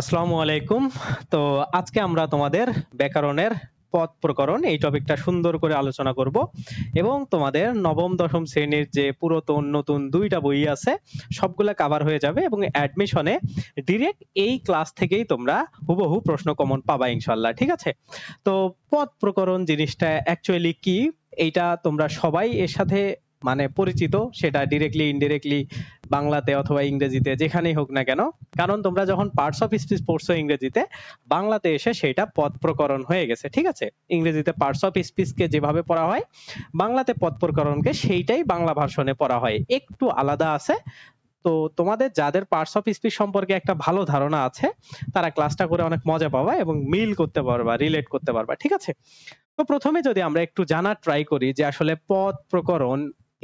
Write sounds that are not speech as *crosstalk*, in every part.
আসসালামু আলাইকুম তো আজকে আমরা তোমাদের ব্যাকরণের পথ প্রকরণ এই টপিকটা সুন্দর করে আলোচনা করব এবং তোমাদের নবম দশম শ্রেণীর যে পুরাতন নতুন দুইটা বই আছে সবগুলা কভার হয়ে যাবে এবং অ্যাডমিশনে ডিরেক্ট এই ক্লাস থেকেই তোমরা হুবহু প্রশ্ন কমন পাবা ইনশাল্লাহ ঠিক আছে তো পথ প্রকরণ জিনিসটা অ্যাকচুয়ালি কি এইটা তোমরা সবাই এর সাথে মানে পরিচিত সেটা ডিরেক্টলি ইনডিরেক্টলি বাংলাতে অথবা ইংরেজিতে যেখানেই হোক না কেন কারণ তোমরা যখন পার্টস অফ স্পিচ পড়ছো ইংরেজিতে বাংলাতে এসে সেটা পথ প্রকরণ হয়ে গেছে ঠিক আছে ইংরেজিতে পার্টস অফ স্পিচকে যেভাবে পড়া হয় বাংলাতে পদ প্রকরণকে সেইটাই বাংলা ভাষণে পড়া হয় একটু আলাদা আছে তো তোমাদের যাদের পার্টস অফ স্পিচ সম্পর্কে একটা ভালো ধারণা আছে তারা ক্লাসটা করে অনেক মজা পাবা এবং মিল করতে পারবা রিলেট করতে পারবা ঠিক আছে তো প্রথমে যদি আমরা একটু জানার ট্রাই করি যে আসলে পথ প্রকরণ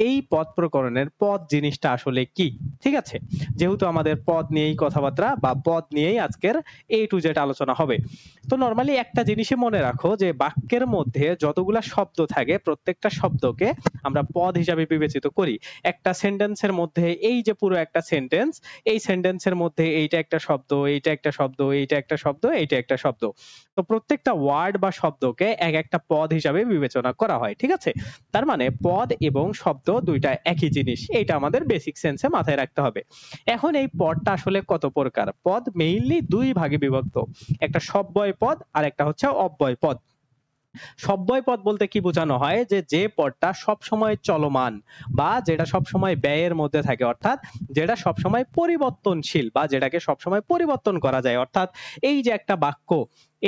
এই পদ প্রকরণের পদ জিনিসটা আসলে কি ঠিক আছে যেহেতু আমাদের পদ নিয়েই কথাবার্তা বা পদ নিয়েই আজকের এ টু জেড আলোচনা হবে তো নরমালি একটা জিনিসই মনে রাখো যে বাক্যের মধ্যে যতগুলা শব্দ থাকে প্রত্যেকটা শব্দকে আমরা পদ হিসাবে বিবেচিত করি একটা সেন্টেন্সের মধ্যে এই যে পুরো একটা সেন্টেন্স এই সেন্টেন্সের মধ্যে এইটা একটা শব্দ এইটা একটা শব্দ এইটা একটা শব্দ এইটা একটা শব্দ তো প্রত্যেকটা ওয়ার্ড বা শব্দকে এক একটা পদ হিসাবে বিবেচনা করা হয় ঠিক আছে তার মানে পদ এবং শব্দ শব্দ দুইটা একই জিনিস এটা আমাদের বেসিক সেন্সে মাথায় রাখতে হবে এখন এই পদটা আসলে কত প্রকার পদ মেইনলি দুই ভাগে বিভক্ত একটা সব্যয় পদ আর একটা হচ্ছে অব্যয় পদ সব্যয় পদ বলতে কি বোঝানো হয় যে যে পদটা সব সময় চলমান বা যেটা সব সময় ব্যয়ের মধ্যে থাকে অর্থাৎ যেটা সব সময় পরিবর্তনশীল বা যেটাকে সব সময় পরিবর্তন করা যায় অর্থাৎ এই যে একটা বাক্য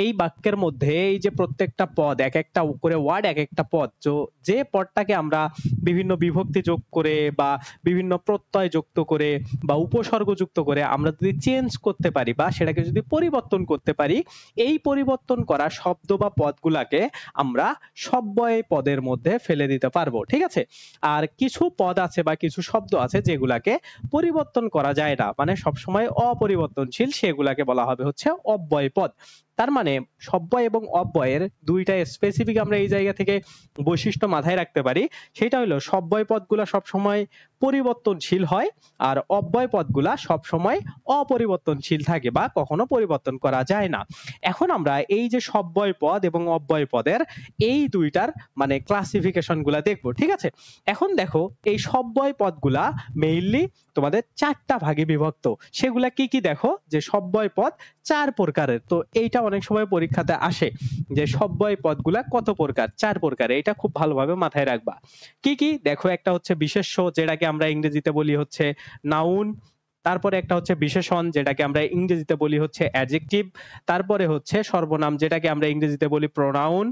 এই বাক্যের মধ্যে এই যে প্রত্যেকটা পদ এক একটা করে ওয়ার্ড এক একটা পদ যে পদটাকে আমরা বিভিন্ন বিভক্তি যোগ করে বা বিভিন্ন প্রত্যয় যুক্ত করে বা উপসর্গ যুক্ত করে আমরা যদি চেঞ্জ করতে পারি বা সেটাকে যদি পরিবর্তন করতে পারি এই পরিবর্তন করা শব্দ বা পদগুলাকে আমরা সব্যয় পদের মধ্যে ফেলে দিতে পারবো ঠিক আছে আর কিছু পদ আছে বা কিছু শব্দ আছে যেগুলাকে পরিবর্তন করা যায় না মানে সবসময় অপরিবর্তনশীল সেগুলাকে বলা হবে হচ্ছে অব্যয় পদ তার মানে সব্যয় এবং অব্যয়ের দুইটা স্পেসিফিক আমরা এই জায়গা থেকে বৈশিষ্ট্য মাথায় রাখতে পারি সেটা হলো সব্যয় পদগুলো সবসময় পরিবর্তনশীল হয় আর অব্যয় পদগুলা সময় অপরিবর্তনশীল থাকে বা কখনো পরিবর্তন করা যায় না এখন আমরা এই যে সব্যয় পদ এবং অব্যয় পদের এই দুইটার মানে ক্লাসিফিকেশন গুলা দেখবো ঠিক আছে এখন দেখো এই সব্যয় পদগুলা মেইনলি তোমাদের চারটা ভাগে বিভক্ত সেগুলা কি কি দেখো যে সব্যয় পদ চার প্রকারের তো এইটা অনেক সময় পরীক্ষাতে আসে যে সব্যয় পদগুলা কত প্রকার চার প্রকার এটা খুব ভালোভাবে মাথায় রাখবা কি কি দেখো একটা হচ্ছে বিশেষ্য যেটাকে আমরা ইংরেজিতে বলি হচ্ছে নাউন তারপরে একটা হচ্ছে বিশেষণ যেটাকে আমরা ইংরেজিতে বলি হচ্ছে অ্যাডজেক্টিভ তারপরে হচ্ছে সর্বনাম যেটাকে আমরা ইংরেজিতে বলি প্রোনাউন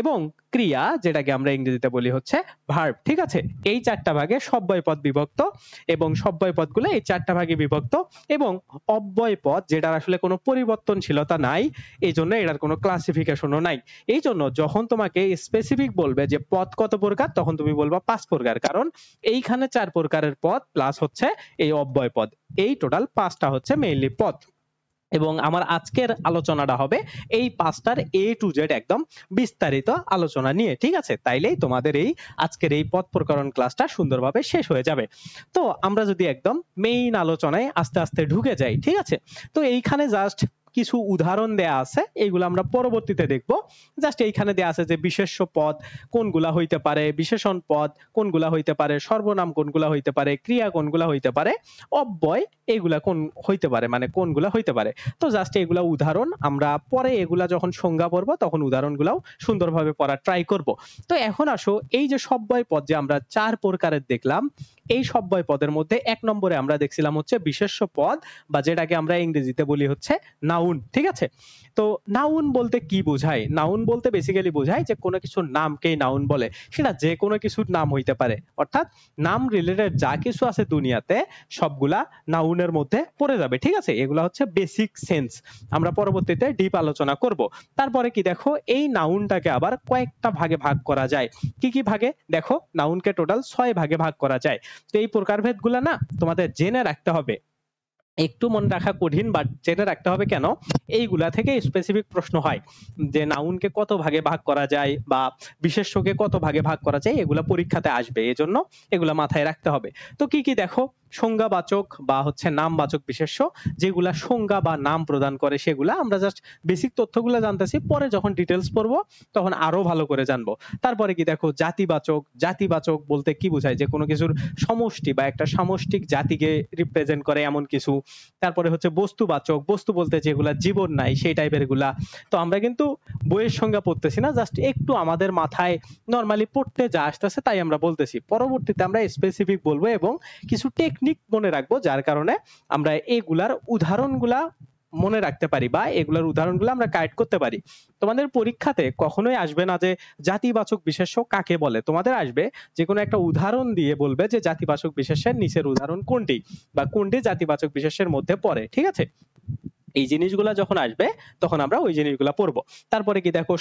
এবং ক্রিয়া যেটাকে আমরা ইংরেজিতে বলি হচ্ছে ভার্ব ঠিক আছে এই চারটা ভাগে সব্যয় পদ বিভক্ত এবং সব্যয় পদগুলো এই চারটা ভাগে বিভক্ত এবং অব্যয় পদ যেটার আসলে কোনো পরিবর্তনশীলতা নাই এই জন্য এটার কোনো ক্লাসিফিকেশনও নাই এই জন্য যখন তোমাকে স্পেসিফিক বলবে যে পদ কত প্রকার তখন তুমি বলবা পাঁচ প্রকার কারণ এইখানে চার প্রকারের পদ প্লাস হচ্ছে এই অব্যয় পদ এই টোটাল পাঁচটা হচ্ছে মেইনলি পদ এবং আমার আজকের আলোচনাটা হবে এই পাঁচটার এ টু জেড একদম বিস্তারিত আলোচনা নিয়ে ঠিক আছে তাইলেই তোমাদের এই আজকের এই পথ প্রকরণ ক্লাসটা সুন্দরভাবে শেষ হয়ে যাবে তো আমরা যদি একদম মেইন আলোচনায় আস্তে আস্তে ঢুকে যাই ঠিক আছে তো এইখানে জাস্ট কিছু উদাহরণ দেয়া আছে এইগুলো আমরা পরবর্তীতে দেখব জাস্ট এইখানে দেয়া আছে যে বিশেষ্য পদ কোনগুলা হইতে পারে বিশেষণ পদ কোনগুলা হইতে পারে সর্বনাম কোনগুলা হইতে পারে ক্রিয়া কোনগুলা হইতে পারে অব্যয় এগুলা কোন হইতে পারে মানে কোনগুলা হইতে পারে তো জাস্ট এগুলা উদাহরণ আমরা পরে এগুলা যখন সংজ্ঞা পড়ব তখন উদাহরণগুলাও সুন্দরভাবে পড়া ট্রাই করব তো এখন আসো এই যে সব্যয় পদ যে আমরা চার প্রকারের দেখলাম এই সব্যয় পদের মধ্যে এক নম্বরে আমরা দেখছিলাম হচ্ছে বিশেষ্য পদ বা যেটাকে আমরা ইংরেজিতে বলি হচ্ছে নাউন ঠিক আছে তো নাউন বলতে কি বোঝায় নাউন বলতে বেসিক্যালি বোঝায় যে কোনো কিছুর নামকেই নাউন বলে সেটা যে কোনো কিছুর নাম হইতে পারে অর্থাৎ নাম রিলেটেড যা কিছু আছে দুনিয়াতে সবগুলা নাউনের মধ্যে পড়ে যাবে ঠিক আছে এগুলা হচ্ছে বেসিক সেন্স আমরা পরবর্তীতে ডিপ আলোচনা করব তারপরে কি দেখো এই নাউনটাকে আবার কয়েকটা ভাগে ভাগ করা যায় কি কি ভাগে দেখো নাউনকে টোটাল ছয় ভাগে ভাগ করা যায় তো এই গুলা না তোমাদের জেনে রাখতে হবে একটু মনে রাখা কঠিন বাট জেনে রাখতে হবে কেন এইগুলা থেকে স্পেসিফিক প্রশ্ন হয় যে নাউনকে কত ভাগে ভাগ করা যায় বা বিশেষ্যকে কত ভাগে ভাগ করা যায় এগুলা পরীক্ষাতে আসবে এজন্য এগুলা মাথায় রাখতে হবে তো কি কি দেখো সংজ্ঞাবাচক বা হচ্ছে নামবাচক বিশেষ্য যেগুলা সংজ্ঞা বা নাম প্রদান করে সেগুলা আমরা জাস্ট বেসিক তথ্যগুলো জানতেছি পরে যখন ডিটেলস পড়ব তখন আরো ভালো করে জানবো তারপরে কি দেখো জাতিবাচক জাতিবাচক বলতে কি বোঝায় যে কোনো কিছুর সমষ্টি বা একটা সামষ্টিক জাতিকে রিপ্রেজেন্ট করে এমন কিছু তারপরে হচ্ছে বস্তুবাচক বস্তু বলতে যেগুলা জীবন নাই সেই টাইপের গুলা তো আমরা কিন্তু বইয়ের সংজ্ঞা পড়তেছি না জাস্ট একটু আমাদের মাথায় নরমালি পড়তে যা আসতেছে তাই আমরা বলতেছি পরবর্তীতে আমরা স্পেসিফিক বলবো এবং কিছু টেক টেকনিক মনে রাখবো যার কারণে আমরা এগুলার উদাহরণগুলা মনে রাখতে পারি বা এগুলোর উদাহরণগুলো আমরা কাইড করতে পারি তোমাদের পরীক্ষাতে কখনোই আসবে না যে জাতিবাচক বিশেষ্য কাকে বলে তোমাদের আসবে যে কোনো একটা উদাহরণ দিয়ে বলবে যে জাতিবাচক বিশেষ্যের নিচের উদাহরণ কোনটি বা কোনটি জাতিবাচক বিশেষ্যের মধ্যে পড়ে ঠিক আছে এই জিনিসগুলা যখন আসবে তখন আমরা ওই জিনিসগুলা পড়ব তারপরে কি দেখো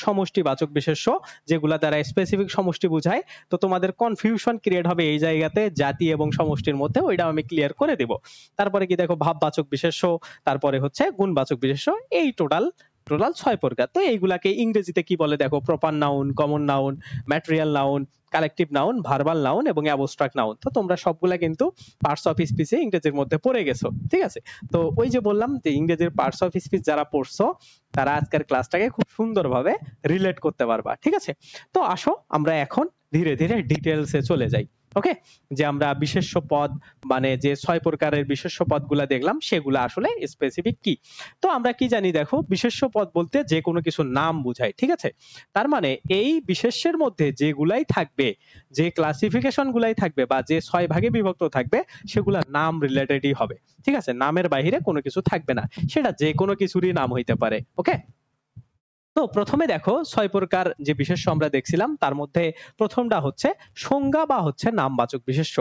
বাচক বিশেষ্য যেগুলা দ্বারা স্পেসিফিক সমষ্টি বোঝায় তো তোমাদের কনফিউশন ক্রিয়েট হবে এই জায়গাতে জাতি এবং সমষ্টির মধ্যে ওইটা আমি ক্লিয়ার করে দেব তারপরে কি দেখো ভাববাচক বিশেষ্য তারপরে হচ্ছে গুণবাচক বিশেষ্য এই টোটাল টোটাল ছয় প্রকার তো এইগুলাকে ইংরেজিতে কি বলে দেখো proper noun common noun material noun collective noun verbal noun এবং অ্যাবস্ট্রাক্ট নাউন তো তোমরা সবগুলা কিন্তু পার্টস অফ স্পিচে ইংরেজির মধ্যে পড়ে গেছো ঠিক আছে তো ওই যে বললাম যে ইংরেজির পার্টস অফ স্পিচ যারা পড়ছো তারা আজকের ক্লাসটাকে খুব সুন্দরভাবে রিলেট করতে পারবা ঠিক আছে তো আসো আমরা এখন ধীরে ধীরে ডিটেলসে চলে যাই ওকে যে আমরা বিশেষ্য পদ মানে যে ছয় প্রকারের বিশেষ্য পদগুলো দেখলাম সেগুলো আসলে স্পেসিফিক কি তো আমরা কি জানি দেখো বিশেষ্য পদ বলতে যে কোনো কিছু নাম বোঝায় ঠিক আছে তার মানে এই বিশেষ্যের মধ্যে যেগুলাই থাকবে যে ক্লাসিফিকেশন গুলাই থাকবে বা যে ছয় ভাগে বিভক্ত থাকবে সেগুলো নাম রিলেটেডই হবে ঠিক আছে নামের বাইরে কোনো কিছু থাকবে না সেটা যে কোনো কিছুরই নাম হইতে পারে ওকে তো প্রথমে দেখো ছয় প্রকার যে বিশেষ্য আমরা দেখছিলাম তার মধ্যে প্রথমটা হচ্ছে সংজ্ঞা বা হচ্ছে নামবাচক বিশেষ্য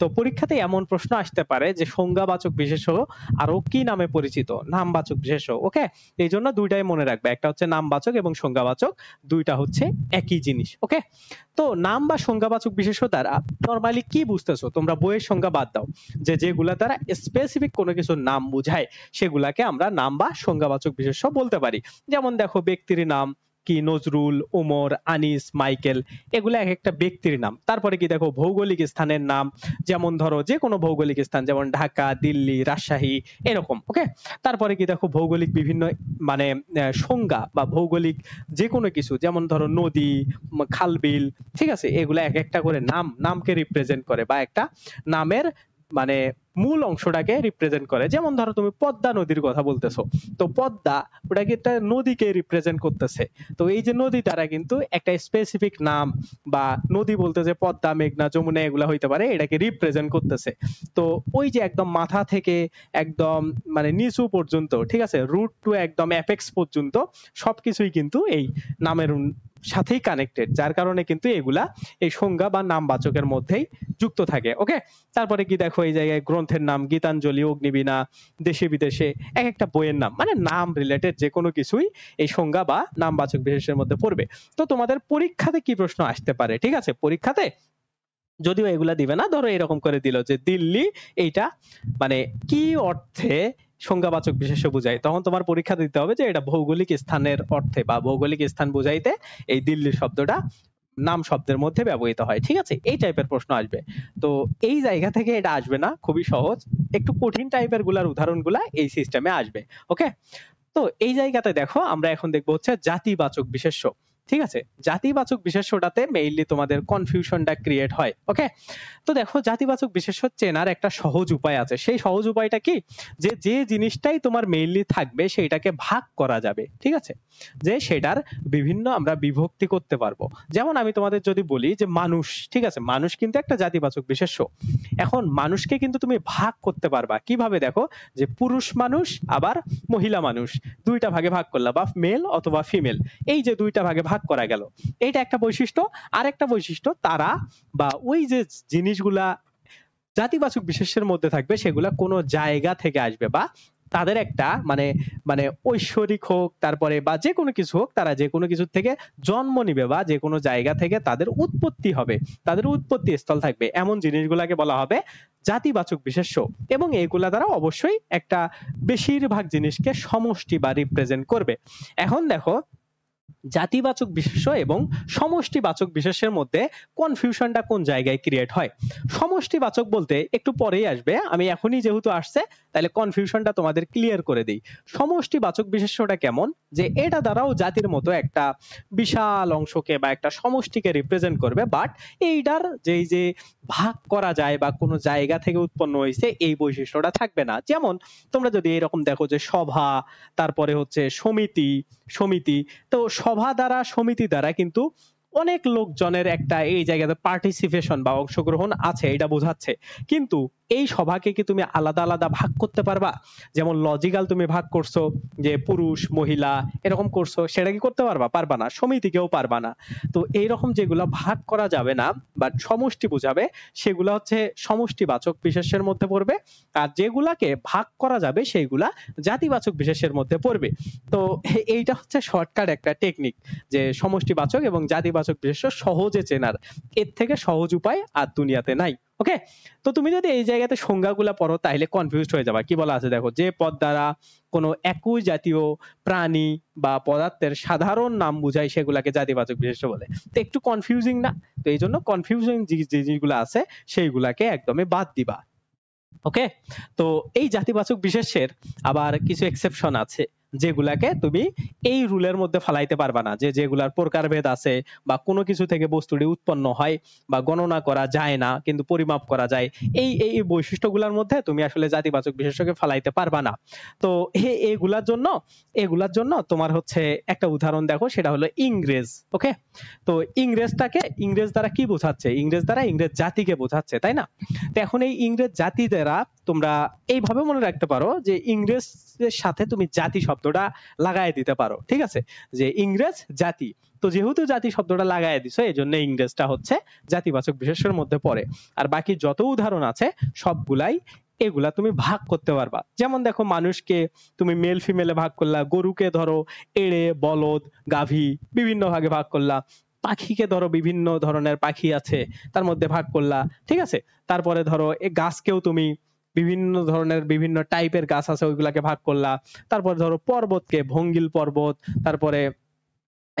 তো পরীক্ষাতে এমন প্রশ্ন আসতে পারে যে সংজ্ঞাবাচক বিশেষ্য আরো কি নামে পরিচিত নামবাচক বিশেষ্য ওকে এই জন্য দুইটাই মনে রাখবে একটা হচ্ছে নামবাচক এবং সংজ্ঞাবাচক দুইটা হচ্ছে একই জিনিস ওকে তো নাম বা সংজ্ঞাবাচক বিশেষ্য দ্বারা নরমালি কি বুঝতেছো তোমরা বইয়ের সংজ্ঞা বাদ দাও যে যেগুলা দ্বারা স্পেসিফিক কোনো কিছু নাম বুঝায় সেগুলাকে আমরা নাম বা সংজ্ঞাবাচক বিশেষ্য বলতে পারি যেমন দেখো ব্যক্তির ব্যক্তির নাম কি নজরুল ওমর আনিস মাইকেল এগুলো এক একটা ব্যক্তির নাম তারপরে কি দেখো ভৌগোলিক স্থানের নাম যেমন ধরো যে কোনো ভৌগোলিক স্থান যেমন ঢাকা দিল্লি রাজশাহী এরকম ওকে তারপরে কি দেখো ভৌগোলিক বিভিন্ন মানে সংজ্ঞা বা ভৌগোলিক যে কোনো কিছু যেমন ধরো নদী খালবিল ঠিক আছে এগুলো এক একটা করে নাম নামকে রিপ্রেজেন্ট করে বা একটা নামের মানে মূল অংশটাকে রিপ্রেজেন্ট করে যেমন ধরো তুমি পদ্মা নদীর কথা বলতেছো তো পদ্মা ওটা কি একটা নদীকে রিপ্রেজেন্ট করতেছে তো এই যে নদী তারা কিন্তু একটা স্পেসিফিক নাম বা নদী বলতে যে পদ্মা মেঘনা যমুনা এগুলো হইতে পারে এটাকে রিপ্রেজেন্ট করতেছে তো ওই যে একদম মাথা থেকে একদম মানে নিচু পর্যন্ত ঠিক আছে রুট টু একদম অ্যাপেক্স পর্যন্ত সবকিছুই কিন্তু এই নামের সাথেই কানেক্টেড যার কারণে কিন্তু এগুলা এই সংজ্ঞা বা নামবাচকের মধ্যেই যুক্ত থাকে ওকে তারপরে কি দেখো এই জায়গায় গ্রন্থ গ্রন্থের নাম গীতাঞ্জলি অগ্নিবীণা দেশে বিদেশে এক একটা বইয়ের নাম মানে নাম রিলেটেড যে কোনো কিছুই এই সংজ্ঞা বা নামবাচক বিশেষের মধ্যে পড়বে তো তোমাদের পরীক্ষাতে কি প্রশ্ন আসতে পারে ঠিক আছে পরীক্ষাতে যদিও এগুলা দিবে না ধরো এরকম করে দিল যে দিল্লি এইটা মানে কি অর্থে সংজ্ঞাবাচক বিশেষ বুঝাই তখন তোমার পরীক্ষা দিতে হবে যে এটা ভৌগোলিক স্থানের অর্থে বা ভৌগোলিক স্থান বুঝাইতে এই দিল্লি শব্দটা নাম শব্দের মধ্যে ব্যবহৃত হয় ঠিক আছে এই টাইপের প্রশ্ন আসবে তো এই জায়গা থেকে এটা আসবে না খুবই সহজ একটু কঠিন টাইপের গুলার উদাহরণ গুলা এই সিস্টেমে আসবে ওকে তো এই জায়গাতে দেখো আমরা এখন দেখবো হচ্ছে জাতিবাচক বিশেষ্য ঠিক আছে জাতিবাচক বিশেষ্যটাতে মেইনলি তোমাদের কনফিউশনটা ক্রিয়েট হয় ওকে তো দেখো জাতিবাচক বিশেষ্য চেনার একটা সহজ উপায় আছে সেই সহজ উপায়টা কি যে যে জিনিসটাই তোমার মেইনলি থাকবে সেইটাকে ভাগ করা যাবে ঠিক আছে যে সেটার বিভিন্ন আমরা বিভক্তি করতে পারবো যেমন আমি তোমাদের যদি বলি যে মানুষ ঠিক আছে মানুষ কিন্তু একটা জাতিবাচক বিশেষ্য এখন মানুষকে কিন্তু তুমি ভাগ করতে পারবা কিভাবে দেখো যে পুরুষ মানুষ আবার মহিলা মানুষ দুইটা ভাগে ভাগ করলা বা মেল অথবা ফিমেল এই যে দুইটা ভাগে ভাগ ভাগ করা গেল এইটা একটা বৈশিষ্ট্য আর একটা বৈশিষ্ট্য তারা বা ওই যে জিনিসগুলা জাতিবাচক বিশেষের মধ্যে থাকবে সেগুলা কোনো জায়গা থেকে আসবে বা তাদের একটা মানে মানে ঐশ্বরিক হোক তারপরে বা যে কোনো কিছু হোক তারা যে কোনো কিছু থেকে জন্ম নিবে বা যে কোনো জায়গা থেকে তাদের উৎপত্তি হবে তাদের উৎপত্তি স্থল থাকবে এমন জিনিসগুলাকে বলা হবে জাতিবাচক বিশেষ্য এবং এইগুলা দ্বারা অবশ্যই একটা বেশিরভাগ জিনিসকে সমষ্টি বা রিপ্রেজেন্ট করবে এখন দেখো জাতিবাচক বিশেষ্য এবং সমষ্টিবাচক বিশেষ্যের মধ্যে কনফিউশনটা কোন জায়গায় ক্রিয়েট হয় সমষ্টিবাচক বলতে একটু পরেই আসবে আমি এখনই যেহেতু আসছে তাহলে কনফিউশনটা তোমাদের ক্লিয়ার করে দিই সমষ্টিবাচক বিশেষ্যটা কেমন যে এটা দ্বারাও জাতির মতো একটা বিশাল অংশকে বা একটা সমষ্টিকে রিপ্রেজেন্ট করবে বাট এইটার যেই যে ভাগ করা যায় বা কোনো জায়গা থেকে উৎপন্ন হয়েছে এই বৈশিষ্ট্যটা থাকবে না যেমন তোমরা যদি এরকম দেখো যে সভা তারপরে হচ্ছে সমিতি সমিতি তো সভা দ্বারা সমিতি দ্বারা কিন্তু অনেক লোকজনের একটা এই জায়গাতে পার্টিসিপেশন বা অংশগ্রহণ আছে এটা বোঝাচ্ছে কিন্তু এই সভাকে কি তুমি আলাদা আলাদা ভাগ করতে পারবা যেমন লজিক্যাল তুমি ভাগ করছো যে পুরুষ মহিলা এরকম করছো সেটা কি করতে পারবা পারবা না সমিতিকেও পারবা না তো এইরকম যেগুলো ভাগ করা যাবে না বা সমষ্টি বোঝাবে সেগুলো হচ্ছে সমষ্টিবাচক বিশেষের মধ্যে পড়বে আর যেগুলাকে ভাগ করা যাবে সেইগুলা জাতিবাচক বিশেষের মধ্যে পড়বে তো এইটা হচ্ছে শর্টকাট একটা টেকনিক যে সমষ্টিবাচক এবং জাতিবাচক ইতিবাচক দৃশ্য সহজে চেনার এর থেকে সহজ উপায় আর দুনিয়াতে নাই ওকে তো তুমি যদি এই জায়গাতে সংজ্ঞাগুলো পড়ো তাহলে কনফিউজড হয়ে যাবা কি বলা আছে দেখো যে পদ দ্বারা কোনো একই জাতীয় প্রাণী বা পদার্থের সাধারণ নাম বুঝাই সেগুলাকে জাতিবাচক বিশেষ্য বলে তো একটু কনফিউজিং না তো এই জন্য কনফিউজিং যে জিনিসগুলো আছে সেইগুলাকে একদমই বাদ দিবা ওকে তো এই জাতিবাচক বিশেষ্যের আবার কিছু এক্সেপশন আছে যেগুলাকে তুমি এই রুলের মধ্যে ফালাইতে পারবা না যে যেগুলার প্রকারভেদ আছে বা কোনো কিছু থেকে বস্তুটি উৎপন্ন হয় বা গণনা করা যায় না কিন্তু পরিমাপ করা যায় এই এই বৈশিষ্ট্যগুলোর মধ্যে তুমি আসলে জাতিবাচক বিশেষকে ফালাইতে পারবা না তো এগুলার জন্য এগুলার জন্য তোমার হচ্ছে একটা উদাহরণ দেখো সেটা হলো ইংরেজ ওকে তো ইংরেজটাকে ইংরেজ দ্বারা কি বোঝাচ্ছে ইংরেজ দ্বারা ইংরেজ জাতিকে বোঝাচ্ছে তাই না তো এখন এই ইংরেজ জাতি দ্বারা তোমরা এইভাবে মনে রাখতে পারো যে ইংরেজের সাথে তুমি জাতি শব্দ শব্দটা লাগায় দিতে পারো ঠিক আছে যে ইংরেজ জাতি তো যেহেতু জাতি শব্দটা লাগায় দিছো এই জন্য ইংরেজটা হচ্ছে জাতিবাচক বিশেষের মধ্যে পড়ে আর বাকি যত উদাহরণ আছে সবগুলাই এগুলা তুমি ভাগ করতে পারবা যেমন দেখো মানুষকে তুমি মেল ফিমেলে ভাগ করলা গরুকে ধরো এড়ে বলদ গাভী বিভিন্ন ভাগে ভাগ করলা পাখিকে ধরো বিভিন্ন ধরনের পাখি আছে তার মধ্যে ভাগ করলা ঠিক আছে তারপরে ধরো এ গাছকেও তুমি বিভিন্ন ধরনের বিভিন্ন টাইপের গাছ আছে ওইগুলাকে ভাগ করলা তারপর ধরো পর্বতকে ভঙ্গিল পর্বত তারপরে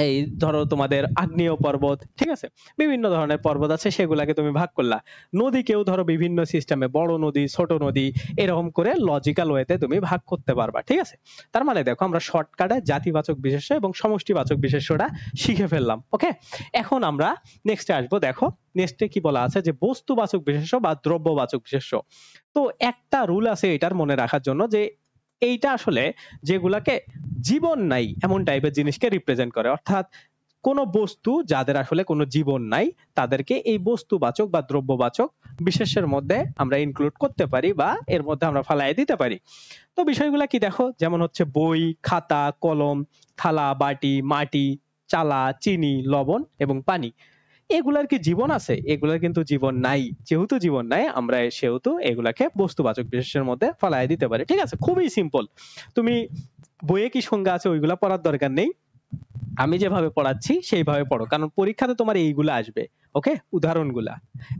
এই ধরো তোমাদের আগ্নেয় পর্বত ঠিক আছে বিভিন্ন ধরনের পর্বত আছে সেগুলাকে তুমি ভাগ করলা নদী কেউ ধরো বিভিন্ন সিস্টেমে বড় নদী ছোট নদী এরকম করে লজিক্যাল ওয়েতে তুমি ভাগ করতে পারবা ঠিক আছে তার মানে দেখো আমরা শর্টকাটে জাতিবাচক বিশেষ্য এবং সমষ্টিবাচক বিশেষ্যটা শিখে ফেললাম ওকে এখন আমরা নেক্সটে আসবো দেখো নেক্সটে কি বলা আছে যে বস্তুবাচক বিশেষ্য বা দ্রব্যবাচক বিশেষ্য তো একটা রুল আছে এটার মনে রাখার জন্য যে এইটা আসলে যেগুলাকে জীবন নাই এমন টাইপের জিনিসকে রিপ্রেজেন্ট করে অর্থাৎ কোন বস্তু যাদের আসলে কোনো জীবন নাই তাদেরকে এই বস্তুবাচক বা দ্রব্যবাচক বিশেষের মধ্যে আমরা ইনক্লুড করতে পারি বা এর মধ্যে আমরা ফালাই দিতে পারি তো বিষয়গুলো কি দেখো যেমন হচ্ছে বই খাতা কলম থালা বাটি মাটি চালা চিনি লবণ এবং পানি এগুলার কি জীবন আছে এগুলার কিন্তু জীবন নাই যেহেতু জীবন নাই আমরা সেহেতু এগুলাকে বস্তুবাচক বিশেষের মধ্যে ফেলাই দিতে পারি ঠিক আছে খুবই সিম্পল তুমি বইয়ে কি সংজ্ঞা আছে ওইগুলা পড়ার দরকার নেই আমি যেভাবে পড়াচ্ছি সেইভাবে পড়ো কারণ পরীক্ষাতে তোমার এইগুলো আসবে ওকে উদাহরণগুলা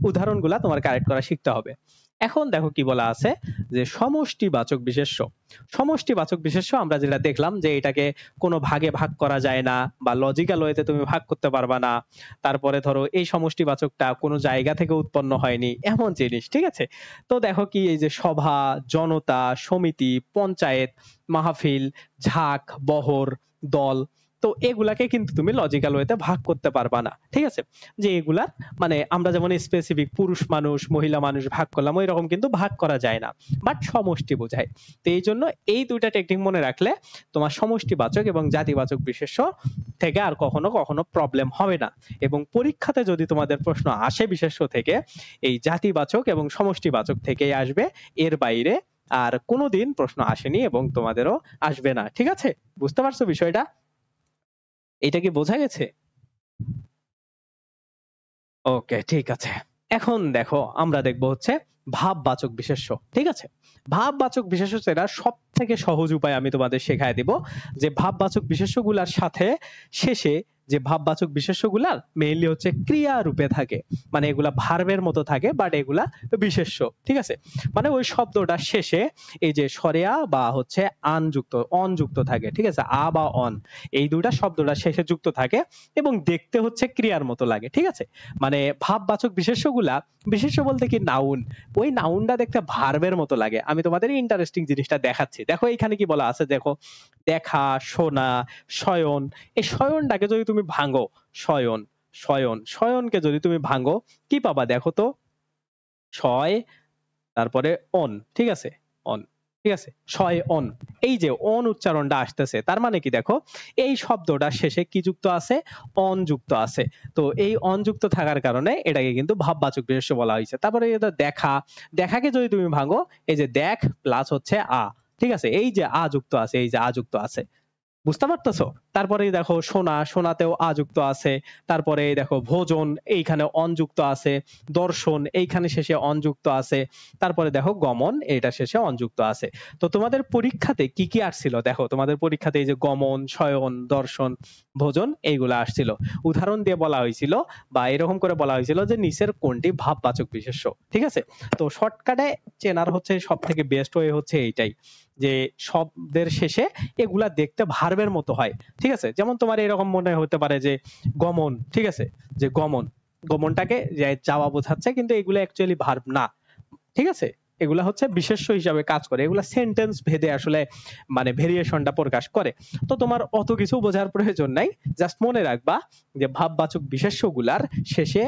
উদাহরণগুলা তোমার কারেক্ট করা শিখতে হবে এখন দেখো কি বলা আছে যে সমষ্টিবাচক বিশেষ্য সমষ্টিবাচক বিশেষ্য আমরা যেটা দেখলাম যে এটাকে কোনো ভাগে ভাগ করা যায় না বা লজিক্যাল ওয়েতে তুমি ভাগ করতে পারবা না তারপরে ধরো এই সমষ্টিবাচকটা কোনো জায়গা থেকে উৎপন্ন হয়নি এমন জিনিস ঠিক আছে তো দেখো কি এই যে সভা জনতা সমিতি পঞ্চায়েত মাহফিল ঝাঁক বহর দল তো এগুলাকে কিন্তু তুমি লজিক্যাল ওয়েতে ভাগ করতে পারবা না ঠিক আছে যে এগুলা মানে আমরা যেমন স্পেসিফিক পুরুষ মানুষ মহিলা মানুষ ভাগ করলাম ওই রকম কিন্তু ভাগ করা যায় না বাট সমষ্টি বোঝায় তো এই জন্য এই দুইটা টেকনিক মনে রাখলে তোমার সমষ্টিবাচক এবং জাতিবাচক বিশেষ্য থেকে আর কখনো কখনো প্রবলেম হবে না এবং পরীক্ষাতে যদি তোমাদের প্রশ্ন আসে বিশেষ্য থেকে এই জাতিবাচক এবং সমষ্টিবাচক থেকেই আসবে এর বাইরে আর কোনোদিন প্রশ্ন আসেনি এবং তোমাদেরও আসবে না ঠিক আছে বুঝতে পারছো বিষয়টা এটা কি বোঝা গেছে ওকে ঠিক আছে এখন দেখো আমরা দেখব হচ্ছে ভাববাচক বিশেষ্য ঠিক আছে ভাববাচক বিশেষ্য সেটা সব থেকে সহজ উপায় আমি তোমাদের শেখায় দিব যে ভাববাচক বিশেষ্যগুলোর সাথে শেষে যে ভাববাচক বিশেষ্যগুলার মেইনলি হচ্ছে ক্রিয়া রূপে থাকে মানে এগুলা ভার্বের মতো থাকে বাট এগুলা বিশেষ্য ঠিক আছে মানে ওই শব্দটা শেষে এই যে সরেয়া বা হচ্ছে আন যুক্ত অন যুক্ত থাকে ঠিক আছে আ বা অন এই দুইটা শব্দটা শেষে যুক্ত থাকে এবং দেখতে হচ্ছে ক্রিয়ার মতো লাগে ঠিক আছে মানে ভাববাচক বিশেষ্যগুলা বিশেষ্য বলতে কি নাউন ওই নাউনটা দেখতে ভার্বের মতো লাগে আমি তোমাদের ইন্টারেস্টিং জিনিসটা দেখাচ্ছি দেখো এইখানে কি বলা আছে দেখো দেখা শোনা শয়ন এই শয়নটাকে যদি তুমি ভাঙো শয়ন শয়ন শয়নকে যদি তুমি ভাঙো কি পাবা দেখো তো ছয় তারপরে অন ঠিক আছে অন ঠিক আছে ছয় অন এই যে অন উচ্চারণটা আসতেছে তার মানে কি দেখো এই শব্দটা শেষে কি যুক্ত আছে অন যুক্ত আছে তো এই অন যুক্ত থাকার কারণে এটাকে কিন্তু ভাববাচক বিশেষ বলা হয়েছে তারপরে এটা দেখা দেখাকে যদি তুমি ভাঙো এই যে দেখ প্লাস হচ্ছে আ ঠিক আছে এই যে আ যুক্ত আছে এই যে আ যুক্ত আছে বুঝতে পারতেছো তারপরে দেখো সোনা সোনাতেও আ যুক্ত আছে তারপরে দেখো ভোজন এইখানে অনযুক্ত আছে দর্শন এইখানে শেষে অনযুক্ত আছে তারপরে দেখো গমন এটা শেষে অনযুক্ত আছে তো তোমাদের পরীক্ষাতে কি কি আসছিল দেখো তোমাদের পরীক্ষাতে এই যে গমন শয়ন দর্শন ভোজন এইগুলো আসছিল উদাহরণ দিয়ে বলা হয়েছিল বা এরকম করে বলা হয়েছিল যে নিচের কোনটি ভাববাচক বিশেষ্য ঠিক আছে তো শর্টকাটে চেনার হচ্ছে সব থেকে বেস্ট ওয়ে হচ্ছে এইটাই যে শব্দের শেষে এগুলা দেখতে ভার্বের মতো হয় ঠিক আছে যেমন তোমার এরকম মনে হতে পারে যে গমন ঠিক আছে যে গমন গমনটাকে যাওয়া বোঝাচ্ছে কিন্তু এগুলো অ্যাকচুয়ালি ভার্ব না ঠিক আছে এগুলা হচ্ছে বিশেষ্য হিসাবে কাজ করে এগুলা সেন্টেন্স ভেদে আসলে মানে ভেরিয়েশনটা প্রকাশ করে তো তোমার অত কিছু বোঝার প্রয়োজন নাই জাস্ট মনে রাখবা যে ভাববাচক বিশেষ্যগুলার শেষে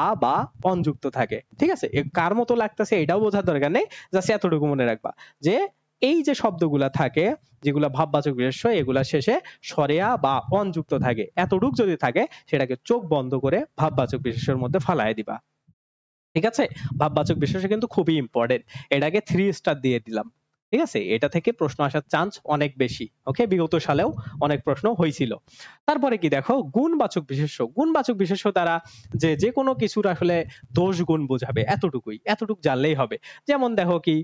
আ বা অনযুক্ত থাকে ঠিক আছে কার মতো লাগতেছে এটাও বোঝার দরকার নেই জাস্ট এতটুকু মনে রাখবা যে এই যে শব্দগুলা থাকে যেগুলো ভাববাচক বিশেষ্য এগুলা শেষে সরেয়া বা অনযুক্ত থাকে এতটুক যদি থাকে সেটাকে চোখ বন্ধ করে ভাববাচক বিশেষ্যের মধ্যে ফালায় দিবা ঠিক আছে ভাববাচক বিশেষ কিন্তু খুবই ইম্পর্টেন্ট এটাকে থ্রি স্টার দিয়ে দিলাম ঠিক আছে এটা থেকে প্রশ্ন আসার চান্স অনেক বেশি ওকে বিগত সালেও অনেক প্রশ্ন হয়েছিল তারপরে কি দেখো গুণবাচক বিশেষ গুণবাচক বিশেষ দ্বারা যে যে কোনো কিছুর আসলে দোষ গুণ বোঝাবে এতটুকুই এতটুকু জানলেই হবে যেমন দেখো কি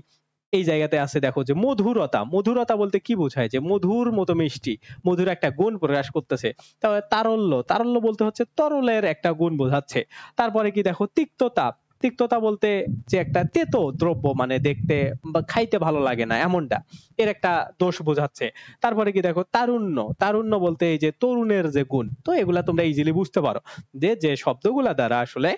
এই জায়গাতে আছে দেখো যে মধুরতা মধুরতা বলতে কি বোঝায় যে মধুর মতো মিষ্টি মধুর একটা গুণ প্রকাশ করতেছে তাহলে তারল্য তারল্য বলতে হচ্ছে তরলের একটা গুণ বোঝাচ্ছে তারপরে কি দেখো তিক্ততা তিক্ততা বলতে যে একটা তেতো দ্রব্য মানে দেখতে বা খাইতে ভালো লাগে না এমনটা এর একটা দোষ বোঝাচ্ছে তারপরে কি দেখো তারুণ্য তারুণ্য বলতে এই যে তরুণের যে গুণ তো এগুলা তোমরা ইজিলি বুঝতে পারো যে যে শব্দগুলা দ্বারা আসলে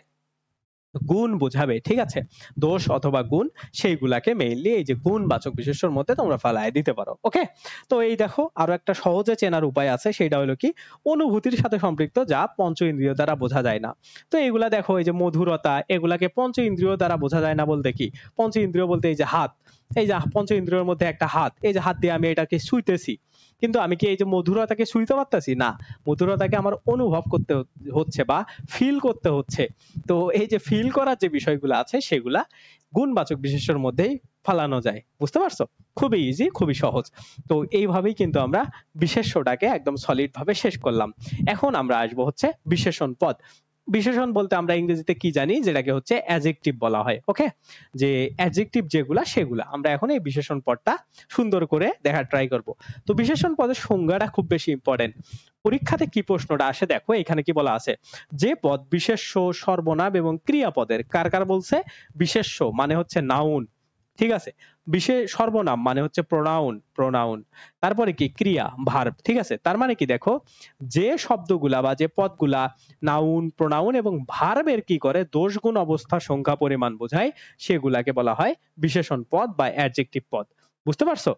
গুণ বোঝাবে ঠিক আছে দোষ অথবা গুণ সেইগুলাকে মেইনলি এই যে গুণ বাচক বিশেষ্যর মধ্যে তোমরা ফালায় দিতে পারো ওকে তো এই দেখো আরো একটা সহজে চেনার উপায় আছে সেটা হলো কি অনুভূতির সাথে সম্পৃক্ত যা পঞ্চ ইন্দ্রিয় দ্বারা বোঝা যায় না তো এইগুলা দেখো এই যে মধুরতা এগুলাকে পঞ্চ ইন্দ্রিয় দ্বারা বোঝা যায় না বলতে কি পঞ্চ ইন্দ্রিয় বলতে এই যে হাত এই যে পঞ্চ ইন্দ্রিয়ের মধ্যে একটা হাত এই যে হাত দিয়ে আমি এটাকে ছুঁইতেছি কিন্তু আমি কি এই যে মধুরতাকে শুইতে পারতেছি না মধুরতাকে আমার অনুভব করতে হচ্ছে বা ফিল করতে হচ্ছে তো এই যে ফিল করার যে বিষয়গুলো আছে সেগুলা গুণবাচক বিশেষের মধ্যেই ফালানো যায় বুঝতে পারছো খুবই ইজি খুবই সহজ তো এইভাবেই কিন্তু আমরা বিশেষ্যটাকে একদম সলিড ভাবে শেষ করলাম এখন আমরা আসবো হচ্ছে বিশেষণ পদ বিশেষণ বলতে আমরা ইংরেজিতে কি জানি যেটাকে হচ্ছে অ্যাজেকটিভ বলা হয় ওকে যে অ্যাজেকটিভ যেগুলা সেগুলা আমরা এখন এই বিশেষণ পদটা সুন্দর করে দেখার ট্রাই করব তো বিশেষণ পদের সংজ্ঞাটা খুব বেশি ইম্পর্টেন্ট পরীক্ষাতে কি প্রশ্নটা আসে দেখো এখানে কি বলা আছে যে পদ বিশেষ্য সর্বনাম এবং ক্রিয়াপদের কার কার বলছে বিশেষ্য মানে হচ্ছে নাউন ঠিক আছে বিশেষ সর্বনাম মানে হচ্ছে প্রোনাউন প্রোনাউন তারপরে কি ক্রিয়া ভার্ব ঠিক আছে তার মানে কি দেখো যে শব্দগুলা বা যে পদগুলা নাউন প্রোনাউন এবং ভার্বের কি করে দোষগুণ অবস্থা সংখ্যা পরিমাণ বোঝায় সেগুলাকে বলা হয় বিশেষণ পদ বা অ্যাডজেক্টিভ পদ বুঝতে পারছো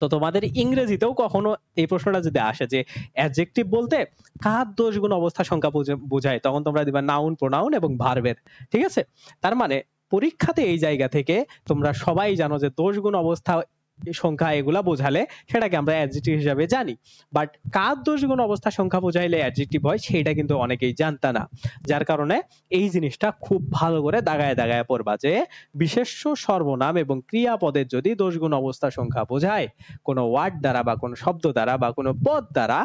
তো তোমাদের ইংরেজিতেও কখনো এই প্রশ্নটা যদি আসে যে অ্যাডজেক্টিভ বলতে কার দোষগুণ অবস্থা সংখ্যা বোঝায় তখন তোমরা দিবা নাউন প্রোনাউন এবং ভার্বের ঠিক আছে তার মানে পরীক্ষাতে এই জায়গা থেকে তোমরা সবাই জানো যে দোষ গুণ অবস্থা সংখ্যা এগুলা বোঝালে সেটাকে আমরা অ্যাডজেক্টিভ হিসাবে জানি বাট কার দোষগুণ অবস্থা সংখ্যা বোঝাইলে অ্যাডজেক্টিভ হয় সেটা কিন্তু অনেকেই জানতা না যার কারণে এই জিনিসটা খুব ভালো করে দাগায় দাগায় পড়বা যে বিশেষ্য সর্বনাম এবং ক্রিয়াপদের যদি দোষগুণ অবস্থা সংখ্যা বোঝায় কোনো ওয়ার্ড দ্বারা বা কোনো শব্দ দ্বারা বা কোনো পদ দ্বারা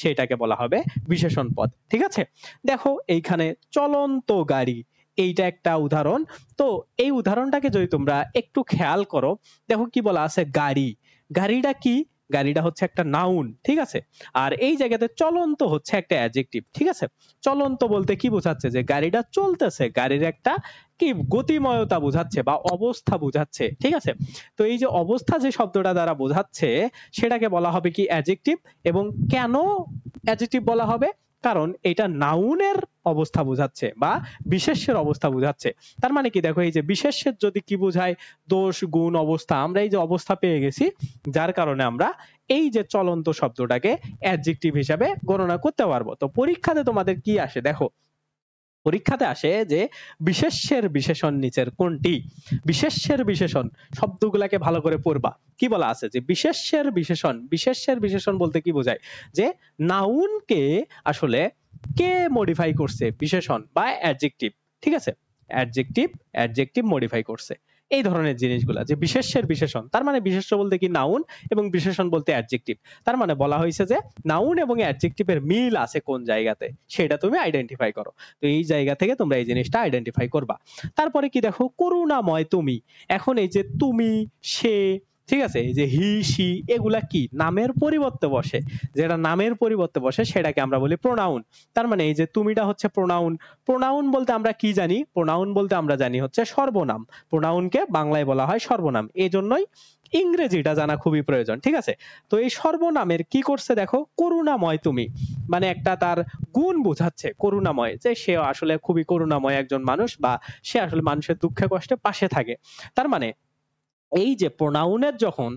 সেটাকে বলা হবে বিশেষণ পদ ঠিক আছে দেখো এইখানে চলন্ত গাড়ি এইটা একটা উদাহরণ তো এই উদাহরণটাকে যদি তোমরা একটু খেয়াল করো দেখো কি বলা আছে গাড়ি গাড়িটা কি গাড়িটা হচ্ছে একটা নাউন ঠিক আছে আর এই জায়গাতে চলন্ত হচ্ছে একটা অ্যাডজেক্টিভ ঠিক আছে চলন্ত বলতে কি বোঝাচ্ছে যে গাড়িটা চলতেছে গাড়ির একটা কি গতিময়তা বোঝাচ্ছে বা অবস্থা বোঝাচ্ছে ঠিক আছে তো এই যে অবস্থা যে শব্দটা দ্বারা বোঝাচ্ছে সেটাকে বলা হবে কি অ্যাডজেক্টিভ এবং কেন অ্যাডজেক্টিভ বলা হবে কারণ এটা নাউনের অবস্থা বোঝাচ্ছে বা বিশেষ্যের অবস্থা বোঝাচ্ছে তার মানে কি দেখো এই যে বিশেষ্যের যদি কি বোঝায় দোষ গুণ অবস্থা আমরা এই যে অবস্থা পেয়ে গেছি যার কারণে আমরা এই যে চলন্ত শব্দটাকে অ্যাডজেক্টিভ হিসাবে গণনা করতে পারবো তো পরীক্ষাতে তোমাদের কি আসে দেখো পরীক্ষাতে আসে যে বিশেষ্যের বিশেষণ নিচের কোনটি বিশেষ্যের বিশেষণ শব্দগুলাকে ভালো করে পড়বা কি বলা আছে যে বিশেষ্যের বিশেষণ বিশেষ্যের বিশেষণ বলতে কি বোঝায় যে নাউনকে আসলে কে মডিফাই করছে বিশেষণ বা অ্যাডজেক্টিভ ঠিক আছে অ্যাডজেক্টিভ অ্যাডজেক্টিভ মডিফাই করছে এই ধরনের জিনিসগুলা যে বিশেষ্যের বিশেষণ তার মানে বিশেষ্য বলতে কি নাউন এবং বিশেষণ বলতে অ্যাডজেক্টিভ তার মানে বলা হয়েছে যে নাউন এবং অ্যাডজেক্টিভের মিল আছে কোন জায়গাতে সেটা তুমি আইডেন্টিফাই করো তো এই জায়গা থেকে তোমরা এই জিনিসটা আইডেন্টিফাই করবা তারপরে কি দেখো করুণাময় তুমি এখন এই যে তুমি সে ঠিক আছে এই যে হি সি এগুলা কি নামের পরিবর্তে বসে যেটা নামের পরিবর্তে বসে সেটাকে আমরা বলি প্রোনাউন তার মানে এই যে তুমিটা হচ্ছে প্রোনাউন প্রোনাউন বলতে আমরা কি জানি প্রোনাউন বলতে আমরা জানি হচ্ছে সর্বনাম প্রোনাউনকে বাংলায় বলা হয় সর্বনাম এই জন্যই ইংরেজিটা জানা খুবই প্রয়োজন ঠিক আছে তো এই সর্বনামের কি করছে দেখো করুণাময় তুমি মানে একটা তার গুণ বোঝাচ্ছে করুণাময় যে সে আসলে খুবই করুণাময় একজন মানুষ বা সে আসলে মানুষের দুঃখে কষ্টে পাশে থাকে তার মানে এই যে প্রোনাউনের যখন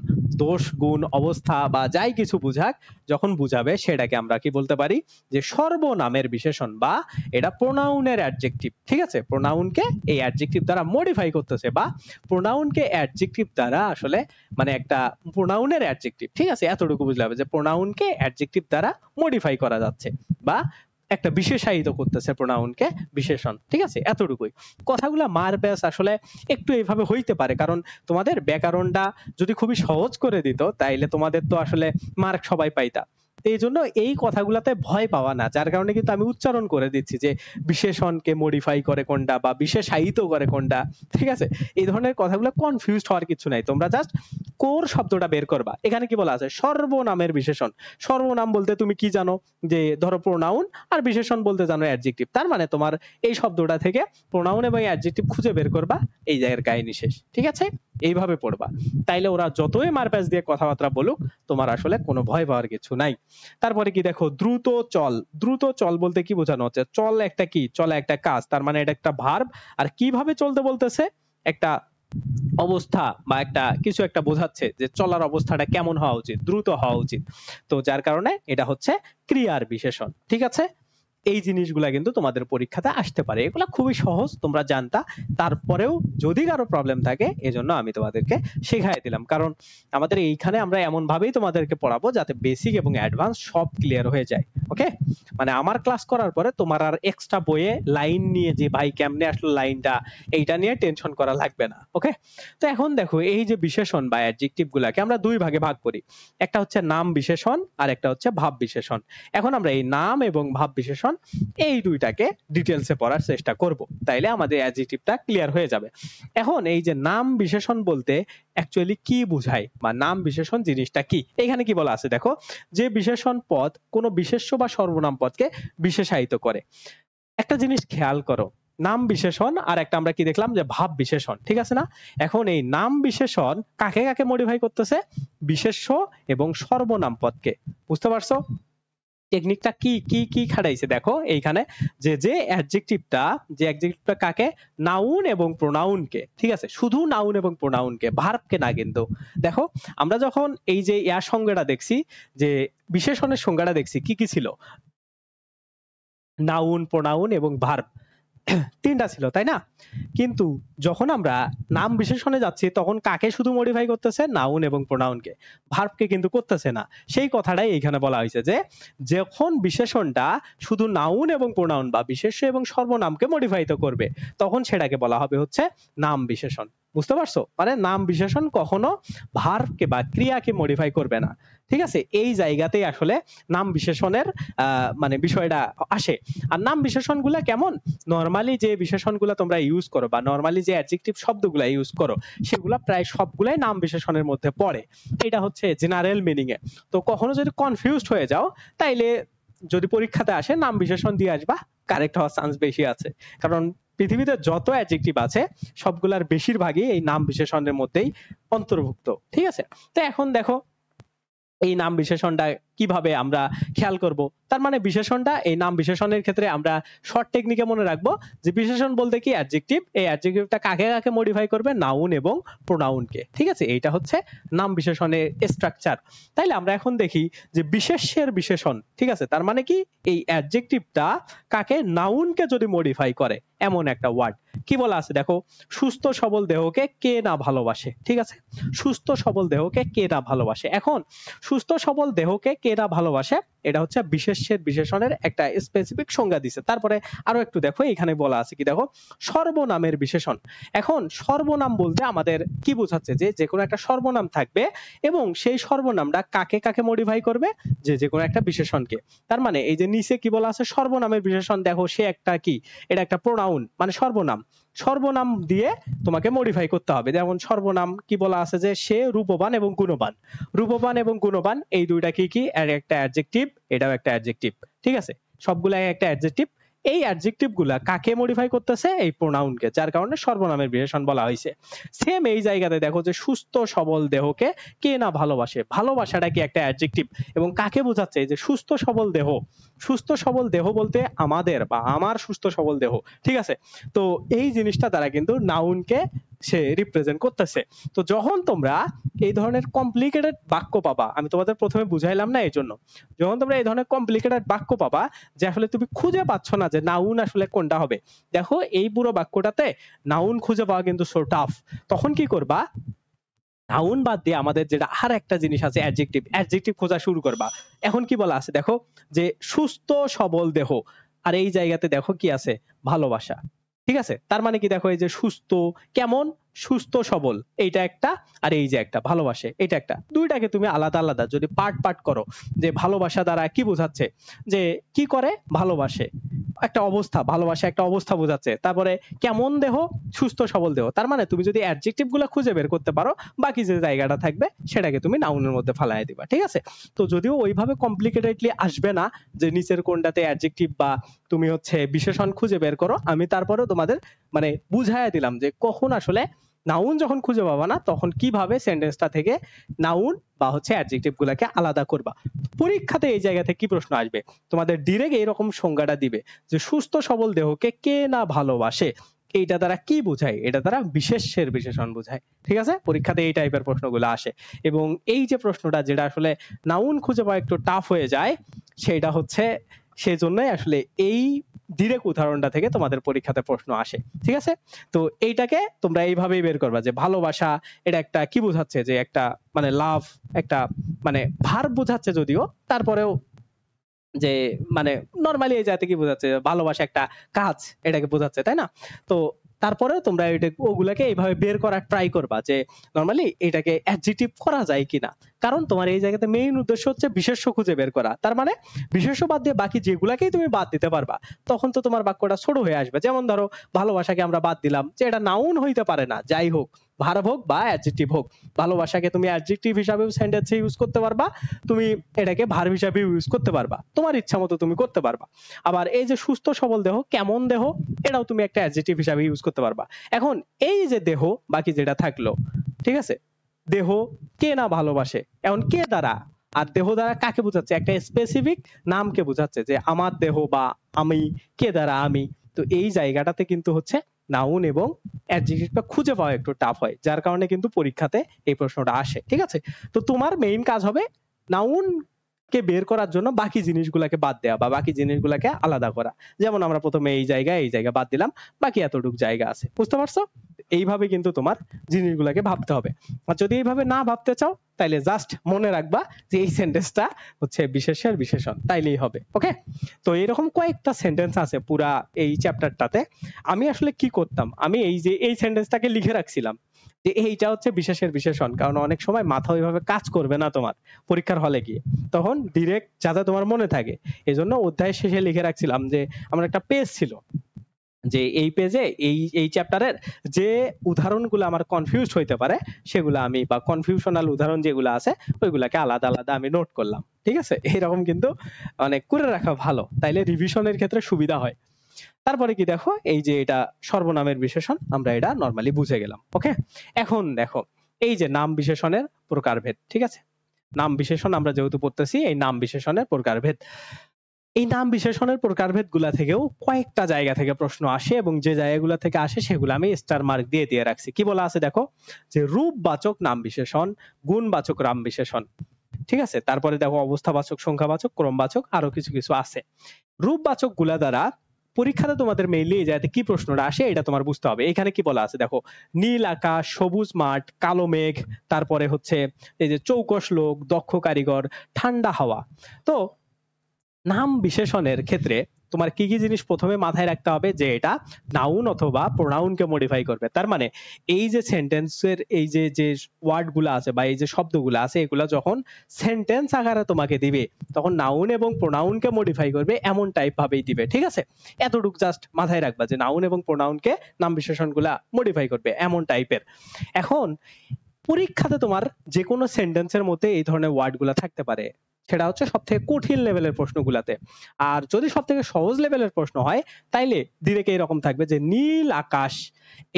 দোষ গুণ অবস্থা বা যাই কিছু বুঝাক যখন বুঝাবে সেটাকে আমরা কি বলতে পারি যে সর্বনামের বিশেষণ বা এটা প্রোনাউনের অ্যাডজেক্টিভ ঠিক আছে প্রোনাউনকে এই অ্যাডজেক্টিভ দ্বারা মডিফাই করতেছে বা প্রোনাউনকে অ্যাডজেক্টিভ দ্বারা আসলে মানে একটা প্রোনাউনের অ্যাডজেক্টিভ ঠিক আছে এতটুকু বুঝলে হবে যে প্রোনাউনকে অ্যাডজেক্টিভ দ্বারা মডিফাই করা যাচ্ছে বা একটা বিশেষায়িত করতেছে প্রোনাউনকে বিশেষণ ঠিক আছে এতটুকুই কথাগুলা মার ব্যাস আসলে একটু এইভাবে হইতে পারে কারণ তোমাদের ব্যাকরণটা যদি খুবই সহজ করে দিত তাইলে তোমাদের তো আসলে মার্ক সবাই পাইতা এই জন্য এই কথাগুলাতে ভয় পাওয়া না যার কারণে কিন্তু আমি উচ্চারণ করে দিচ্ছি যে বিশেষণকে মডিফাই করে কোনটা বা বিশেষায়িত করে কোনটা ঠিক আছে এই ধরনের কথাগুলো কনফিউজড হওয়ার কিছু নাই তোমরা জাস্ট কোর শব্দটা বের করবা এখানে কি বলা আছে সর্বনামের বিশেষণ সর্বনাম বলতে তুমি কি জানো যে ধরো প্রোনাউন আর বিশেষণ বলতে জানো অ্যাডজেক্টিভ তার মানে তোমার এই শব্দটা থেকে প্রোনাউন এবং অ্যাডজেক্টিভ খুঁজে বের করবা এই জায়গার কাহিনী শেষ ঠিক আছে এইভাবে পড়বা তাইলে ওরা যতই মারপ্যাচ দিয়ে কথাবার্তা বলুক তোমার আসলে কোনো ভয় পাওয়ার কিছু নাই তারপরে কি দেখো দ্রুত চল দ্রুত চল বলতে কি বোঝানো হচ্ছে চল একটা কি চল একটা কাজ তার মানে এটা একটা ভার্ব আর কিভাবে চলতে বলতেছে একটা অবস্থা বা একটা কিছু একটা বোঝাচ্ছে যে চলার অবস্থাটা কেমন হওয়া উচিত দ্রুত হওয়া উচিত তো যার কারণে এটা হচ্ছে ক্রিয়ার বিশেষণ ঠিক আছে এই জিনিসগুলা কিন্তু তোমাদের পরীক্ষাতে আসতে পারে এগুলা খুবই সহজ তোমরা জানতা তারপরেও যদি কারো প্রবলেম থাকে এজন্য আমি তোমাদেরকে শেখাই দিলাম কারণ আমাদের এইখানে আমরা এমন ভাবেই তোমাদেরকে পড়াবো যাতে বেসিক এবং অ্যাডভান্স সব ক্লিয়ার হয়ে যায় ওকে মানে আমার ক্লাস করার পরে তোমার আর এক্সট্রা বইয়ে লাইন নিয়ে যে ভাই কেমনে আসলো লাইনটা এইটা নিয়ে টেনশন করা লাগবে না ওকে তো এখন দেখো এই যে বিশেষণ বা অ্যাডজেক্টিভ গুলাকে আমরা দুই ভাগে ভাগ করি একটা হচ্ছে নাম বিশেষণ আর একটা হচ্ছে ভাব বিশেষণ এখন আমরা এই নাম এবং ভাব বিশেষণ কারণ এই দুইটাকে ডিটেলসে পড়ার চেষ্টা করব তাইলে আমাদের অ্যাডজেক্টিভটা ক্লিয়ার হয়ে যাবে এখন এই যে নাম বিশেষণ বলতে অ্যাকচুয়ালি কি বোঝায় বা নাম বিশেষণ জিনিসটা কি এখানে কি বলা আছে দেখো যে বিশেষণ পদ কোনো বিশেষ্য বা সর্বনাম পদকে বিশেষায়িত করে একটা জিনিস খেয়াল করো নাম বিশেষণ আর একটা আমরা কি দেখলাম যে ভাব বিশেষণ ঠিক আছে না এখন এই নাম বিশেষণ কাকে কাকে মডিফাই করতেছে বিশেষ্য এবং সর্বনাম পদকে বুঝতে পারছো টেকনিকটা কি কি কি খাটাইছে দেখো এইখানে যে যে অ্যাডজেক্টিভটা যে অ্যাডজেক্টিভটা কাকে নাউন এবং প্রোনাউনকে ঠিক আছে শুধু নাউন এবং প্রোনাউনকে ভার্বকে না কিন্তু দেখো আমরা যখন এই যে ইয়ার সংজ্ঞাটা দেখছি যে বিশেষণের সংজ্ঞাটা দেখছি কি কি ছিল নাউন প্রোনাউন এবং ভার্ব তিনটা ছিল তাই না কিন্তু যখন আমরা নাম বিশেষণে যাচ্ছি তখন কাকে শুধু মডিফাই করতেছে নাউন এবং প্রোনাউনকে ভার্বকে কিন্তু করতেছে না সেই কথাটাই এখানে বলা হয়েছে যে যখন বিশেষণটা শুধু নাউন এবং প্রোনাউন বা বিশেষ্য এবং সর্বনামকে মডিফাইত করবে তখন সেটাকে বলা হবে হচ্ছে নাম বিশেষণ বুঝতে পারছো মানে নাম বিশেষণ কখনো ভার্বকে বা ক্রিয়াকে মডিফাই করবে না ঠিক আছে এই জায়গাতেই আসলে নাম বিশেষণের মানে বিষয়টা আসে আর নাম বিশেষণগুলো কেমন নরমালি যে বিশেষণগুলো তোমরা ইউজ করো বা নরমালি যে অ্যাডজেক্টিভ শব্দগুলো ইউজ করো সেগুলো প্রায় সবগুলাই নাম বিশেষণের মধ্যে পড়ে এটা হচ্ছে জেনারেল মিনিং এ তো কখনো যদি কনফিউজড হয়ে যাও তাইলে যদি পরীক্ষাতে আসে নাম বিশেষণ দিয়ে আসবা কারেক্ট হওয়ার চান্স বেশি আছে কারণ পৃথিবীতে যত অ্যাডজেক্টিভ আছে সবগুলার বেশিরভাগই এই নাম বিশেষণের মধ্যেই অন্তর্ভুক্ত ঠিক আছে তো এখন দেখো এই নাম বিশেষণটা কিভাবে আমরা খেয়াল করব তার মানে বিশেষণটা এই নাম বিশেষণের ক্ষেত্রে আমরা শর্ট টেকনিকে মনে রাখবো যে বিশেষণ বলতে কি অ্যাডজেক্টিভ এই অ্যাডজেক্টিভটা কাকে কাকে মডিফাই করবে নাউন এবং প্রোনাউনকে ঠিক আছে এইটা হচ্ছে নাম বিশেষণের স্ট্রাকচার তাইলে আমরা এখন দেখি যে বিশেষ্যের বিশেষণ ঠিক আছে তার মানে কি এই অ্যাডজেক্টিভটা কাকে নাউনকে যদি মডিফাই করে এমন একটা ওয়ার্ড কি বলা আছে দেখো সুস্থ সবল দেহকে কে না ভালোবাসে ঠিক আছে সুস্থ সবল দেহকে কে না ভালোবাসে এখন সুস্থ সবল দেহকে কে না ভালোবাসে এটা হচ্ছে বিশেষ্যের বিশেষণের একটা স্পেসিফিক সংজ্ঞা দিছে তারপরে আরো একটু দেখো এখানে বলা আছে কি দেখো সর্বনামের বিশেষণ এখন সর্বনাম বলতে আমাদের কি বোঝাচ্ছে যে যে কোনো একটা সর্বনাম থাকবে এবং সেই সর্বনামটা কাকে কাকে মডিফাই করবে যে যে কোনো একটা বিশেষণকে তার মানে এই যে নিচে কি বলা আছে সর্বনামের বিশেষণ দেখো সে একটা কি এটা একটা প্রোনাউন মানে সর্বনাম সর্বনাম দিয়ে তোমাকে মডিফাই করতে হবে যেমন সর্বনাম কি বলা আছে যে সে রূপবান এবং গুণবান রূপবান এবং গুণবান এই দুইটা কি কি আর একটা অ্যাডজেক্টিভ এটাও একটা অ্যাডজেক্টিভ ঠিক আছে সবগুলাই একটা অ্যাডজেক্টিভ এই অ্যাডজেক্টিভ গুলা কাকে মডিফাই করতেছে এই প্রোনাউনকে যার কারণে সর্বনামের বিশেষণ বলা হয়েছে সেম এই জায়গাতে দেখো যে সুস্থ সবল দেহকে কে না ভালোবাসে ভালোবাসাটা কি একটা অ্যাডজেক্টিভ এবং কাকে বোঝাচ্ছে যে সুস্থ সবল দেহ সুস্থ সবল দেহ বলতে আমাদের বা আমার সুস্থ সবল দেহ ঠিক আছে তো এই জিনিসটা তারা কিন্তু নাউনকে সে রিপ্রেজেন্ট করতেছে তো যখন তোমরা এই ধরনের কমপ্লিকেটেড বাক্য পাবা আমি তোমাদের প্রথমে বুঝাইলাম না এই জন্য যখন তোমরা এই ধরনের কমপ্লিকেটেড বাক্য পাবা যে আসলে তুমি খুঁজে পাচ্ছ না যে নাউন আসলে কোনটা হবে দেখো এই পুরো বাক্যটাতে নাউন খুঁজে পাওয়া কিন্তু সো টাফ তখন কি করবা নাউন বাদ দিয়ে আমাদের যেটা আর একটা জিনিস আছে অ্যাডজেক্টিভ অ্যাডজেক্টিভ খোঁজা শুরু করবা এখন কি বলা আছে দেখো যে সুস্থ সবল দেহ আর এই জায়গাতে দেখো কি আছে ভালোবাসা ঠিক আছে তার মানে কি দেখো এই যে সুস্থ কেমন সুস্থ সবল এইটা একটা আর এই যে একটা ভালোবাসে এটা একটা দুইটাকে তুমি আলাদা আলাদা যদি পার্ট পার্ট করো যে ভালোবাসা দ্বারা কি বোঝাচ্ছে যে কি করে ভালোবাসে একটা অবস্থা ভালোবাসা একটা অবস্থা বোঝাচ্ছে তারপরে কেমন দেহ সুস্থ সবল দেহ তার মানে তুমি যদি অ্যাডজেক্টিভ গুলো খুঁজে বের করতে পারো বাকি যে জায়গাটা থাকবে সেটাকে তুমি নাউনের মধ্যে ফালাই দিবা ঠিক আছে তো যদিও ওইভাবে কমপ্লিকেটেডলি আসবে না যে নিচের কোনটাতে অ্যাডজেক্টিভ বা তুমি হচ্ছে বিশেষণ খুঁজে বের করো আমি তারপরেও তোমাদের মানে বুঝাইয়া দিলাম যে কখন আসলে নাউন যখন খুঁজে পাবা না তখন কিভাবে সেন্টেন্সটা থেকে নাউন বা হচ্ছে অ্যাডজেক্টিভ গুলাকে আলাদা করবা পরীক্ষাতে এই জায়গা থেকে কি প্রশ্ন আসবে তোমাদের ডিরেক্ট এরকম সংজ্ঞাটা দিবে যে সুস্থ সবল দেহকে কে না ভালোবাসে এইটা তারা কি বোঝায় এটা তারা বিশেষের বিশেষণ বোঝায় ঠিক আছে পরীক্ষাতে এই টাইপের প্রশ্নগুলো আসে এবং এই যে প্রশ্নটা যেটা আসলে নাউন খুঁজে পাওয়া একটু টাফ হয়ে যায় সেটা হচ্ছে সেজন্যই আসলে এই ডিরেক্ট উদাহরণটা থেকে তোমাদের পরীক্ষাতে প্রশ্ন আসে ঠিক আছে তো এইটাকে তোমরা এইভাবেই বের করবা যে ভালোবাসা এটা একটা কি বোঝাচ্ছে যে একটা মানে লাভ একটা মানে ভার বোঝাচ্ছে যদিও তারপরেও যে মানে নরমালি এই জাতি কি বোঝাচ্ছে ভালোবাসা একটা কাজ এটাকে বোঝাচ্ছে তাই না তো তারপরে তোমরা এটা ওগুলাকে এইভাবে বের করার ট্রাই করবা যে নরমালি এটাকে অ্যাডজেটিভ করা যায় কিনা কারণ তোমার এই জায়গাতে মেইন উদ্দেশ্য হচ্ছে বিশেষ্য খুঁজে বের করা তার মানে বিশেষ্য বাদ দিয়ে বাকি যেগুলাকেই তুমি বাদ দিতে পারবা তখন তো তোমার বাক্যটা ছোট হয়ে আসবে যেমন ধরো ভালোবাসাকে আমরা বাদ দিলাম যে এটা নাউন হইতে পারে না যাই হোক ভার্ব হোক বা অ্যাডজেক্টিভ হোক ভালোবাসাকে তুমি অ্যাডজেক্টিভ হিসাবেও সেন্টেন্সে ইউজ করতে পারবা তুমি এটাকে ভার্ব হিসাবেও ইউজ করতে পারবা তোমার ইচ্ছা মতো তুমি করতে পারবা আবার এই যে সুস্থ সবল দেহ কেমন দেহ এটাও তুমি একটা অ্যাডজেক্টিভ হিসাবে ইউজ করতে পারবা এখন এই যে দেহ বাকি যেটা থাকলো ঠিক আছে দেহ কে না ভালোবাসে এখন কে দ্বারা আর দেহ দ্বারা কাকে বোঝাচ্ছে একটা স্পেসিফিক নামকে বোঝাচ্ছে যে আমার দেহ বা আমি কে দ্বারা আমি তো এই জায়গাটাতে কিন্তু হচ্ছে নাউন এবং অ্যাডজেক্টিভটা খুঁজে পাওয়া একটু টাফ হয় যার কারণে কিন্তু পরীক্ষাতে এই প্রশ্নটা আসে ঠিক আছে তো তোমার মেইন কাজ হবে নাউন কে বের করার জন্য বাকি জিনিসগুলোকে বাদ দেওয়া বা বাকি জিনিসগুলোকে আলাদা করা যেমন আমরা প্রথমে এই জায়গায় এই জায়গা বাদ দিলাম বাকি এতটুকু জায়গা আছে বুঝতে পারছো এইভাবে কিন্তু তোমার জিনিসগুলোকে ভাবতে হবে আর যদি এইভাবে না ভাবতে চাও তাইলে জাস্ট মনে রাখবা যে এই সেন্টেন্সটা হচ্ছে বিশেষের বিশেষণ তাইলেই হবে ওকে তো এরকম কয়েকটা সেন্টেন্স আছে পুরা এই চ্যাপ্টারটাতে আমি আসলে কি করতাম আমি এই যে এই সেন্টেন্সটাকে লিখে রাখছিলাম যে এইটা হচ্ছে বিশেষের বিশেষণ কারণ অনেক সময় মাথা ওইভাবে কাজ করবে না তোমার পরীক্ষার হলে গিয়ে তখন ডিরেক্ট যাতে তোমার মনে থাকে এই জন্য অধ্যায় শেষে লিখে রাখছিলাম যে আমার একটা পেজ ছিল যে এই পেজে এই এই চ্যাপ্টারের যে উদাহরণগুলো আমার কনফিউজ হইতে পারে সেগুলো আমি বা কনফিউশনাল উদাহরণ যেগুলো আছে ওইগুলাকে আলাদা আলাদা আমি নোট করলাম ঠিক আছে এরকম কিন্তু অনেক মানে করে রাখা ভালো তাইলে রিভিশনের ক্ষেত্রে সুবিধা হয় তারপরে কি দেখো এই যে এটা সর্বনামের বিশেষণ আমরা এটা নরমালি বুঝে গেলাম ওকে এখন দেখো এই যে নাম বিশেষণের প্রকারভেদ ঠিক আছে নাম বিশেষণ আমরা যেহেতু পড়তেছি এই নাম বিশেষণের প্রকারভেদ এই নাম বিশেষণের প্রকারভেদ গুলা থেকেও কয়েকটা জায়গা থেকে প্রশ্ন আসে এবং যে জায়গাগুলো থেকে আসে সেগুলো আমি স্টার মার্ক দিয়ে দিয়ে রাখছি কি বলা আছে দেখো যে রূপবাচক নাম বিশেষণ গুণবাচক নাম বিশেষণ ঠিক আছে তারপরে দেখো অবস্থাবাচক সংখ্যাবাচক ক্রমবাচক আরো কিছু কিছু আছে রূপবাচক গুলা দ্বারা পরীক্ষাতে তোমাদের মেইনলি এই জায়গাতে কি প্রশ্নটা আসে এটা তোমার বুঝতে হবে এখানে কি বলা আছে দেখো নীল আকাশ সবুজ মাঠ কালো মেঘ তারপরে হচ্ছে এই যে চৌকস লোক দক্ষ কারিগর ঠান্ডা হাওয়া তো নাম বিশেষণের ক্ষেত্রে তোমার কি কি জিনিস প্রথমে মাথায় রাখতে হবে যে এটা নাউন অথবা প্রোনাউনকে মডিফাই করবে তার মানে এই যে সেন্টেন্সের এই যে যে ওয়ার্ডগুলো আছে বা এই যে শব্দগুলো আছে এগুলো যখন সেন্টেন্স আকারে তোমাকে দিবে তখন নাউন এবং প্রোনাউনকে মডিফাই করবে এমন টাইপ ভাবেই দিবে ঠিক আছে এতটুকু জাস্ট মাথায় রাখবা যে নাউন এবং প্রোনাউনকে নাম বিশেষণগুলা মডিফাই করবে এমন টাইপের এখন পরীক্ষাতে তোমার যে কোনো সেন্টেন্সের মধ্যে এই ধরনের ওয়ার্ডগুলো থাকতে পারে সেটা হচ্ছে সব থেকে কঠিন লেভেলের প্রশ্নগুলাতে আর যদি সব থেকে সহজ লেভেলের প্রশ্ন হয় তাইলে ডিরেক্ট এরকম থাকবে যে নীল আকাশ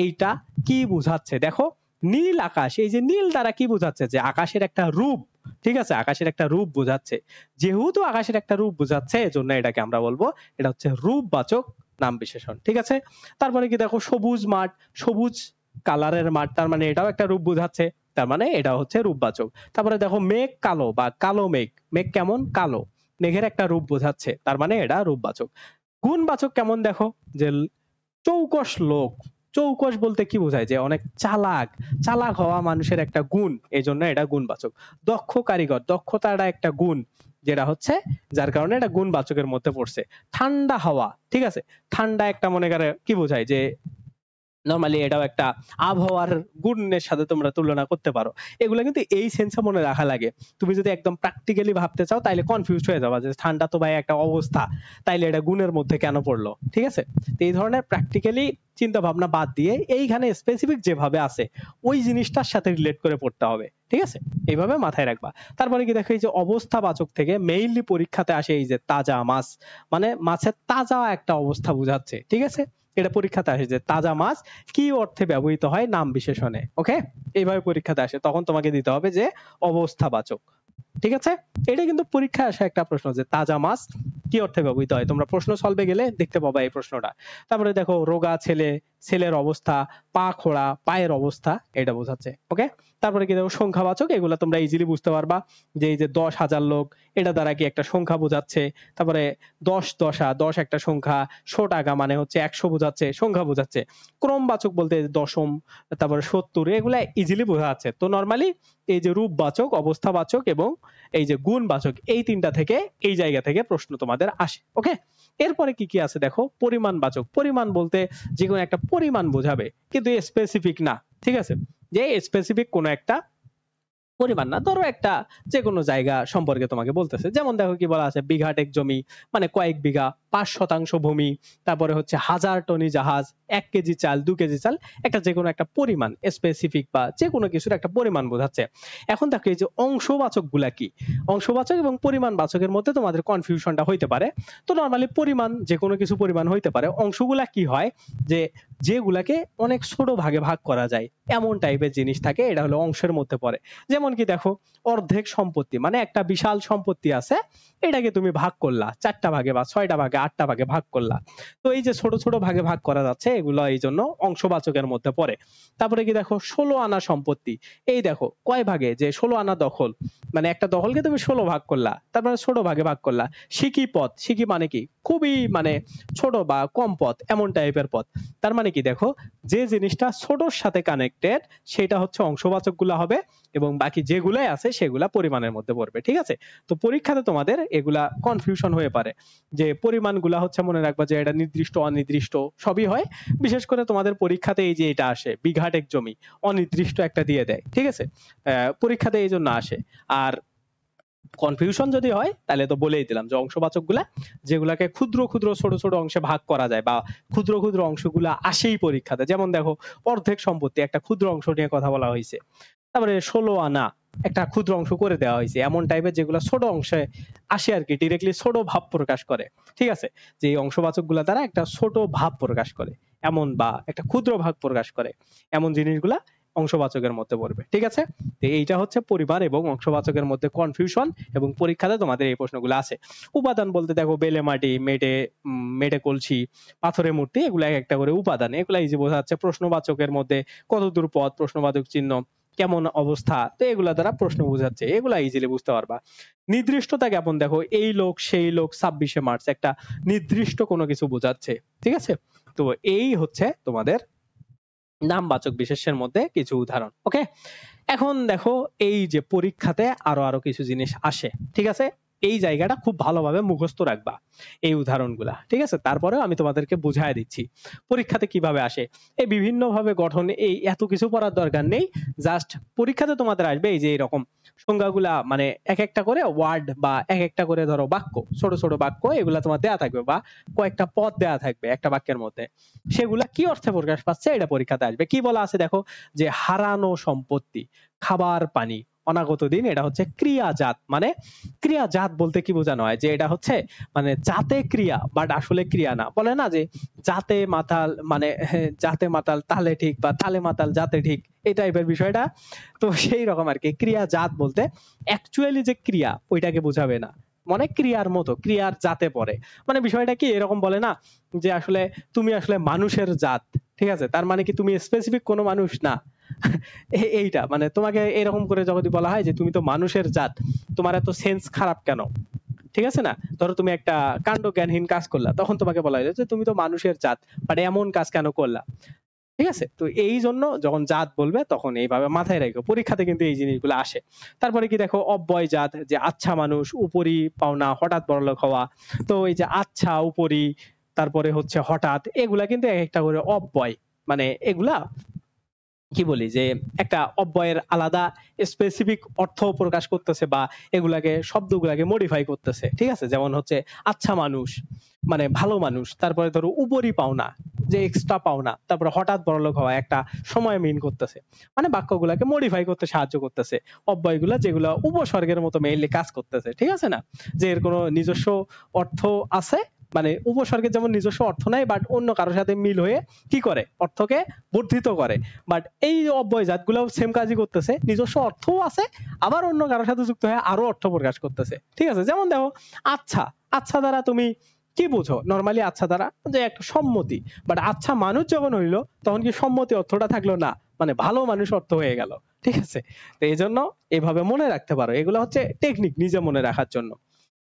এইটা কি বুঝাচ্ছে দেখো নীল আকাশ এই যে নীল দ্বারা কি বোঝাচ্ছে যে আকাশের একটা রূপ ঠিক আছে আকাশের একটা রূপ বোঝাচ্ছে যেহেতু আকাশের একটা রূপ বোঝাচ্ছে এজন্য এটাকে আমরা বলবো এটা হচ্ছে রূপবাচক নাম বিশেষণ ঠিক আছে তারপরে কি দেখো সবুজ মাঠ সবুজ কালারের মাঠ তার মানে এটাও একটা রূপ বোঝাচ্ছে তার মানে এটা হচ্ছে রূপবাচক তারপরে দেখো মেঘ কালো বা কালো মেঘ মেঘ কেমন কালো মেঘের একটা রূপ বোঝাচ্ছে তার মানে এটা রূপবাচক গুণবাচক কেমন দেখো যে চৌকস লোক চৌকস বলতে কি বোঝায় যে অনেক চালাক চালাক হওয়া মানুষের একটা গুণ এই জন্য এটা গুণবাচক দক্ষ কারিগর দক্ষতাটা একটা গুণ যেটা হচ্ছে যার কারণে এটা গুণবাচকের মধ্যে পড়ছে ঠান্ডা হাওয়া ঠিক আছে ঠান্ডা একটা মনে করে কি বোঝায় যে নর্মালি এটাও একটা আবহাওয়ার গুণের সাথে তোমরা তুলনা করতে পারো এগুলো কিন্তু এই সেন্সে মনে রাখা লাগে তুমি যদি একদম প্র্যাকটিক্যালি ভাবতে চাও তাহলে কনফিউজড হয়ে যাবা যে ঠান্ডা তো ভাই একটা অবস্থা তাইলে এটা গুণের মধ্যে কেন পড়লো ঠিক আছে তো এই ধরনের প্র্যাকটিক্যালি চিন্তা ভাবনা বাদ দিয়ে এইখানে স্পেসিফিক যেভাবে আছে ওই জিনিসটার সাথে রিলেট করে পড়তে হবে ঠিক আছে এইভাবে মাথায় রাখবা তারপরে কি দেখো এই যে অবস্থা বাচক থেকে মেইনলি পরীক্ষাতে আসে এই যে তাজা মাছ মানে মাছের তাজা একটা অবস্থা বোঝাচ্ছে ঠিক আছে এটা পরীক্ষাতে আসে যে তাজা মাছ কি অর্থে ব্যবহৃত হয় নাম বিশেষণে ওকে এইভাবে পরীক্ষাতে আসে তখন তোমাকে দিতে হবে যে অবস্থাবাচক ঠিক আছে এটা কিন্তু পরীক্ষায় আসা একটা প্রশ্ন যে তাজা মাছ কি অর্থে ব্যবহৃত হয় তোমরা প্রশ্ন সলভে গেলে দেখতে পাবা এই প্রশ্নটা তারপরে দেখো রোগা ছেলে ছেলের অবস্থা পা খোড়া পায়ের অবস্থা এটা বোঝাচ্ছে ওকে তারপরে কি দেখো সংখ্যাবাচক এগুলো তোমরা ইজিলি বুঝতে পারবা যে এই যে দশ হাজার লোক এটা দ্বারা কি একটা সংখ্যা বোঝাচ্ছে তারপরে দশ দশা দশ একটা সংখ্যা শো টাকা মানে হচ্ছে একশো বোঝাচ্ছে সংখ্যা বোঝাচ্ছে ক্রমবাচক বলতে দশম তারপরে সত্তর এগুলা ইজিলি বোঝা যাচ্ছে তো নর্মালি এই যে রূপবাচক অবস্থাবাচক এবং এই যে গুণবাচক এই তিনটা থেকে এই জায়গা থেকে প্রশ্ন তোমাদের আসে ওকে এরপরে কি কি আছে দেখো পরিমাণবাচক পরিমাণ বলতে যে কোনো একটা পরিমাণ বোঝাবে কিন্তু স্পেসিফিক না ঠিক আছে যে স্পেসিফিক কোনো একটা পরিমাণ না ধরো একটা যে কোনো জায়গা সম্পর্কে তোমাকে বলতেছে যেমন দেখো কি বলা আছে এক জমি মানে কয়েক বিঘা পাঁচ শতাংশ ভূমি তারপরে হচ্ছে হাজার টনি জাহাজ এক কেজি চাল দু কেজি চাল একটা যে কোনো একটা পরিমাণ স্পেসিফিক বা যে কোনো কিছুর একটা পরিমাণ বোঝাচ্ছে এখন দেখো এই যে অংশবাচক গুলা কি অংশবাচক এবং পরিমাণ বাচকের মধ্যে তোমাদের কনফিউশনটা হইতে পারে তো নর্মালি পরিমাণ যে কোনো কিছু পরিমাণ হইতে পারে অংশগুলা কি হয় যে যেগুলাকে অনেক ছোট ভাগে ভাগ করা যায় এমন টাইপের জিনিস থাকে এটা হলো অংশের মধ্যে পড়ে যেমন যেমন কি দেখো অর্ধেক সম্পত্তি মানে একটা বিশাল সম্পত্তি আছে এটাকে তুমি ভাগ করলা চারটা ভাগে বা ছয়টা ভাগে আটটা ভাগে ভাগ করলা তো এই যে ছোট ছোট ভাগে ভাগ করা যাচ্ছে এগুলো এই জন্য অংশবাচকের মধ্যে পড়ে তারপরে কি দেখো ষোলো আনা সম্পত্তি এই দেখো কয় ভাগে যে ষোলো আনা দখল মানে একটা দখলকে তুমি ষোলো ভাগ করলা তারপরে ছোট ভাগে ভাগ করলা সিকি পথ সিকি মানে কি খুবই মানে ছোট বা কম পথ এমন টাইপের পথ তার মানে কি দেখো যে জিনিসটা ছোটর সাথে কানেক্টেড সেটা হচ্ছে অংশবাচক গুলা হবে এবং বাকি বাকি যেগুলাই আছে সেগুলা পরিমাণের মধ্যে পড়বে ঠিক আছে তো পরীক্ষাতে তোমাদের এগুলা কনফিউশন হয়ে পারে যে পরিমাণগুলা হচ্ছে মনে রাখবা যে এটা নির্দিষ্ট অনির্দিষ্ট সবই হয় বিশেষ করে তোমাদের পরীক্ষাতে এই যে এটা আসে বিঘাট এক জমি অনির্দিষ্ট একটা দিয়ে দেয় ঠিক আছে পরীক্ষাতে এই জন্য আসে আর কনফিউশন যদি হয় তাহলে তো বলেই দিলাম যে অংশবাচক গুলা যেগুলাকে ক্ষুদ্র ক্ষুদ্র ছোট ছোট অংশে ভাগ করা যায় বা ক্ষুদ্র ক্ষুদ্র অংশগুলা আসেই পরীক্ষাতে যেমন দেখো অর্ধেক সম্পত্তি একটা ক্ষুদ্র অংশ নিয়ে কথা বলা হয়েছে তারপরে ষোলো আনা একটা ক্ষুদ্র অংশ করে দেওয়া হয়েছে এমন টাইপের যেগুলো ছোট অংশে আসে আর কি ডিরেক্টলি ছোট ভাব প্রকাশ করে ঠিক আছে যে এই অংশবাচক গুলা দ্বারা একটা ছোট ভাব প্রকাশ করে এমন বা একটা ক্ষুদ্র ভাব প্রকাশ করে এমন জিনিসগুলা অংশবাচকের মধ্যে পড়বে ঠিক আছে তো এইটা হচ্ছে পরিবার এবং অংশবাচকের মধ্যে কনফিউশন এবং পরীক্ষাতে তোমাদের এই প্রশ্নগুলো আছে উপাদান বলতে দেখো বেলে মাটি মেটে মেটে কলসি পাথরের মূর্তি এগুলো এক একটা করে উপাদান এগুলো ইজি বোঝা যাচ্ছে প্রশ্নবাচকের মধ্যে কতদূর পথ প্রশ্নবাচক চিহ্ন কেমন অবস্থা তো এগুলা দ্বারা প্রশ্ন বোঝাচ্ছে এগুলা ইজিলি বুঝতে পারবা নির্দিষ্টতা জ্ঞাপন দেখো এই লোক সেই লোক ছাব্বিশে মার্চ একটা নির্দিষ্ট কোনো কিছু বোঝাচ্ছে ঠিক আছে তো এই হচ্ছে তোমাদের নামবাচক বিশেষের মধ্যে কিছু উদাহরণ ওকে এখন দেখো এই যে পরীক্ষাতে আরো আরো কিছু জিনিস আসে ঠিক আছে এই জায়গাটা খুব ভালোভাবে মুখস্থ রাখবা এই উদাহরণগুলা ঠিক আছে তারপরেও আমি তোমাদেরকে বুঝাই দিচ্ছি পরীক্ষাতে কিভাবে আসে এই বিভিন্ন ভাবে গঠন এই এত কিছু পড়ার দরকার নেই জাস্ট পরীক্ষাতে তোমাদের আসবে এই যে এরকম সংজ্ঞাগুলা মানে এক একটা করে ওয়ার্ড বা এক একটা করে ধরো বাক্য ছোট ছোট বাক্য এগুলা তোমার দেয়া থাকবে বা কয়েকটা পদ দেয়া থাকবে একটা বাক্যের মধ্যে সেগুলা কি অর্থে প্রকাশ পাচ্ছে এটা পরীক্ষাতে আসবে কি বলা আছে দেখো যে হারানো সম্পত্তি খাবার পানি অনাগত দিন এটা হচ্ছে ক্রিয়াজাত মানে ক্রিয়াজাত বলতে কি বোঝানো হয় যে এটা হচ্ছে মানে জাতে ক্রিয়া বাট আসলে ক্রিয়া না বলে না যে জাতে মাতাল মানে *laughs* জাতে মাতাল তালে ঠিক বা তালে মাতাল জাতে ঠিক এই টাইপের বিষয়টা তো সেই রকম আর কি ক্রিয়াজাত বলতে অ্যাকচুয়ালি যে ক্রিয়া ওইটাকে বোঝাবে না মানে ক্রিয়ার মতো ক্রিয়ার জাতে পড়ে মানে বিষয়টা কি এরকম বলে না যে আসলে তুমি আসলে মানুষের জাত ঠিক আছে তার মানে কি তুমি স্পেসিফিক কোনো মানুষ না *laughs* এইটা মানে তোমাকে এরকম করে যদি বলা হয় যে তুমি তো মানুষের জাত তোমার এত সেন্স খারাপ কেন ঠিক আছে না ধরো তুমি একটা কাণ্ড জ্ঞানহীন কাজ করলা তখন তোমাকে বলা হয় যে তুমি তো মানুষের জাত বাট এমন কাজ কেন করলা ঠিক আছে তো এই জন্য যখন জাত বলবে তখন এইভাবে মাথায় রাখো পরীক্ষাতে কিন্তু এই জিনিসগুলো আসে তারপরে কি দেখো অব্যয় জাত যে আচ্ছা মানুষ উপরি পাওনা হঠাৎ বড়লোক হওয়া তো এই যে আচ্ছা উপরি তারপরে হচ্ছে হঠাৎ এগুলা কিন্তু এক একটা করে অব্যয় মানে এগুলা কি বলি যে একটা অব্যয়ের আলাদা স্পেসিফিক অর্থ প্রকাশ করতেছে বা এগুলাকে শব্দগুলাকে মডিফাই করতেছে ঠিক আছে যেমন হচ্ছে আচ্ছা মানুষ মানে ভালো মানুষ তারপরে ধরো উপরি পাওনা যে এক্সট্রা পাওনা তারপরে হঠাৎ বড়লোক হওয়া একটা সময় মিন করতেছে মানে বাক্যগুলাকে মডিফাই করতে সাহায্য করতেছে অব্যয়গুলা যেগুলো উপসর্গের মতো মেইনলি কাজ করতেছে ঠিক আছে না যে এর কোনো নিজস্ব অর্থ আছে মানে উপসর্গের যেমন নিজস্ব অর্থ নাই বাট অন্য কারোর সাথে মিল হয়ে কি করে অর্থকে বর্ধিত করে বাট এই অব্যয় গুলো সেম কাজই করতেছে নিজস্ব অর্থও আছে আবার অন্য কারোর সাথে যুক্ত হয়ে আরো অর্থ প্রকাশ করতেছে ঠিক আছে যেমন দেখো আচ্ছা আচ্ছা দ্বারা তুমি কি বুঝো নর্মালি আচ্ছা দ্বারা যে একটা সম্মতি বাট আচ্ছা মানুষ যখন হইলো তখন কি সম্মতি অর্থটা থাকলো না মানে ভালো মানুষ অর্থ হয়ে গেল ঠিক আছে তো এই জন্য এভাবে মনে রাখতে পারো এগুলো হচ্ছে টেকনিক নিজে মনে রাখার জন্য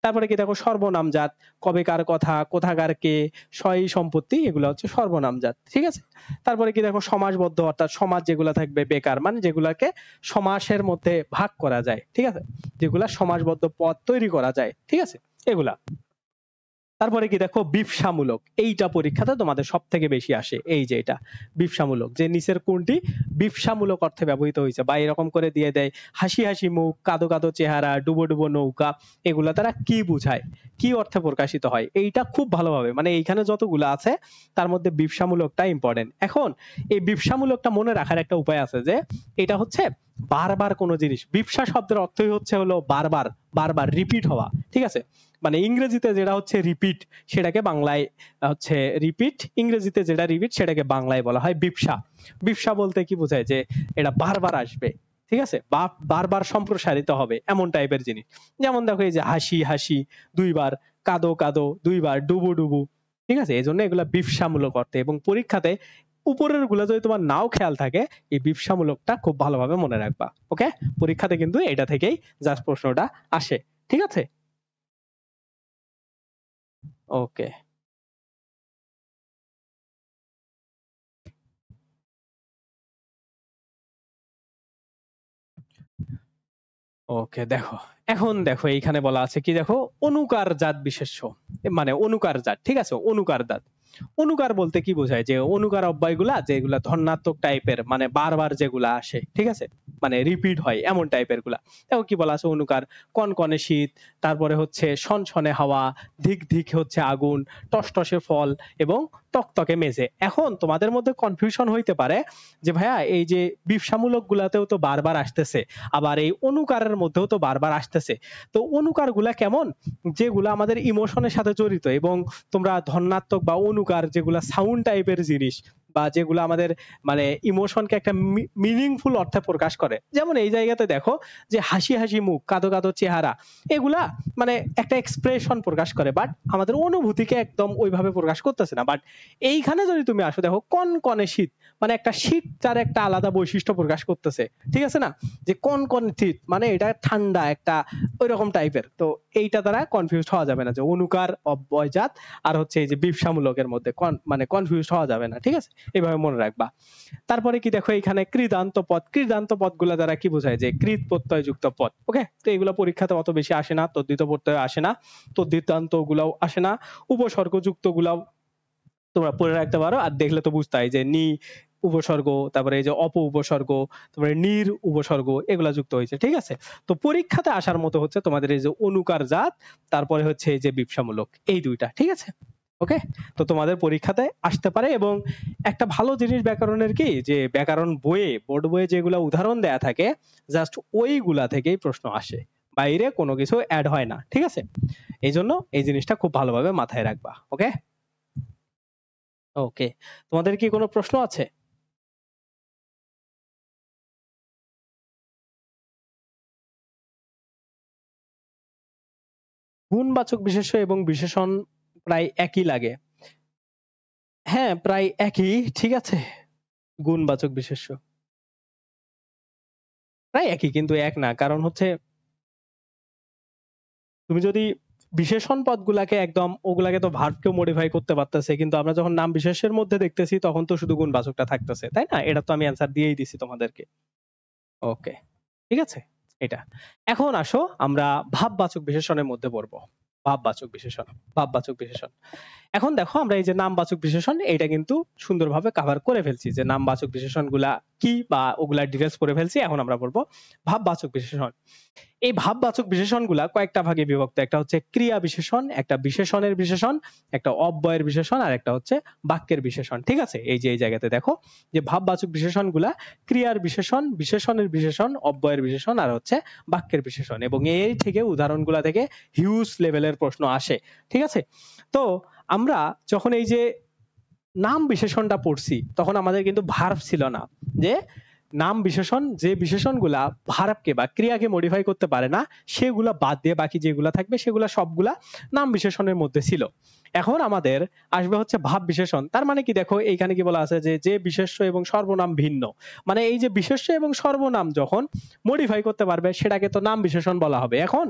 তারপরে কি দেখো সর্বনামজাত কবেকার কথা কোথাকার কে সয়ী সম্পত্তি এগুলো হচ্ছে সর্বনামজাত ঠিক আছে তারপরে কি দেখো সমাসবদ্ধ অর্থাৎ সমাজ যেগুলো থাকবে বেকার মানে যেগুলাকে সমাসের মধ্যে ভাগ করা যায় ঠিক আছে যেগুলা সমাসবদ্ধ পদ তৈরি করা যায় ঠিক আছে এগুলা তারপরে কি দেখো বিপসামূলক এইটা পরীক্ষাতে তোমাদের সব থেকে বেশি আসে এই যে এটা বিপসামূলক যে নিচের কোনটি বিপসামূলক অর্থে ব্যবহৃত হয়েছে বা এরকম করে দিয়ে দেয় হাসি হাসি মুখ কাদো কাদো চেহারা ডুবো ডুবো নৌকা এগুলো তারা কি বুঝায় কি অর্থে প্রকাশিত হয় এইটা খুব ভালোভাবে মানে এইখানে যতগুলো আছে তার মধ্যে বিপসামূলকটা ইম্পর্টেন্ট এখন এই বিপসামূলকটা মনে রাখার একটা উপায় আছে যে এটা হচ্ছে বারবার কোনো জিনিস বিপসা শব্দের অর্থই হচ্ছে হলো বারবার বারবার রিপিট হওয়া ঠিক আছে মানে ইংরেজিতে যেটা হচ্ছে রিপিট সেটাকে বাংলায় হচ্ছে রিপিট ইংরেজিতে যেটা রিপিট সেটাকে বাংলায় বলা হয় বিপসা বিপসা বলতে কি বোঝায় যে এটা বারবার আসবে ঠিক আছে বারবার সম্প্রসারিত হবে এমন টাইপের জিনিস যেমন দেখো এই যে হাসি হাসি দুইবার কাদো কাদো দুইবার ডুবু ডুবু ঠিক আছে এই জন্য এগুলা বিপসামূলক অর্থে এবং পরীক্ষাতে উপরের গুলা যদি তোমার নাও খেয়াল থাকে এই বিপসামূলকটা খুব ভালোভাবে মনে রাখবা ওকে পরীক্ষাতে কিন্তু এটা থেকেই জাস্ট প্রশ্নটা আসে ঠিক আছে ओके ओके देखो এখন দেখো এইখানে বলা আছে কি দেখো অনুকার জাত বিশেষ্য মানে অনুকার জাত ঠিক আছে অনুকার জাত অনুকার বলতে কি বোঝায় যে অনুকার অব্যয়গুলা যেগুলা ধনাত্মক টাইপের মানে বারবার যেগুলা আসে ঠিক আছে মানে রিপিট হয় এমন টাইপের গুলা দেখো কি বলা আছে অনুকার কন কনে শীত তারপরে হচ্ছে সনসনে হাওয়া ধিক ধিক হচ্ছে আগুন টসটসে ফল এবং তকতকে মেঝে এখন তোমাদের মধ্যে কনফিউশন হইতে পারে যে ভাইয়া এই যে বিপসামূলক গুলাতেও তো বারবার আসতেছে আবার এই অনুকারের মধ্যেও তো বারবার আসতে আসতেছে তো অনুকারগুলা কেমন যেগুলো আমাদের ইমোশনের সাথে জড়িত এবং তোমরা ধনাত্মক বা অনুকার যেগুলা সাউন্ড টাইপের জিনিস বা যেগুলো আমাদের মানে ইমোশনকে একটা মিনিংফুল অর্থে প্রকাশ করে যেমন এই জায়গাতে দেখো যে হাসি হাসি মুখ কাঁদো কাঁদো চেহারা এগুলা মানে একটা এক্সপ্রেশন প্রকাশ করে বাট আমাদের অনুভূতিকে একদম ওইভাবে প্রকাশ করতেছে না বাট এইখানে যদি তুমি আসো দেখো কন কনে শীত মানে একটা শীত তার একটা আলাদা বৈশিষ্ট্য প্রকাশ করতেছে ঠিক আছে না যে কন কন শীত মানে এটা ঠান্ডা একটা ওই রকম টাইপের তো এইটা দ্বারা কনফিউজ হওয়া যাবে না যে অনুকার অব্যয়জাত আর হচ্ছে এই যে বিপসামূলকের মধ্যে মানে কনফিউজ হওয়া যাবে না ঠিক আছে এভাবে মনে রাখবা তারপরে কি দেখো এখানে কৃদান্ত পদ কৃদান্ত পদ গুলা দ্বারা কি বোঝায় যে কৃত প্রত্যয়যুক্ত পদ ওকে তো এগুলো পরীক্ষাতে অত বেশি আসে না তদ্বিত প্রত্যয় আসে না তদ্বিতান্ত গুলাও আসে না উপসর্গযুক্ত গুলাও তোমরা পড়ে রাখতে পারো আর দেখলে তো বুঝতে হয় যে নি উপসর্গ তারপরে এই যে অপ উপসর্গ তারপরে নির উপসর্গ এগুলা যুক্ত হয়েছে ঠিক আছে তো পরীক্ষাতে আসার মতো হচ্ছে তোমাদের এই যে অনুকার জাত তারপরে হচ্ছে এই যে বিপসামূলক এই দুইটা ঠিক আছে ওকে তো তোমাদের পরীক্ষাতে আসতে পারে এবং একটা ভালো জিনিস ব্যাকরণের কি যে ব্যাকরণ বইয়ে বোর্ড বইয়ে যেগুলো উদাহরণ দেয়া থাকে জাস্ট ওইগুলা থেকেই প্রশ্ন আসে বাইরে কোনো কিছু অ্যাড হয় না ঠিক আছে এই জন্য এই জিনিসটা খুব ভালোভাবে মাথায় রাখবা ওকে ওকে তোমাদের কি কোনো প্রশ্ন আছে গুণবাচক বিশেষ্য এবং বিশেষণ প্রায় একই লাগে হ্যাঁ প্রায় একই ঠিক আছে গুণবাচক বিশেষ্য প্রায় একই কিন্তু এক না কারণ হচ্ছে তুমি যদি বিশেষণ পদগুলাকে একদম ওগুলাকে তো ভার্বকেও মডিফাই করতে পারতেছে কিন্তু আমরা যখন নাম বিশেষের মধ্যে দেখতেছি তখন তো শুধু গুণবাচকটা থাকতেছে তাই না এটা তো আমি অ্যান্সার দিয়েই দিছি তোমাদেরকে ওকে ঠিক আছে এটা এখন আসো আমরা ভাববাচক বিশেষণের মধ্যে পড়বো ভাববাচক বিশেষণ ভাববাচক বিশেষণ এখন দেখো আমরা এই যে নামবাচক বিশেষণ এটা কিন্তু সুন্দরভাবে কভার করে ফেলছি যে নামবাচক বিশেষণগুলা কি বা ওগুলা ডিটেলস করে ফেলছি এখন আমরা পড়বো ভাববাচক বিশেষণ এই ভাববাচক বিশেষণগুলা কয়েকটা ভাগে বিভক্ত একটা হচ্ছে ক্রিয়া বিশেষণ একটা বিশেষণের বিশেষণ একটা অব্যয়ের বিশেষণ আর একটা হচ্ছে বাক্যের বিশেষণ ঠিক আছে এই যে এই জায়গাতে দেখো যে ভাববাচক বিশেষণগুলা ক্রিয়ার বিশেষণ বিশেষণের বিশেষণ অব্যয়ের বিশেষণ আর হচ্ছে বাক্যের বিশেষণ এবং এই থেকে উদাহরণগুলা থেকে হিউজ লেভেলের প্রশ্ন আসে ঠিক আছে তো আমরা যখন এই যে নাম বিশেষণটা পড়ছি তখন আমাদের কিন্তু ভার্ব ছিল না যে নাম বিশেষণ যে বিশেষণগুলা ভার্বকে বা ক্রিয়াকে মডিফাই করতে পারে না সেগুলা বাদ দিয়ে বাকি যেগুলা থাকবে সেগুলা সবগুলা নাম বিশেষণের মধ্যে ছিল এখন আমাদের আসবে হচ্ছে ভাব বিশেষণ তার মানে কি দেখো এইখানে কি বলা আছে যে যে বিশেষ্য এবং সর্বনাম ভিন্ন মানে এই যে বিশেষ্য এবং সর্বনাম যখন মডিফাই করতে পারবে সেটাকে তো নাম বিশেষণ বলা হবে এখন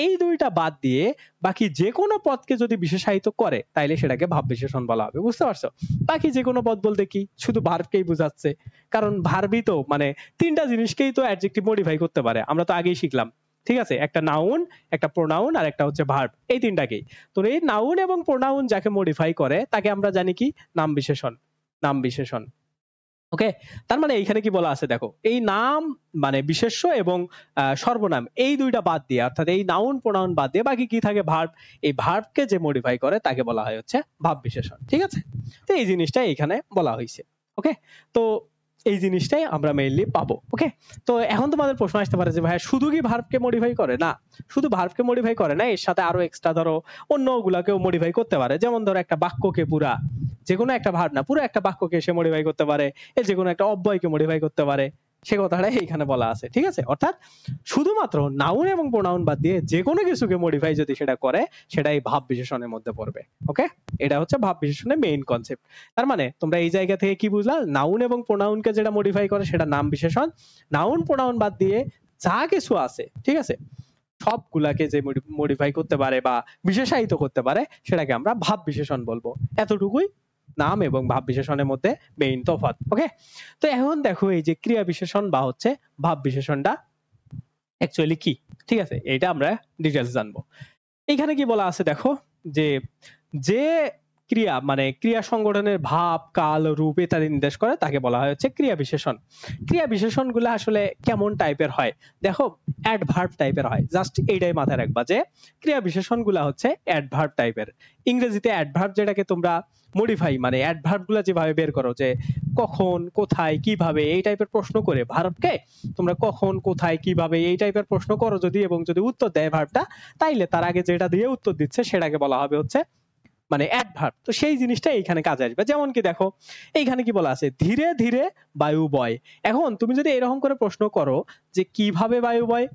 এই দুইটা বাদ দিয়ে বাকি যে কোনো পদকে যদি বিশেষায়িত করে তাইলে সেটাকে ভাব বিশেষণ বলা হবে বুঝতে পারছো বাকি যে কোনো পদ বলতে কি শুধু ভার্বকেই বোঝাচ্ছে কারণ ভার্বই তো মানে তিনটা জিনিসকেই তো অ্যাডজেক্টিভ মডিফাই করতে পারে আমরা তো আগেই শিখলাম ঠিক আছে একটা নাউন একটা প্রোনাউন আর একটা হচ্ছে ভার্ব এই তিনটাকেই তো এই নাউন এবং প্রোনাউন যাকে মডিফাই করে তাকে আমরা জানি কি নাম বিশেষণ নাম বিশেষণ ওকে তার মানে এইখানে কি বলা আছে দেখো এই নাম মানে বিশেষ্য এবং সর্বনাম এই দুইটা বাদ দিয়ে অর্থাৎ এই নাউন প্রোনাউন বাদ দিয়ে বাকি কি থাকে ভার্ব এই ভার্বকে যে মডিফাই করে তাকে বলা হয় হচ্ছে ভাব বিশেষণ ঠিক আছে তো এই জিনিসটা এইখানে বলা হয়েছে ওকে তো এই জিনিসটাই আমরা মেইনলি পাবো ওকে তো এখন তোমাদের প্রশ্ন আসতে পারে যে ভাইয়া শুধু কি ভার্ভকে মডিফাই করে না শুধু ভার্ভকে মডিফাই করে না এর সাথে আরো এক্সট্রা ধরো অন্যগুলাকেও মডিফাই করতে পারে যেমন ধরো একটা বাক্যকে পুরা যে কোনো একটা ভার্ব না পুরো একটা বাক্যকে সে মডিফাই করতে পারে এ যে কোনো একটা অব্যয়কে মডিফাই করতে পারে সে কথাটাই এখানে বলা আছে ঠিক আছে অর্থাৎ শুধুমাত্র নাউন এবং প্রোনাউন বাদ দিয়ে যে কোনো কিছুকে মডিফাই যদি সেটা করে সেটাই ভাব বিশেষণের মধ্যে পড়বে ওকে এটা হচ্ছে ভাব বিশেষণের মেইন কনসেপ্ট তার মানে তোমরা এই জায়গা থেকে কি বুঝলা নাউন এবং প্রোনাউনকে যেটা মডিফাই করে সেটা নাম বিশেষণ নাউন প্রোনাউন বাদ দিয়ে যা কিছু আছে ঠিক আছে সবগুলাকে যে মডিফাই করতে পারে বা বিশেষায়িত করতে পারে সেটাকে আমরা ভাব বিশেষণ বলবো এতটুকুই নাম এবং ভাব বিশেষণের মধ্যে মেইন তফাত ওকে তো এখন দেখো এই যে ক্রিয়া বিশেষণ বা হচ্ছে ভাব বিশেষণটা অ্যাকচুয়ালি কি ঠিক আছে এটা আমরা ডিটেলস জানবো এখানে কি বলা আছে দেখো যে যে ক্রিয়া মানে ক্রিয়া সংগঠনের ভাব কাল রূপ ইত্যাদি নির্দেশ করে তাকে বলা হয় হচ্ছে ক্রিয়া বিশেষণ ক্রিয়া বিশেষণগুলো আসলে কেমন টাইপের হয় দেখো অ্যাডভার্ব টাইপের হয় জাস্ট এইটাই মাথায় রাখবা যে ক্রিয়া বিশেষণগুলো হচ্ছে অ্যাডভার্ব টাইপের ইংরেজিতে অ্যাডভার্ব যেটাকে তোমরা মডিফাই মানে অ্যাডভার্বগুলো যেভাবে বের করো যে কখন কোথায় কিভাবে এই টাইপের প্রশ্ন করে ভার্বকে তোমরা কখন কোথায় কিভাবে এই টাইপের প্রশ্ন করো যদি এবং যদি উত্তর দেয় ভার্বটা তাইলে তার আগে যেটা দিয়ে উত্তর দিচ্ছে সেটাকে বলা হবে হচ্ছে মানে অ্যাডভার্ব তো সেই জিনিসটা এইখানে কাজে আসবে যেমন কি দেখো এইখানে কি বলা আছে ধীরে ধীরে বায়ু বয় এখন তুমি যদি এরকম করে প্রশ্ন করো যে কিভাবে বায়ু বয়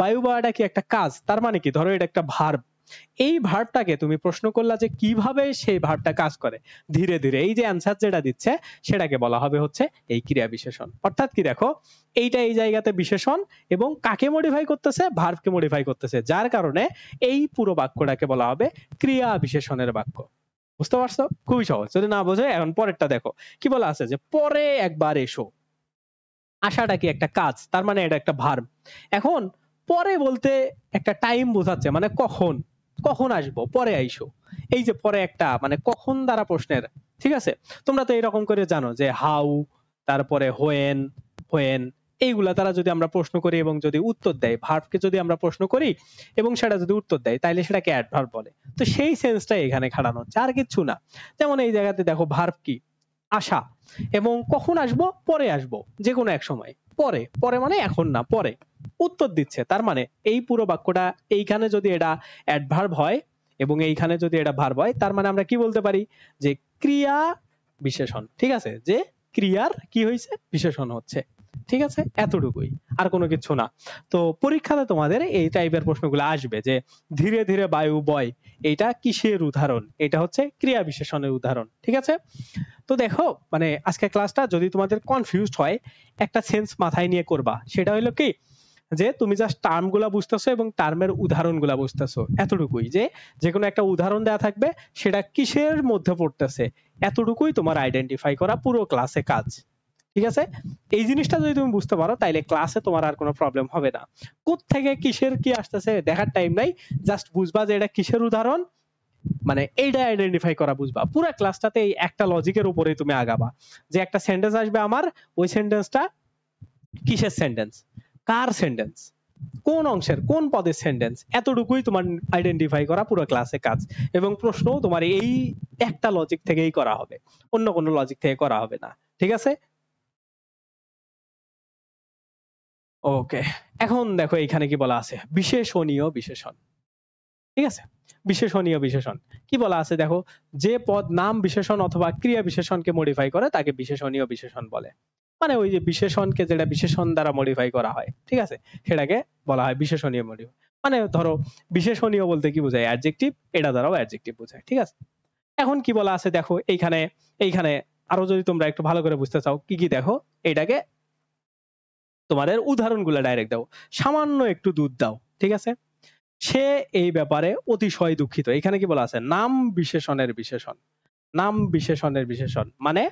বায়ু বয়াটা কি একটা কাজ তার মানে কি ধরো এটা একটা ভার্ব এই ভার্বটাকে তুমি প্রশ্ন করলা যে কিভাবে সেই ভার্বটা কাজ করে ধীরে ধীরে এই যে অ্যান্সার যেটা দিচ্ছে সেটাকে বলা হবে হচ্ছে এই ক্রিয়া বিশেষণ অর্থাৎ কি দেখো এইটা এই জায়গাতে বিশেষণ এবং কাকে মডিফাই করতেছে ভার্বকে মডিফাই করতেছে যার কারণে এই পুরো বাক্যটাকে বলা হবে ক্রিয়া বিশেষণের বাক্য বুঝতে পারছো খুবই সহজ যদি না বোঝো এখন পরেরটা দেখো কি বলা আছে যে পরে একবার এসো আসাটা কি একটা কাজ তার মানে এটা একটা ভার্ব এখন পরে বলতে একটা টাইম বোঝাচ্ছে মানে কখন কখন আসবো পরে আইসো এই যে পরে একটা মানে কখন দ্বারা প্রশ্নের ঠিক আছে তোমরা তো এরকম করে জানো যে হাউ তারপরে হোয়েন হোয়েন এইগুলা তারা যদি আমরা প্রশ্ন করি এবং যদি উত্তর দেয় ভার্বকে যদি আমরা প্রশ্ন করি এবং সেটা যদি উত্তর দেয় তাহলে সেটাকে অ্যাডভার্ব বলে তো সেই সেন্সটা এখানে খাটানো হচ্ছে আর কিচ্ছু না যেমন এই জায়গাতে দেখো ভার্ব কি আসা এবং কখন আসব পরে আসব যে কোনো এক সময় পরে পরে মানে এখন না পরে উত্তর দিচ্ছে তার মানে এই পুরো বাক্যটা এইখানে যদি এটা অ্যাডভার্ব হয় এবং এইখানে যদি এটা ভার্ব হয় তার মানে আমরা কি বলতে পারি যে ক্রিয়া বিশেষণ ঠিক আছে যে ক্রিয়ার কি হয়েছে বিশেষণ হচ্ছে ঠিক আছে এতটুকুই আর কোনো কিছু না তো পরীক্ষাতে তোমাদের এই টাইপের প্রশ্নগুলো আসবে যে ধীরে ধীরে বায়ু বয় এটা কিসের উদাহরণ এটা হচ্ছে ক্রিয়া বিশেষণের উদাহরণ ঠিক আছে তো দেখো মানে আজকে ক্লাসটা যদি তোমাদের কনফিউজড হয় একটা সেন্স মাথায় নিয়ে করবা সেটা হইলো কি যে তুমি জাস্ট টার্মগুলা বুঝতেছো এবং টার্মের গুলা বুঝতেছো এতটুকুই যে যে কোনো একটা উদাহরণ দেওয়া থাকবে সেটা কিসের মধ্যে পড়তেছে এতটুকুই তোমার আইডেন্টিফাই করা পুরো ক্লাসে কাজ ঠিক আছে এই জিনিসটা যদি তুমি বুঝতে পারো তাইলে ক্লাসে তোমার আর কোনো প্রবলেম হবে না থেকে কিসের কি আসতেছে দেখার টাইম নাই জাস্ট বুঝবা যে এটা কিসের উদাহরণ মানে এইটা আইডেন্টিফাই করা বুঝবা পুরো ক্লাসটাতে এই একটা লজিকের উপরেই তুমি আগাবা যে একটা সেন্টেন্স আসবে আমার ওই সেন্টেন্সটা কিসের সেন্টেন্স কার সেন্টেন্স কোন অংশের কোন পদের সেন্টেন্স এতটুকুই তোমার আইডেন্টিফাই করা পুরো ক্লাসে কাজ এবং প্রশ্ন তোমার এই একটা লজিক থেকেই করা হবে অন্য কোনো লজিক থেকে করা হবে না ঠিক আছে ওকে এখন দেখো এইখানে কি বলা আছে বিশেষণীয় বিশেষণ ঠিক আছে বিশেষণীয় বিশেষণ কি বলা আছে দেখো যে পদ নাম বিশেষণ অথবা ক্রিয়া বিশেষণকে মডিফাই করে তাকে বিশেষণীয় বিশেষণ বলে মানে ওই যে বিশেষণকে যেটা বিশেষণ দ্বারা মডিফাই করা হয় ঠিক আছে সেটাকে বলা হয় বিশেষণীয় মডিফাই মানে ধরো বিশেষণীয় বলতে কি বোঝায় অ্যাডজেক্টিভ এটা দ্বারাও অ্যাডজেক্টিভ বোঝায় ঠিক আছে এখন কি বলা আছে দেখো এইখানে এইখানে আরো যদি তোমরা একটু ভালো করে বুঝতে চাও কি কি দেখো এটাকে তোমাদের উদাহরণগুলো ডাইরেক্ট দাও সামান্য একটু দুধ দাও ঠিক আছে সে এই ব্যাপারে অতিশয় দুঃখিত এখানে কি বলা আছে নাম বিশেষণের বিশেষণ নাম বিশেষণের বিশেষণ মানে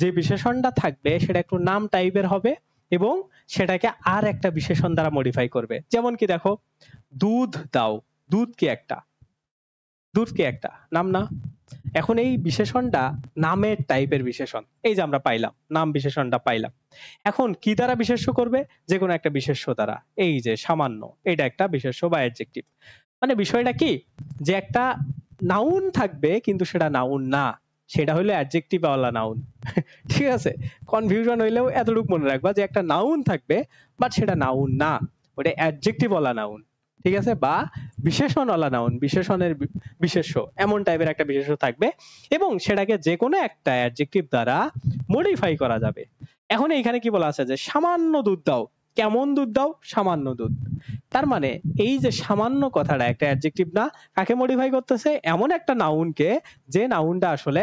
যে বিশেষণটা থাকবে সেটা একটু নাম টাইপের হবে এবং সেটাকে আর একটা বিশেষণ দ্বারা মডিফাই করবে যেমন কি দেখো দুধ দাও দুধ কি একটা দুধ কি একটা নাম না এখন এই বিশেষণটা নামের টাইপের বিশেষণ এই যে আমরা পাইলাম নাম বিশেষণটা পাইলাম এখন কি দ্বারা বিশেষ্য করবে যে কোনো একটা বিশেষ্য দ্বারা এই যে সামান্য এটা একটা বিশেষ্য বা অ্যাডজেক্টিভ মানে বিষয়টা কি যে একটা নাউন থাকবে কিন্তু সেটা নাউন না সেটা হলো অ্যাডজেক্টিভ আওয়ালা নাউন ঠিক আছে কনফিউশন হইলেও এতটুকু মনে রাখবা যে একটা নাউন থাকবে বাট সেটা নাউন না ওটা অ্যাডজেক্টিভ আওয়ালা নাউন ঠিক আছে বা বিশেষণ আলা নাউন বিশেষণের বিশেষ্য এমন টাইপের একটা বিশেষ্য থাকবে এবং সেটাকে যে কোনো একটা অ্যাডজেক্টিভ দ্বারা মডিফাই করা যাবে এখন এখানে কি বলা আছে যে সামান্য দুধ দাও কেমন দুধ দাও সামান্য দুধ তার মানে এই যে সামান্য কথাটা একটা অ্যাডজেক্টিভ না কাকে মডিফাই করতেছে এমন একটা নাউনকে যে নাউনটা আসলে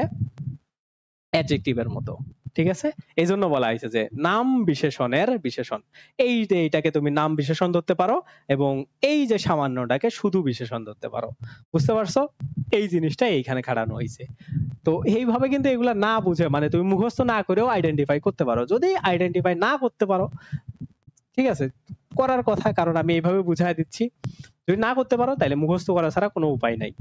অ্যাডজেক্টিভের মতো ঠিক আছে এই জন্য বলা হয়েছে যে নাম বিশেষণের বিশেষণ এই যে এইটাকে তুমি নাম বিশেষণ ধরতে পারো এবং এই যে সামান্যটাকে শুধু বিশেষণ ধরতে পারো বুঝতে পারছো এই জিনিসটা এইখানে খাড়ানো হয়েছে তো এইভাবে কিন্তু এগুলা না বুঝে মানে তুমি মুখস্থ না করেও আইডেন্টিফাই করতে পারো যদি আইডেন্টিফাই না করতে পারো ঠিক আছে করার কথা কারণ আমি এইভাবে বুঝাই দিচ্ছি যদি না করতে পারো তাহলে মুখস্থ করা ছাড়া কোনো উপায় নাই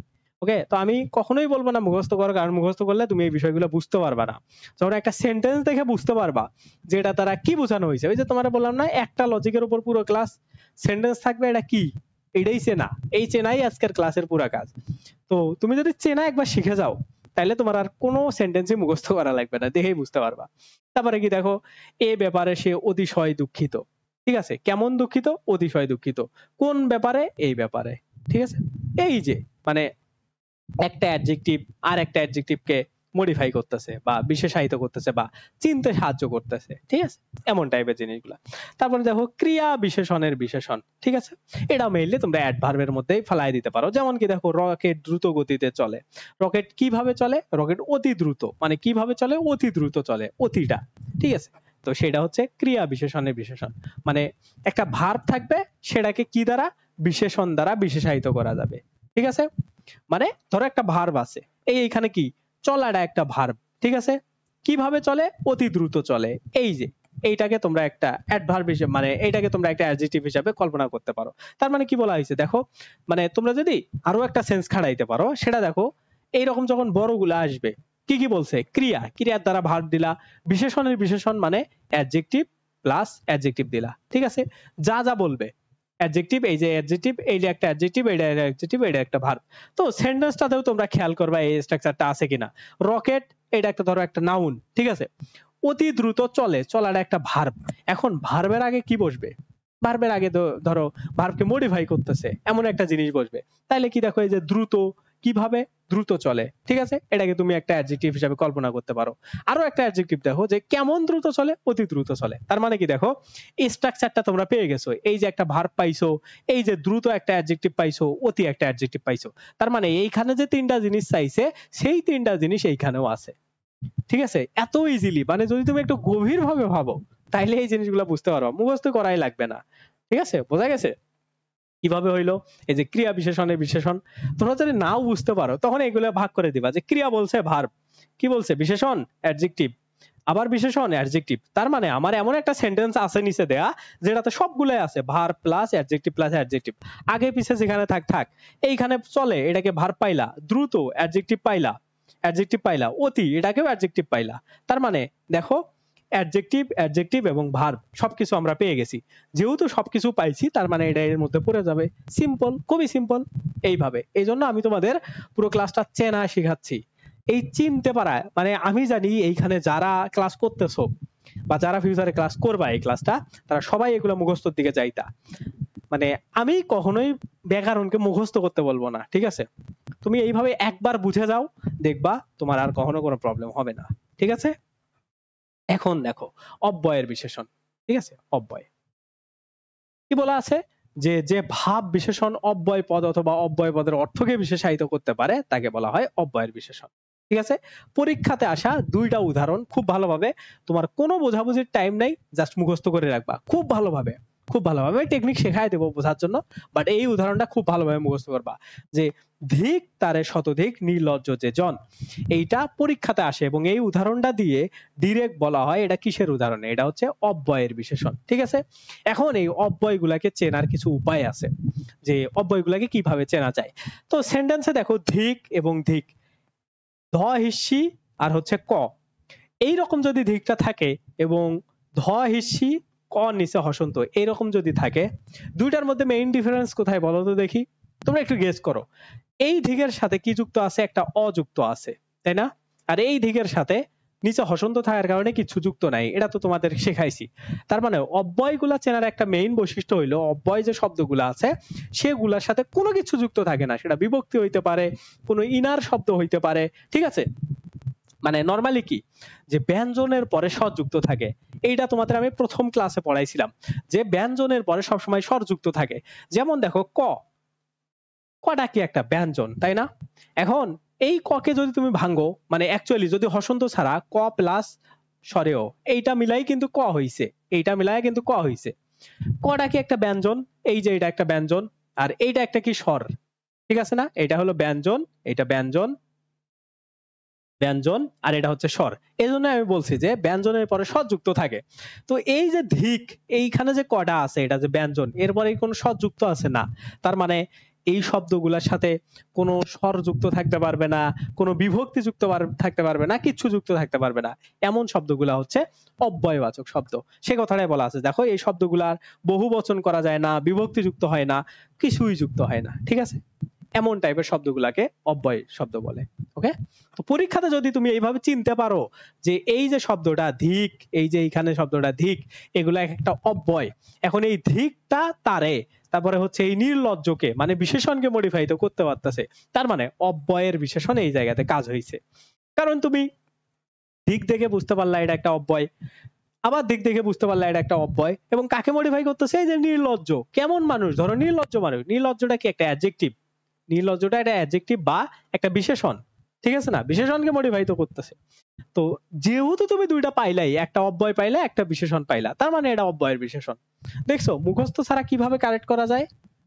ওকে তো আমি কখনোই বলবো না মুখস্থ করো কারণ মুখস্থ করলে তুমি এই বিষয়গুলো বুঝতে পারবা না যখন একটা সেন্টেন্স দেখে বুঝতে পারবা যে এটা তারা কি বোঝানো হয়েছে ওই যে তোমার বললাম না একটা লজিকের উপর পুরো ক্লাস সেন্টেন্স থাকবে এটা কি এটাই চেনা এই চেনাই আজকের ক্লাসের পুরো কাজ তো তুমি যদি চেনা একবার শিখে যাও তাহলে তোমার আর কোনো সেন্টেন্সই মুখস্থ করা লাগবে না দেখেই বুঝতে পারবা তারপরে কি দেখো এ ব্যাপারে সে অতিশয় দুঃখিত ঠিক আছে কেমন দুঃখিত অতিশয় দুঃখিত কোন ব্যাপারে এই ব্যাপারে ঠিক আছে এই যে মানে একটা অ্যাডজেক্টিভ আর একটা অ্যাডজেক্টিভকে মডিফাই করতেছে বা বিশেষায়িত করতেছে বা চিনতে সাহায্য করতেছে ঠিক আছে এমন টাইপের জিনিসগুলো তারপরে দেখো ক্রিয়া বিশেষণের বিশেষণ ঠিক আছে এটা মেইনলি তোমরা অ্যাডভার্বের মধ্যেই ফেলাই দিতে পারো যেমন কি দেখো রকেট দ্রুত গতিতে চলে রকেট কিভাবে চলে রকেট অতি দ্রুত মানে কিভাবে চলে অতি দ্রুত চলে অতিটা ঠিক আছে তো সেটা হচ্ছে ক্রিয়া বিশেষণের বিশেষণ মানে একটা ভার্ব থাকবে সেটাকে কি দ্বারা বিশেষণ দ্বারা বিশেষায়িত করা যাবে ঠিক আছে মানে ধরো একটা ভার্ব আছে এই এখানে কি চলাটা একটা ভার্ব ঠিক আছে কিভাবে চলে অতি দ্রুত চলে এই যে এইটাকে তোমরা একটা অ্যাডভার্ব হিসেবে মানে এইটাকে তোমরা একটা অ্যাডজেক্টিভ হিসেবে কল্পনা করতে পারো তার মানে কি বলা হয়েছে দেখো মানে তোমরা যদি আরো একটা সেন্স খাড়াইতে পারো সেটা দেখো এইরকম যখন বড়গুলো আসবে কি কি বলছে ক্রিয়া ক্রিয়ার দ্বারা ভার্ব দিলা বিশেষণের বিশেষণ মানে অ্যাডজেক্টিভ প্লাস অ্যাডজেক্টিভ দিলা ঠিক আছে যা যা বলবে অ্যাডজেক্টিভ এই যে অ্যাডজেক্টিভ এইটা একটা অ্যাডজেক্টিভ এইটা অ্যাডজেক্টিভ এইটা একটা ভার্ব তো সেন্টেন্সটাতেও তোমরা খেয়াল করবা এই স্ট্রাকচারটা আছে কিনা রকেট এটা একটা ধরো একটা নাউন ঠিক আছে অতি দ্রুত চলে চলার একটা ভার্ব এখন ভার্বের আগে কি বসবে ভার্বের আগে ধরো ভার্বকে মডিফাই করতেছে এমন একটা জিনিস বসবে তাইলে কি দেখো এই যে দ্রুত কিভাবে দ্রুত চলে ঠিক আছে এটাকে তুমি একটা অ্যাডজেক্টিভ হিসাবে কল্পনা করতে পারো আরো একটা অ্যাডজেক্টিভ দেখো যে কেমন দ্রুত চলে অতি দ্রুত চলে তার মানে কি দেখো এই স্ট্রাকচারটা তোমরা পেয়ে গেছো এই যে একটা ভার্ব পাইছো এই যে দ্রুত একটা অ্যাডজেক্টিভ পাইছো অতি একটা অ্যাডজেক্টিভ পাইছো তার মানে এইখানে যে তিনটা জিনিস চাইছে সেই তিনটা জিনিস এইখানেও আছে ঠিক আছে এত ইজিলি মানে যদি তুমি একটু গভীরভাবে ভাবো তাইলে এই জিনিসগুলো বুঝতে পারবা মুখস্থ করাই লাগবে না ঠিক আছে বোঝা গেছে কিভাবে হইলো এই যে ক্রিয়া বিশেষণের বিশেষণ তোমরা যদি নাও বুঝতে পারো তখন এগুলো ভাগ করে দিবা যে ক্রিয়া বলছে ভার্ব কি বলছে বিশেষণ অ্যাডজেক্টিভ আবার বিশেষণ অ্যাডজেক্টিভ তার মানে আমার এমন একটা সেন্টেন্স আছে নিচে দেয়া যেটাতে সবগুলাই আছে verb plus adjective plus adjective আগে পিছে যেখানে থাক থাক এইখানে চলে এটাকে ভার পাইলা দ্রুত অ্যাডজেক্টিভ পাইলা অ্যাডজেক্টিভ পাইলা অতি এটাকেও অ্যাডজেক্টিভ পাইলা তার মানে দেখো অ্যাডজেক্টিভ অ্যাডজেক্টিভ এবং ভার্ব সবকিছু আমরা পেয়ে গেছি যেহেতু সবকিছু পাইছি তার মানে এটা এর মধ্যে পড়ে যাবে সিম্পল খুবই সিম্পল এইভাবে এই জন্য আমি তোমাদের পুরো ক্লাসটা চেনা শেখাচ্ছি এই চিনতে পারা মানে আমি জানি এইখানে যারা ক্লাস করতেছো বা যারা ফিউচারে ক্লাস করবা এই ক্লাসটা তারা সবাই এগুলো মুখস্থর দিকে যাইতা মানে আমি কখনোই ব্যাকরণকে মুখস্থ করতে বলবো না ঠিক আছে তুমি এইভাবে একবার বুঝে যাও দেখবা তোমার আর কখনো কোনো প্রবলেম হবে না ঠিক আছে এখন দেখো অব্যয়ের বিশেষণ ঠিক আছে অব্যয় কি বলা আছে যে যে ভাব বিশেষণ অব্যয় পদ অথবা অব্যয় পদের অর্থকে বিশেষায়িত করতে পারে তাকে বলা হয় অব্যয়ের বিশেষণ ঠিক আছে পরীক্ষাতে আসা দুইটা উদাহরণ খুব ভালোভাবে তোমার কোনো বোঝাবুঝির টাইম নেই জাস্ট মুখস্থ করে রাখবা খুব ভালোভাবে খুব ভালোভাবে টেকনিক শেখাই দেবো বোঝার জন্য বাট এই উদাহরণটা খুব ভালোভাবে মুখস্থ করবা যে ধিক তারে শতধিক নির্লজ্জ যে জন এইটা পরীক্ষাতে আসে এবং এই উদাহরণটা দিয়ে ডিরেক্ট বলা হয় এটা কিসের উদাহরণ এটা হচ্ছে অব্যয়ের বিশেষণ ঠিক আছে এখন এই অব্যয়গুলাকে চেনার কিছু উপায় আছে যে অব্যয়গুলাকে কিভাবে চেনা যায় তো সেন্টেন্সে দেখো ধিক এবং ধিক ধ হিসি আর হচ্ছে ক এই রকম যদি ধিকটা থাকে এবং ধ হিসি ক নিচে হসন্ত এরকম যদি থাকে দুইটার মধ্যে মেইন ডিফারেন্স কোথায় বলো তো দেখি তোমরা একটু গেস করো এই ঢিগের সাথে কি যুক্ত আছে একটা অযুক্ত আছে তাই না আর এই ঢিগের সাথে নিচে হসন্ত থাকার কারণে কিছু যুক্ত নাই এটা তো তোমাদের শেখাইছি তার মানে অব্যয়গুলা চেনার একটা মেইন বৈশিষ্ট্য হইলো অব্যয় যে শব্দগুলো আছে সেগুলোর সাথে কোনো কিছু যুক্ত থাকে না সেটা বিভক্তি হইতে পারে কোনো ইনার শব্দ হইতে পারে ঠিক আছে মানে নর্মালি কি যে ব্যঞ্জনের পরে স যুক্ত থাকে এইটা তোমাদের আমি প্রথম ক্লাসে পড়াইছিলাম যে ব্যঞ্জনের পরে সবসময় স্বর যুক্ত থাকে যেমন দেখো ক কটা কি একটা ব্যঞ্জন তাই না এখন এই ককে যদি তুমি ভাঙ্গো মানে অ্যাকচুয়ালি যদি হসন্ত ছাড়া ক প্লাস স্বরেও এইটা মিলাই কিন্তু ক হইছে এইটা মিলাই কিন্তু ক হইছে কটা কি একটা ব্যঞ্জন এই যে এটা একটা ব্যঞ্জন আর এইটা একটা কি স্বর ঠিক আছে না এটা হলো ব্যঞ্জন এটা ব্যঞ্জন ব্যঞ্জন আর এটা হচ্ছে স্বর এই জন্য আমি বলছি যে ব্যঞ্জনের পরে স্বর যুক্ত থাকে তো এই যে ধিক এইখানে যে কটা আছে এটা যে ব্যঞ্জন এর পরে কোনো স্বর যুক্ত আছে না তার মানে এই শব্দগুলোর সাথে কোনো স্বর যুক্ত থাকতে পারবে না কোনো বিভক্তি যুক্ত থাকতে পারবে না কিছু যুক্ত থাকতে পারবে না এমন শব্দগুলো হচ্ছে অব্যয়বাচক শব্দ সে কথাটাই বলা আছে দেখো এই শব্দগুলার বহু বচন করা যায় না বিভক্তি যুক্ত হয় না কিছুই যুক্ত হয় না ঠিক আছে এমন টাইপের শব্দগুলাকে অব্যয় শব্দ বলে ওকে তো পরীক্ষাতে যদি তুমি এইভাবে চিনতে পারো যে এই যে শব্দটা ধিক এই যে এইখানে শব্দটা ধিক এগুলা এক একটা অব্যয় এখন এই ধিকটা তারে তারপরে হচ্ছে এই নির্লজ্জকে মানে বিশেষণকে মডিফাই তো করতে পারতেছে তার মানে অব্যয়ের বিশেষণ এই জায়গাতে কাজ হয়েছে কারণ তুমি দিক দেখে বুঝতে পারলা এটা একটা অব্যয় আবার দিক দেখে বুঝতে পারলা এটা একটা অব্যয় এবং কাকে মডিফাই করতেছে এই যে নির্লজ্জ কেমন মানুষ ধরো নির্লজ্জ মানুষ নির্লজ্জটা কি একটা অ্যাডজেক্টিভ নির্লজ্জটা এটা অ্যাডজেক্টিভ বা একটা বিশেষণ ঠিক আছে না বিশেষণকে মডিফাইড করতেছে তো যেহেতু তুমি দুইটা পাইলাই একটা অব্যয় পাইলা একটা বিশেষণ পাইলা তার মানে এটা অব্যয়ের বিশেষণ দেখছো মুখস্থ ছাড়া কিভাবে কারেক্ট করা যায়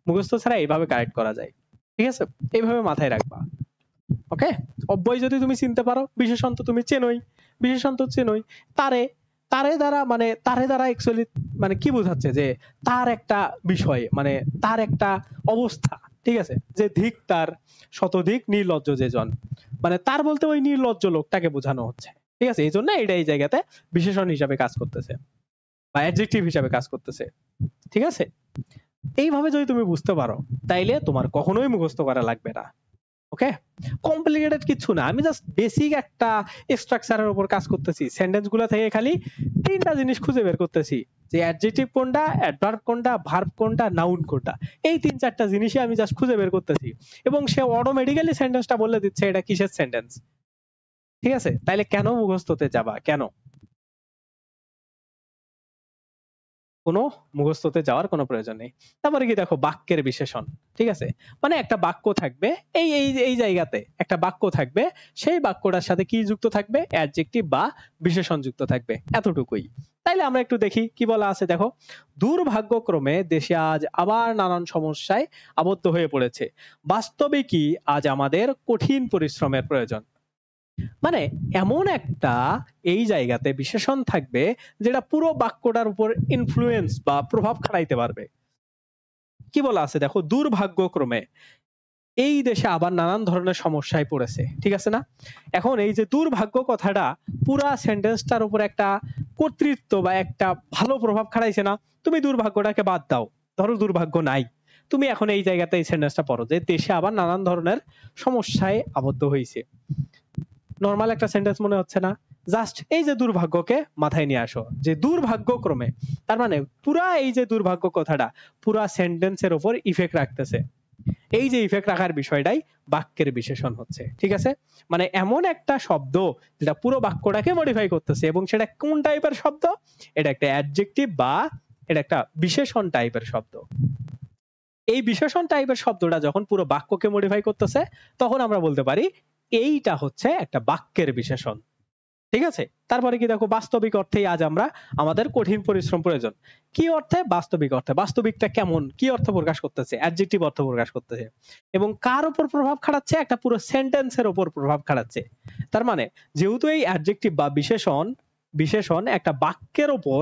মুখস্থ ছাড়া এইভাবে কারেক্ট করা যায় ঠিক আছে এইভাবে মাথায় রাখবা ওকে অব্যয় যদি তুমি চিনতে পারো বিশেষণ তো তুমি চেনোই বিশেষণ তো চেনোই তারে তারে দ্বারা মানে তারে দ্বারা অ্যাকচুয়ালি মানে কি বোঝাচ্ছে যে তার একটা বিষয় মানে তার একটা অবস্থা ঠিক আছে যে ধিক তার শতধিক নির্লজ্জ যে জন মানে তার বলতে ওই নির্লজ্জ লোকটাকে বোঝানো হচ্ছে ঠিক আছে এই জন্য এটা এই জায়গাতে বিশেষণ হিসাবে কাজ করতেছে বা অ্যাডজেক্টিভ হিসাবে কাজ করতেছে ঠিক আছে এইভাবে যদি তুমি বুঝতে পারো তাইলে তোমার কখনোই মুখস্থ করা লাগবে না ওকে কমপ্লিকেটেড কিছু না আমি জাস্ট বেসিক একটা স্ট্রাকচারের উপর কাজ করতেছি সেন্টেন্সগুলো থেকে খালি তিনটা জিনিস খুঁজে বের করতেছি যে অ্যাডজেটিভ কোনটা অ্যাডভার্ব কোনটা ভার্ব কোনটা নাউন কোনটা এই তিন চারটা জিনিসই আমি জাস্ট খুঁজে বের করতেছি এবং সে অটোমেটিক্যালি সেন্টেন্সটা বলে দিচ্ছে এটা কিসের সেন্টেন্স ঠিক আছে তাইলে কেন মুখস্থতে যাবা কেন কোনো মুখস্থতে যাওয়ার কোনো প্রয়োজন নেই তারপরে কি দেখো বাক্যের বিশেষণ ঠিক আছে মানে একটা বাক্য থাকবে এই এই এই জায়গাতে একটা বাক্য থাকবে সেই বাক্যটার সাথে কি যুক্ত থাকবে অ্যাডজেক্টিভ বা বিশেষণ যুক্ত থাকবে এতটুকুই তাইলে আমরা একটু দেখি কি বলা আছে দেখো দুর্ভাগ্যক্রমে দেশে আজ আবার নানান সমস্যায় আবদ্ধ হয়ে পড়েছে বাস্তবে কি আজ আমাদের কঠিন পরিশ্রমের প্রয়োজন মানে এমন একটা এই জায়গাতে বিশেষণ থাকবে যেটা পুরো বাক্যটার উপর ইনফ্লুয়েন্স বা প্রভাব খাটাইতে পারবে কি বলা আছে দেখো দুর্ভাগ্যক্রমে এই দেশে আবার নানান ধরনের সমস্যায় পড়েছে ঠিক আছে না এখন এই যে দুর্ভাগ্য কথাটা পুরা সেন্টেন্সটার উপর একটা কর্তৃত্ব বা একটা ভালো প্রভাব খাটাইছে না তুমি দুর্ভাগ্যটাকে বাদ দাও ধরো দুর্ভাগ্য নাই তুমি এখন এই জায়গাতে এই সেন্টেন্সটা পড়ো যে দেশে আবার নানান ধরনের সমস্যায় আবদ্ধ হয়েছে নর্মাল একটা সেন্টেন্স মনে হচ্ছে না জাস্ট এই যে দুর্ভাগ্যকে মাথায় নিয়ে আসো যে দুর্ভাগ্যক্রমে তার মানে পুরা এই যে দুর্ভাগ্য কথাটা পুরা সেন্টেন্সের ওপর ইফেক্ট রাখতেছে এই যে ইফেক্ট রাখার বিষয়টাই বাক্যের বিশেষণ হচ্ছে ঠিক আছে মানে এমন একটা শব্দ যেটা পুরো বাক্যটাকে মডিফাই করতেছে এবং সেটা কোন টাইপের শব্দ এটা একটা অ্যাডজেক্টিভ বা এটা একটা বিশেষণ টাইপের শব্দ এই বিশেষণ টাইপের শব্দটা যখন পুরো বাক্যকে মডিফাই করতেছে তখন আমরা বলতে পারি এইটা হচ্ছে একটা বাক্যের বিশেষণ ঠিক আছে তারপরে কি দেখো বাস্তবিক অর্থে আজ আমরা আমাদের কঠিন পরিশ্রম প্রয়োজন কি অর্থে বাস্তবিক অর্থে বাস্তবিকটা কেমন কি অর্থ প্রকাশ করতেছে অ্যাডজেক্টিভ অর্থ প্রকাশ করতেছে এবং কার উপর প্রভাব খাটাচ্ছে একটা পুরো সেন্টেন্সের উপর প্রভাব খাটাচ্ছে তার মানে যেহেতু এই অ্যাডজেক্টিভ বা বিশেষণ বিশেষণ একটা বাক্যের ওপর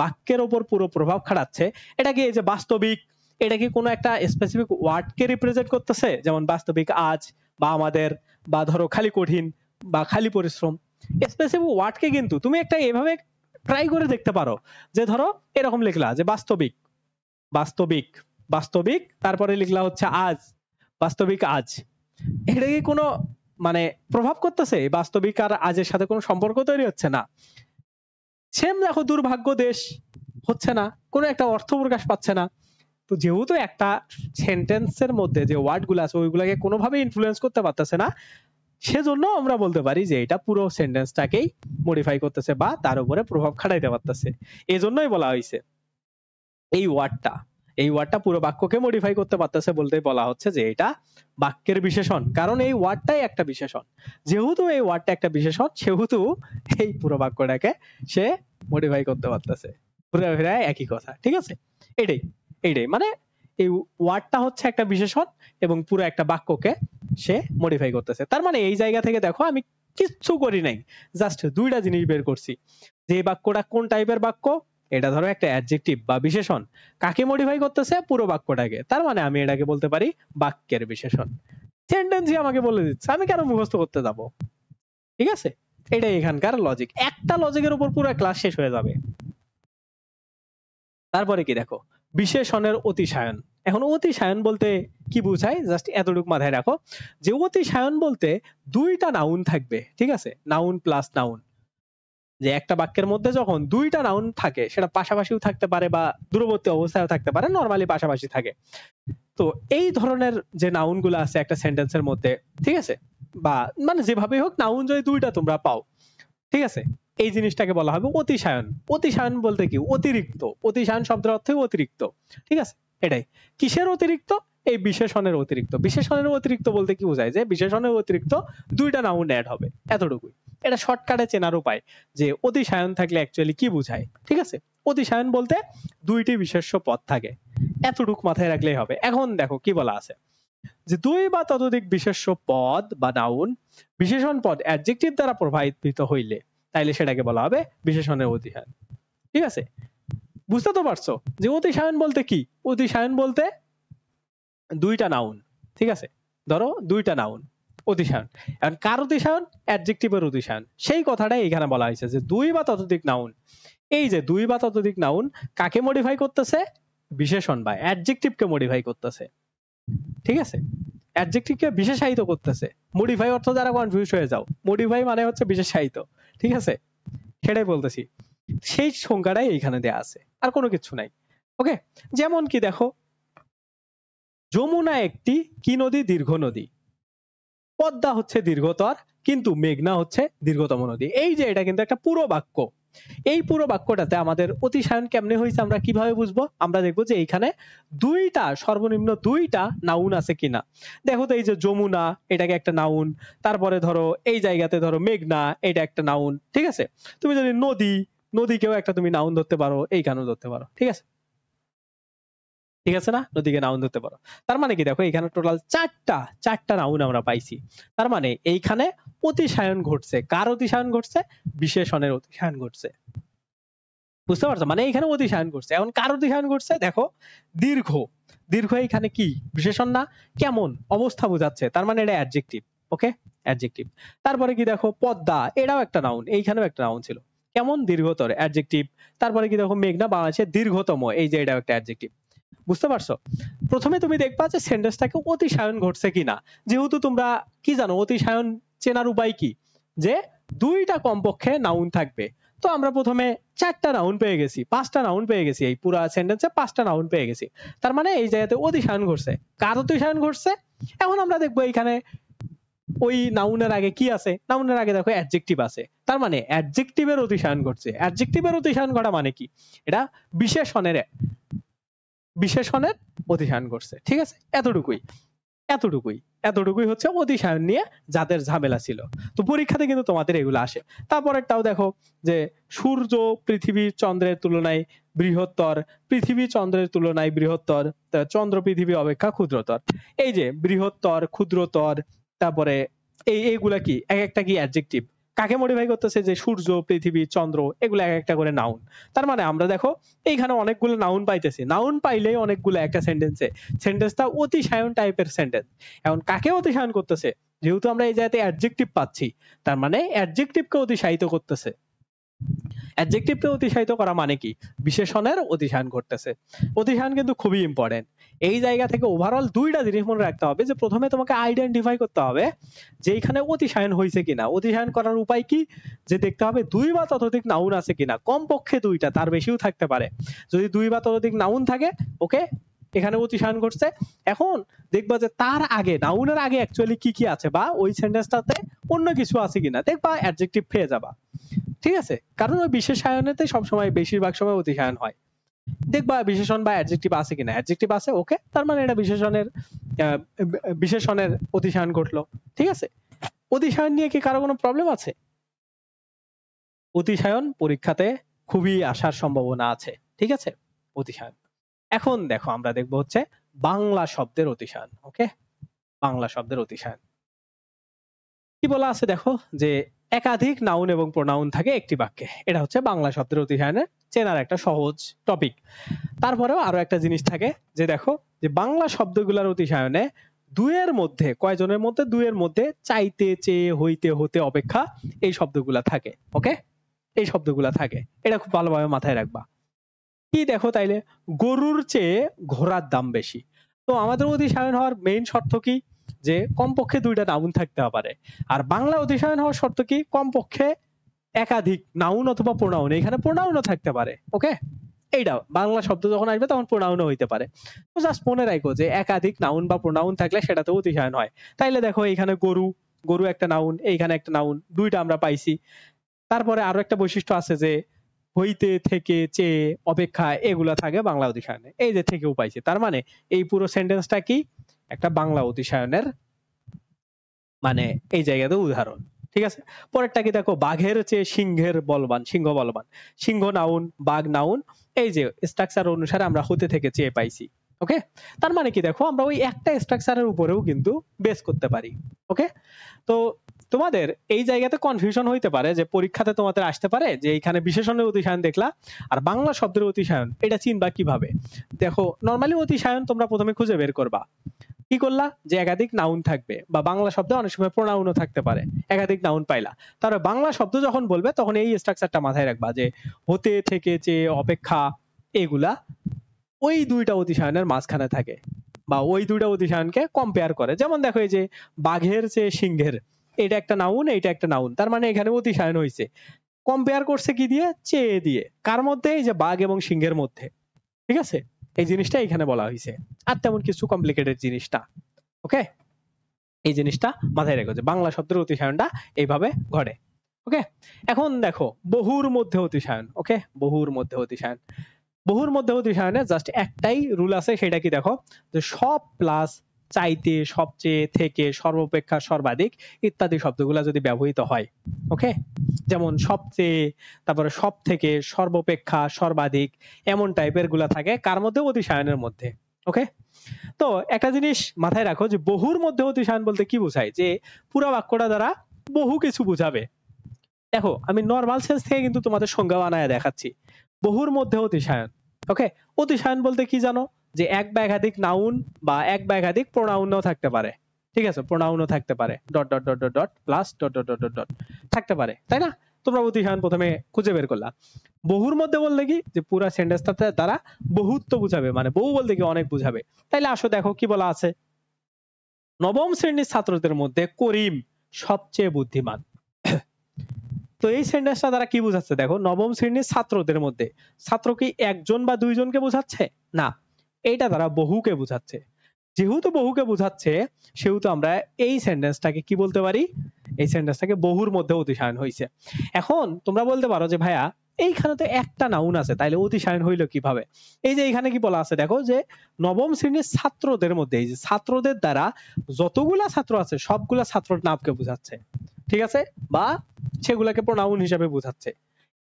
বাক্যের ওপর পুরো প্রভাব খাটাচ্ছে এটা কি এই যে বাস্তবিক এটা কি কোনো একটা স্পেসিফিক ওয়ার্ডকে রিপ্রেজেন্ট করতেছে যেমন বাস্তবিক আজ বা আমাদের বা ধরো খালি কঠিন বা খালি পরিশ্রম স্পেসিফিক ওয়ার্ডকে কিন্তু তুমি একটা এভাবে ট্রাই করে দেখতে পারো যে ধরো এরকম লিখলা যে বাস্তবিক বাস্তবিক বাস্তবিক তারপরে লিখলা হচ্ছে আজ বাস্তবিক আজ এটা কি কোনো মানে প্রভাব করতেছে বাস্তবিক আর আজের সাথে কোনো সম্পর্ক তৈরি হচ্ছে না সেম দেখো দুর্ভাগ্য দেশ হচ্ছে না কোনো একটা অর্থ প্রকাশ পাচ্ছে না তো যেহেতু একটা সেন্টেন্সের মধ্যে যে ওয়ার্ডগুলো আছে ওইগুলোকে কোনোভাবে ইনফ্লুয়েন্স করতে পারতেছে না সেজন্য আমরা বলতে পারি যে এটা পুরো সেন্টেন্সটাকেই মডিফাই করতেছে বা তার উপরে প্রভাব খাটাইতে পারতেছে এই জন্যই বলা হয়েছে এই ওয়ার্ডটা এই ওয়ার্ডটা পুরো বাক্যকে মডিফাই করতে পারতেছে বলতে বলা হচ্ছে যে এটা বাক্যের বিশেষণ কারণ এই ওয়ার্ডটাই একটা বিশেষণ যেহেতু এই ওয়ার্ডটা একটা বিশেষণ সেহেতু এই পুরো বাক্যটাকে সে মডিফাই করতে পারতেছে পুরো একই কথা ঠিক আছে এটাই এইটাই মানে এই ওয়ার্ডটা হচ্ছে একটা বিশেষণ এবং পুরো একটা বাক্যকে সে মডিফাই করতেছে তার মানে এই জায়গা থেকে দেখো আমি কিচ্ছু করি নাই জাস্ট দুইটা জিনিস বের করছি যে বাক্যটা কোন টাইপের বাক্য এটা ধরো একটা অ্যাডজেক্টিভ বা বিশেষণ কাকে মডিফাই করতেছে পুরো বাক্যটাকে তার মানে আমি এটাকে বলতে পারি বাক্যের বিশেষণ সেন্টেন্সই আমাকে বলে দিচ্ছে আমি কেন মুখস্থ করতে যাব ঠিক আছে এটাই এখানকার লজিক একটা লজিকের উপর পুরো ক্লাস শেষ হয়ে যাবে তারপরে কি দেখো বিশেষণের অতিশায়ন এখন অতিশায়ন বলতে কি বোঝায় জাস্ট এতটুকু মাথায় রাখো যে অতিশায়ন বলতে দুইটা নাউন থাকবে ঠিক আছে নাউন প্লাস নাউন যে একটা বাক্যের মধ্যে যখন দুইটা নাউন থাকে সেটা পাশাপাশিও থাকতে পারে বা দূরবর্তী অবস্থায় থাকতে পারে নর্মালি পাশাপাশি থাকে তো এই ধরনের যে নাউন গুলো আছে একটা সেন্টেন্সের মধ্যে ঠিক আছে বা মানে যেভাবেই হোক নাউন যদি দুইটা তোমরা পাও ঠিক আছে এই জিনিসটাকে বলা হবে অতিসায়ন অতিসায়ন বলতে কি অতিরিক্ত অতিসায়ন শব্দের অর্থ অতিরিক্ত ঠিক আছে এটাই কিসের অতিরিক্ত এই বিশেষণের অতিরিক্ত বিশেষণের অতিরিক্ত বলতে কি বোঝায় যে বিশেষণের অতিরিক্ত দুইটা নাউন অ্যাড হবে এতটুকুই এটা শর্টকাটে চেনার উপায় যে অতিসায়ন থাকলে অ্যাকচুয়ালি কি বোঝায় ঠিক আছে অতিসায়ন বলতে দুইটি বিশেষ্য পদ থাকে এতটুক মাথায় রাখলেই হবে এখন দেখো কি বলা আছে যে দুই বা ততোধিক বিশেষ্য পদ বা নাউন বিশেষণ পদ অ্যাডজেক্টিভ দ্বারা প্রভাবিত হইলে তাইলে সেটাকে বলা হবে বিশেষণের অতিসায়ন ঠিক আছে বুঝতে তো পারছো যে অতিসায়ন বলতে কি অতিসায়ন বলতে দুইটা নাউন ঠিক আছে ধরো দুইটা নাউন অতিসায়ন এখন কার অতিসায়ন অ্যাডজেক্টিভের অতিসায়ন সেই কথাটা এখানে বলা হয়েছে যে দুই বা ততোধিক নাউন এই যে দুই বা ততোধিক নাউন কাকে মডিফাই করতেছে বিশেষণ বা অ্যাডজেক্টিভকে মডিফাই করতেছে ঠিক আছে অ্যাডজেক্টিভকে বিশেষায়িত করতেছে মডিফাই অর্থ দ্বারা কনফিউজ হয়ে যাও মডিফাই মানে হচ্ছে বিশেষায়িত ঠিক আছে সেটাই বলতেছি সেই সংখ্যাটাই এইখানে দেয়া আছে আর কোনো কিছু নাই ওকে যেমন কি দেখো যমুনা একটি কি নদী দীর্ঘ নদী পদ্মা হচ্ছে দীর্ঘতর কিন্তু মেঘনা হচ্ছে দীর্ঘতম নদী এই যে এটা কিন্তু একটা পুরো বাক্য এই পুরো বাক্যটাতে আমাদের অতিসায়ন কেমনে হয়েছে আমরা কিভাবে বুঝবো আমরা দেখবো যে এইখানে দুইটা সর্বনিম্ন দুইটা নাউন আছে কিনা দেখো তো এই যে যমুনা এটাকে একটা নাউন তারপরে ধরো এই জায়গাতে ধরো মেঘনা এটা একটা নাউন ঠিক আছে তুমি যদি নদী নদীকেও একটা তুমি নাউন ধরতে পারো এই কারণে ধরতে পারো ঠিক আছে ঠিক আছে না নদীকে নাউন ধরতে পারো তার মানে কি দেখো এখানে টোটাল চারটা চারটা নাউন আমরা পাইছি তার মানে এইখানে অতিশায়ন ঘটছে কার অতিশায়ন ঘটছে বিশেষণের অতিশায়ন ঘটছে বুঝতে পারছো মানে এখানে অতিশায়ন ঘটছে এখন কার অতিশায়ন ঘটছে দেখো দীর্ঘ দীর্ঘ এখানে কি বিশেষণ না কেমন অবস্থা বোঝাচ্ছে তার মানে এটা অ্যাডজেক্টিভ ওকে অ্যাডজেক্টিভ তারপরে কি দেখো পদ্মা এটাও একটা নাউন এইখানেও একটা নাউন ছিল কেমন দীর্ঘতর অ্যাডজেক্টিভ তারপরে কি দেখো মেঘনা বাংলাদেশের দীর্ঘতম এই যে এটাও একটা অ্যাডজেক্টিভ বুঝতে পারছো প্রথমে তুমি দেখবা যে সেন্টেন্সটাকে অতিসায়ন ঘটছে কিনা যেহেতু তোমরা কি জানো অতিসায়ন চেনার উপায় কি যে দুইটা কমপক্ষে নাউন থাকবে তো আমরা প্রথমে চারটা নাউন পেয়ে গেছি পাঁচটা নাউন পেয়ে গেছি এই পুরো সেন্টেন্সে পাঁচটা নাউন পেয়ে গেছি তার মানে এই জায়গাতে অতিসায়ন ঘটছে কার অতিসায়ন ঘটছে এখন আমরা দেখবো এখানে ওই নাউনের আগে কি আছে নাউনের আগে দেখো অ্যাডজেক্টিভ আছে তার মানে অ্যাডজেক্টিভের অতিসায়ন ঘটছে অ্যাডজেক্টিভের অতিসায়ন ঘটা মানে কি এটা বিশেষণের বিশেষণের অধিসায়ন করছে ঠিক আছে এতটুকুই এতটুকুই এতটুকুই হচ্ছে অধিসায়ন নিয়ে যাদের ঝামেলা ছিল তো পরীক্ষাতে কিন্তু তোমাদের এগুলো আসে তারপরেরটাও দেখো যে সূর্য পৃথিবী চন্দ্রের তুলনায় বৃহত্তর পৃথিবী চন্দ্রের তুলনায় বৃহত্তর চন্দ্র পৃথিবী অপেক্ষা ক্ষুদ্রতর এই যে বৃহত্তর ক্ষুদ্রতর তারপরে এই এইগুলা কি এক একটা কি অ্যাডজেক্টিভ কাকে মডিফাই করতেছে যে সূর্য পৃথিবী চন্দ্র এগুলো এক একটা করে নাউন তার মানে আমরা দেখো এইখানে অনেকগুলো নাউন পাইতেছি নাউন পাইলেই অনেকগুলো একটা সেন্টেন্সে সেন্টেন্সটা অতিশায়ন টাইপের সেন্টেন্স এখন কাকে অতিশায়ন করতেছে যেহেতু আমরা এই জায়গাতে অ্যাডজেক্টিভ পাচ্ছি তার মানে অ্যাডজেক্টিভকে অতিশায়িত করতেছে অ্যাডজেক্টিভকে অতিশায়িত করা মানে কি বিশেষণের অতিশায়ন ঘটতেছে অতিশায়ন কিন্তু খুবই ইম্পর্টেন্ট এই জায়গা থেকে ওভারঅল দুইটা জিনিস মনে রাখতে হবে যে প্রথমে তোমাকে আইডেন্টিফাই করতে হবে যে এখানে অতিশায়ন হয়েছে কিনা অতিশায়ন করার উপায় কি যে দেখতে হবে দুই বা ততোধিক নাউন আছে কিনা কমপক্ষে দুইটা তার বেশিও থাকতে পারে যদি দুই বা ততোধিক নাউন থাকে ওকে এখানে প্রতিষ্ঠান ঘটছে এখন দেখবা যে তার আগে নাউনের আগে অ্যাকচুয়ালি কি কি আছে বা ওই সেন্টেন্সটাতে অন্য কিছু আছে কিনা দেখবা অ্যাডজেক্টিভ পেয়ে যাবা ঠিক আছে কারণ ওই বিশেষ বিশেষায়নেতে সবসময় বেশিরভাগ সময় অতিশায়ন হয় দেখবা বিশেষণ বা অ্যাডজেক্টিভ আছে কিনা অ্যাডজেক্টিভ আছে ওকে তার মানে এটা বিশেষণের বিশেষণের অতিশায়ন ঘটলো ঠিক আছে অতিশায়ন নিয়ে কি কারো কোনো প্রবলেম আছে অতিশায়ন পরীক্ষাতে খুবই আসার সম্ভাবনা আছে ঠিক আছে অতিশায়ন এখন দেখো আমরা দেখব হচ্ছে বাংলা শব্দের অতিসান ওকে বাংলা শব্দের অতিসান কি বলা আছে দেখো যে একাধিক নাউন এবং প্রোনাউন থাকে একটি বাক্যে এটা হচ্ছে বাংলা শব্দের অতিসায়নের চেনার একটা সহজ টপিক তারপরেও আরো একটা জিনিস থাকে যে দেখো যে বাংলা শব্দগুলোর অতিসায়নে দুয়ের মধ্যে কয়জনের মধ্যে দুয়ের মধ্যে চাইতে চেয়ে হইতে হতে অপেক্ষা এই শব্দগুলা থাকে ওকে এই শব্দগুলা থাকে এটা খুব ভালোভাবে মাথায় রাখবা কি দেখো তাইলে গরুর চেয়ে ঘোড়ার দাম বেশি তো আমাদের অধিসায়ন হওয়ার মেইন শর্ত কি যে কমপক্ষে দুইটা নাউন থাকতে পারে আর বাংলা অধিসায়ন হওয়ার শর্ত কি কমপক্ষে একাধিক নাউন অথবা প্রোনাউন এখানে প্রোনাউনও থাকতে পারে ওকে এইটা বাংলা শব্দ যখন আসবে তখন প্রোনাউনও হইতে পারে তো জাস্ট মনে রাখো যে একাধিক নাউন বা প্রোনাউন থাকলে সেটাতে অধিসায়ন হয় তাইলে দেখো এখানে গরু গরু একটা নাউন এইখানে একটা নাউন দুইটা আমরা পাইছি তারপরে আরো একটা বৈশিষ্ট্য আছে যে হইতে থেকে চেয়ে অপেক্ষা এগুলা থাকে বাংলা অধিসায়নে এই যে থেকে পাইছে তার মানে এই পুরো সেন্টেন্সটা কি একটা বাংলা অধিসায়নের মানে এই জায়গাতে উদাহরণ ঠিক আছে পরেরটা কি দেখো বাঘের চেয়ে সিংহের বলবান সিংহ বলবান সিংহ নাউন বাঘ নাউন এই যে স্ট্রাকচার অনুসারে আমরা হতে থেকে চেয়ে পাইছি ওকে তার মানে কি দেখো আমরা ওই একটা স্ট্রাকচারের উপরেও কিন্তু বেস করতে পারি ওকে তো তোমাদের এই জায়গাতে কনফিউশন হইতে পারে যে পরীক্ষাতে তোমাদের আসতে পারে যে এখানে বিশেষণের অতিশায়ন দেখলা আর বাংলা শব্দের অতিশায়ন এটা চিনবা কিভাবে দেখো নর্মালি অতিশায়ন তোমরা প্রথমে খুঁজে বের করবা কি করলা যে একাধিক নাউন থাকবে বা বাংলা শব্দে অনেক সময় প্রোনাউনও থাকতে পারে একাধিক নাউন পাইলা তারপরে বাংলা শব্দ যখন বলবে তখন এই স্ট্রাকচারটা মাথায় রাখবা যে হতে থেকে যে অপেক্ষা এগুলা ওই দুইটা অতিশায়নের মাঝখানে থাকে বা ওই দুইটা অতিশায়নকে কম্পেয়ার করে যেমন দেখো এই যে বাঘের চেয়ে সিংহের এটা একটা নাউন এটা একটা নাউন তার মানে এখানে অতিশায়ন হয়েছে কম্পেয়ার করছে কি দিয়ে চেয়ে দিয়ে কার মধ্যে এই যে বাঘ এবং সিংহের মধ্যে ঠিক আছে এই জিনিসটা এখানে বলা হয়েছে আর তেমন কিছু কমপ্লিকেটেড জিনিসটা ওকে এই জিনিসটা মাথায় রেখো যে বাংলা শব্দের অতিশায়নটা এইভাবে ঘটে ওকে এখন দেখো বহুর মধ্যে অতিশায়ন ওকে বহুর মধ্যে অতিশায়ন বহুর মধ্যে অতিশায়নে জাস্ট একটাই রুল আছে সেটা কি দেখো যে সব প্লাস চাইতে সবচেয়ে থেকে সর্বপেক্ষা সর্বাধিক ইত্যাদি শব্দগুলো যদি ব্যবহৃত হয় ওকে যেমন সবচেয়ে তারপরে সব থেকে সর্বপেক্ষা সর্বাধিক এমন টাইপের গুলা থাকে কার মধ্যে অতিশায়নের মধ্যে ওকে তো একটা জিনিস মাথায় রাখো যে বহুর মধ্যে অতিশায়ন বলতে কি বোঝায় যে পুরো বাক্যটা দ্বারা বহু কিছু বোঝাবে দেখো আমি নর্মাল সেন্স থেকে কিন্তু তোমাদের সংজ্ঞা বানায় দেখাচ্ছি বহুর মধ্যে অতিশায়ন ওকে অতিশায়ন বলতে কি জানো যে এক বা একাধিক নাউন বা এক বা একাধিক প্রোনাউনও থাকতে পারে ঠিক আছে প্রোনাউনও থাকতে পারে dot dot dot dot dot plus dot dot dot dot dot থাকতে পারে তাই না তোমরা প্রতিষ্ঠান প্রথমে খুঁজে বের করলা বহুর মধ্যে বললে কি যে পুরা সেন্টেন্সটাতে তারা বহুত্ব বুঝাবে মানে বহু বলতে কি অনেক বুঝাবে তাইলে আসো দেখো কি বলা আছে নবম শ্রেণীর ছাত্রদের মধ্যে করিম সবচেয়ে বুদ্ধিমান তো এই সেন্টেন্সটা তারা কি বোঝাচ্ছে দেখো নবম শ্রেণীর ছাত্রদের মধ্যে ছাত্র কি একজন বা দুইজনকে বোঝাচ্ছে না এটা তারা বহুকে বুঝাচ্ছে যেহেতু বহুকে বুঝাচ্ছে সেহেতু আমরা এই সেন্টেন্সটাকে কি বলতে পারি এই সেন্টেন্সটাকে বহুর মধ্যে অতিশায়ন হয়েছে এখন তোমরা বলতে পারো যে ভাইয়া এইখানে তো একটা নাউন আছে তাইলে অতিশায়ন হইলো কিভাবে এই যে এখানে কি বলা আছে দেখো যে নবম শ্রেণীর ছাত্রদের মধ্যে এই যে ছাত্রদের দ্বারা যতগুলা ছাত্র আছে সবগুলা ছাত্রর নামকে বুঝাচ্ছে ঠিক আছে বা সেগুলাকে প্রোনাউন হিসাবে বুঝাচ্ছে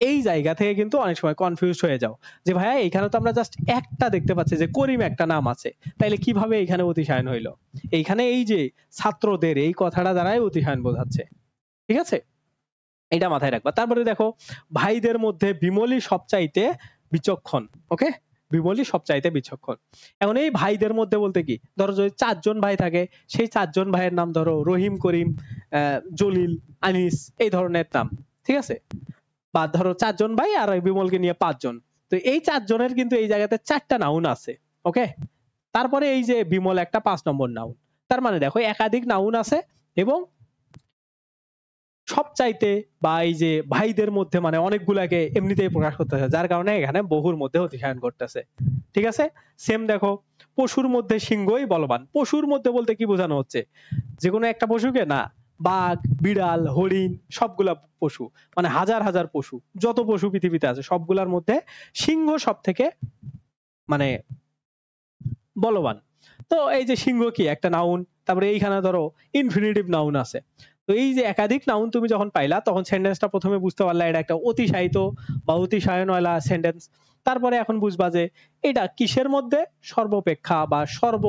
এই জায়গা থেকে কিন্তু অনেক সময় কনফিউজ হয়ে যাও যে ভাইয়া এখানে তো আমরা জাস্ট একটা দেখতে পাচ্ছি যে করিম একটা নাম আছে তাইলে কিভাবে এখানে অতিশায়ন হইলো এইখানে এই যে ছাত্রদের এই কথাটা দ্বারাই অতিশায়ন বোঝাচ্ছে ঠিক আছে এটা মাথায় রাখবা তারপরে দেখো ভাইদের মধ্যে বিমলি সবচাইতে বিচক্ষণ ওকে বিমলি সবচাইতে বিচক্ষণ এখন এই ভাইদের মধ্যে বলতে কি ধরো যদি চারজন ভাই থাকে সেই চারজন ভাইয়ের নাম ধরো রহিম করিম জলিল আনিস এই ধরনের নাম ঠিক আছে বা ধরো চারজন ভাই আর বিমলকে নিয়ে পাঁচজন তো এই চারজনের কিন্তু এই জায়গাতে চারটা নাউন আছে ওকে তারপরে এই যে বিমল একটা পাঁচ নম্বর নাউন তার মানে দেখো একাধিক নাউন আছে এবং সব চাইতে বা এই যে ভাইদের মধ্যে মানে অনেকগুলাকে এমনিতেই প্রকাশ করতেছে যার কারণে এখানে বহুর মধ্যে অতিশায়ন করতেছে ঠিক আছে সেম দেখো পশুর মধ্যে সিংহই বলবান পশুর মধ্যে বলতে কি বোঝানো হচ্ছে যে কোনো একটা পশুকে না বাঘ বিড়াল হরিণ সবগুলা পশু মানে হাজার হাজার পশু যত পশু পৃথিবীতে আছে সবগুলার মধ্যে সিংহ সব থেকে মানে বলবান তো এই যে সিংহ কি একটা নাউন তারপরে এইখানে ধরো ইনফিনিটিভ নাউন আছে তো এই যে একাধিক নাউন তুমি যখন পাইলা তখন সেন্টেন্সটা প্রথমে বুঝতে পারলা এটা একটা অতিশায়িত বা অতিশায়নওয়ালা সেন্টেন্স তারপরে এখন বুঝবা যে এটা কিসের মধ্যে সর্বপেক্ষা বা সর্ব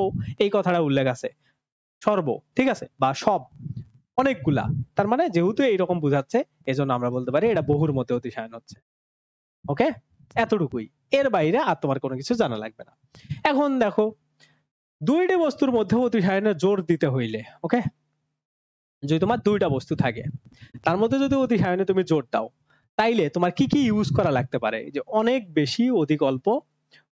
এই কথাটা উল্লেখ আছে সর্ব ঠিক আছে বা সব অনেকগুলা তার মানে যেহেতু এইরকম বুঝাচ্ছে এজন্য আমরা বলতে পারি এটা বহুর মতে অতিশয়ন হচ্ছে ওকে এতটুকুই এর বাইরে আর তোমার কোনো কিছু জানা লাগবে না এখন দেখো দুইটি বস্তুর মধ্যে অতিশয়নে জোর দিতে হইলে ওকে যদি তোমার দুইটা বস্তু থাকে তার মধ্যে যদি অতিশয়নে তুমি জোর দাও তাইলে তোমার কি কি ইউজ করা লাগতে পারে যে অনেক বেশি অধিক অল্প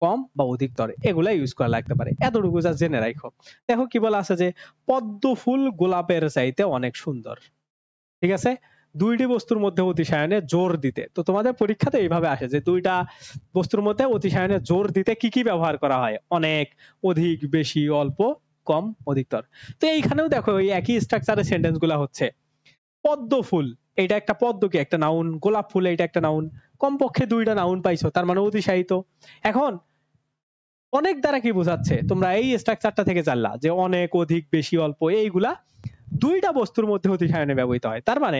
কম বা অধিকতর এগুলা ইউজ করা লাগতে পারে এতটুকু যা জেনে রাখো দেখো কি বলা আছে যে পদ্ম ফুল গোলাপের চাইতে অনেক সুন্দর ঠিক আছে দুইটি বস্তুর মধ্যে অতিশায়নে জোর দিতে তো তোমাদের পরীক্ষাতে এইভাবে আসে যে দুইটা বস্তুর মধ্যে অতিশায়নে জোর দিতে কি কি ব্যবহার করা হয় অনেক অধিক বেশি অল্প কম অধিকতর তো এইখানেও দেখো ওই একই স্ট্রাকচারে সেন্টেন্স গুলা হচ্ছে পদ্ম ফুল এটা একটা পদ্ম কি একটা নাউন গোলাপ ফুল এটা একটা নাউন কমপক্ষে দুইটা নাউন পাইছো তার মানে অতিশায়িত এখন অনেক দ্বারা কি বোঝাচ্ছে তোমরা এই স্ট্রাকচারটা থেকে জানলা যে অনেক অধিক বেশি অল্প এইগুলা দুইটা বস্তুর মধ্যে অতিশায়নে ব্যবহৃত হয় তার মানে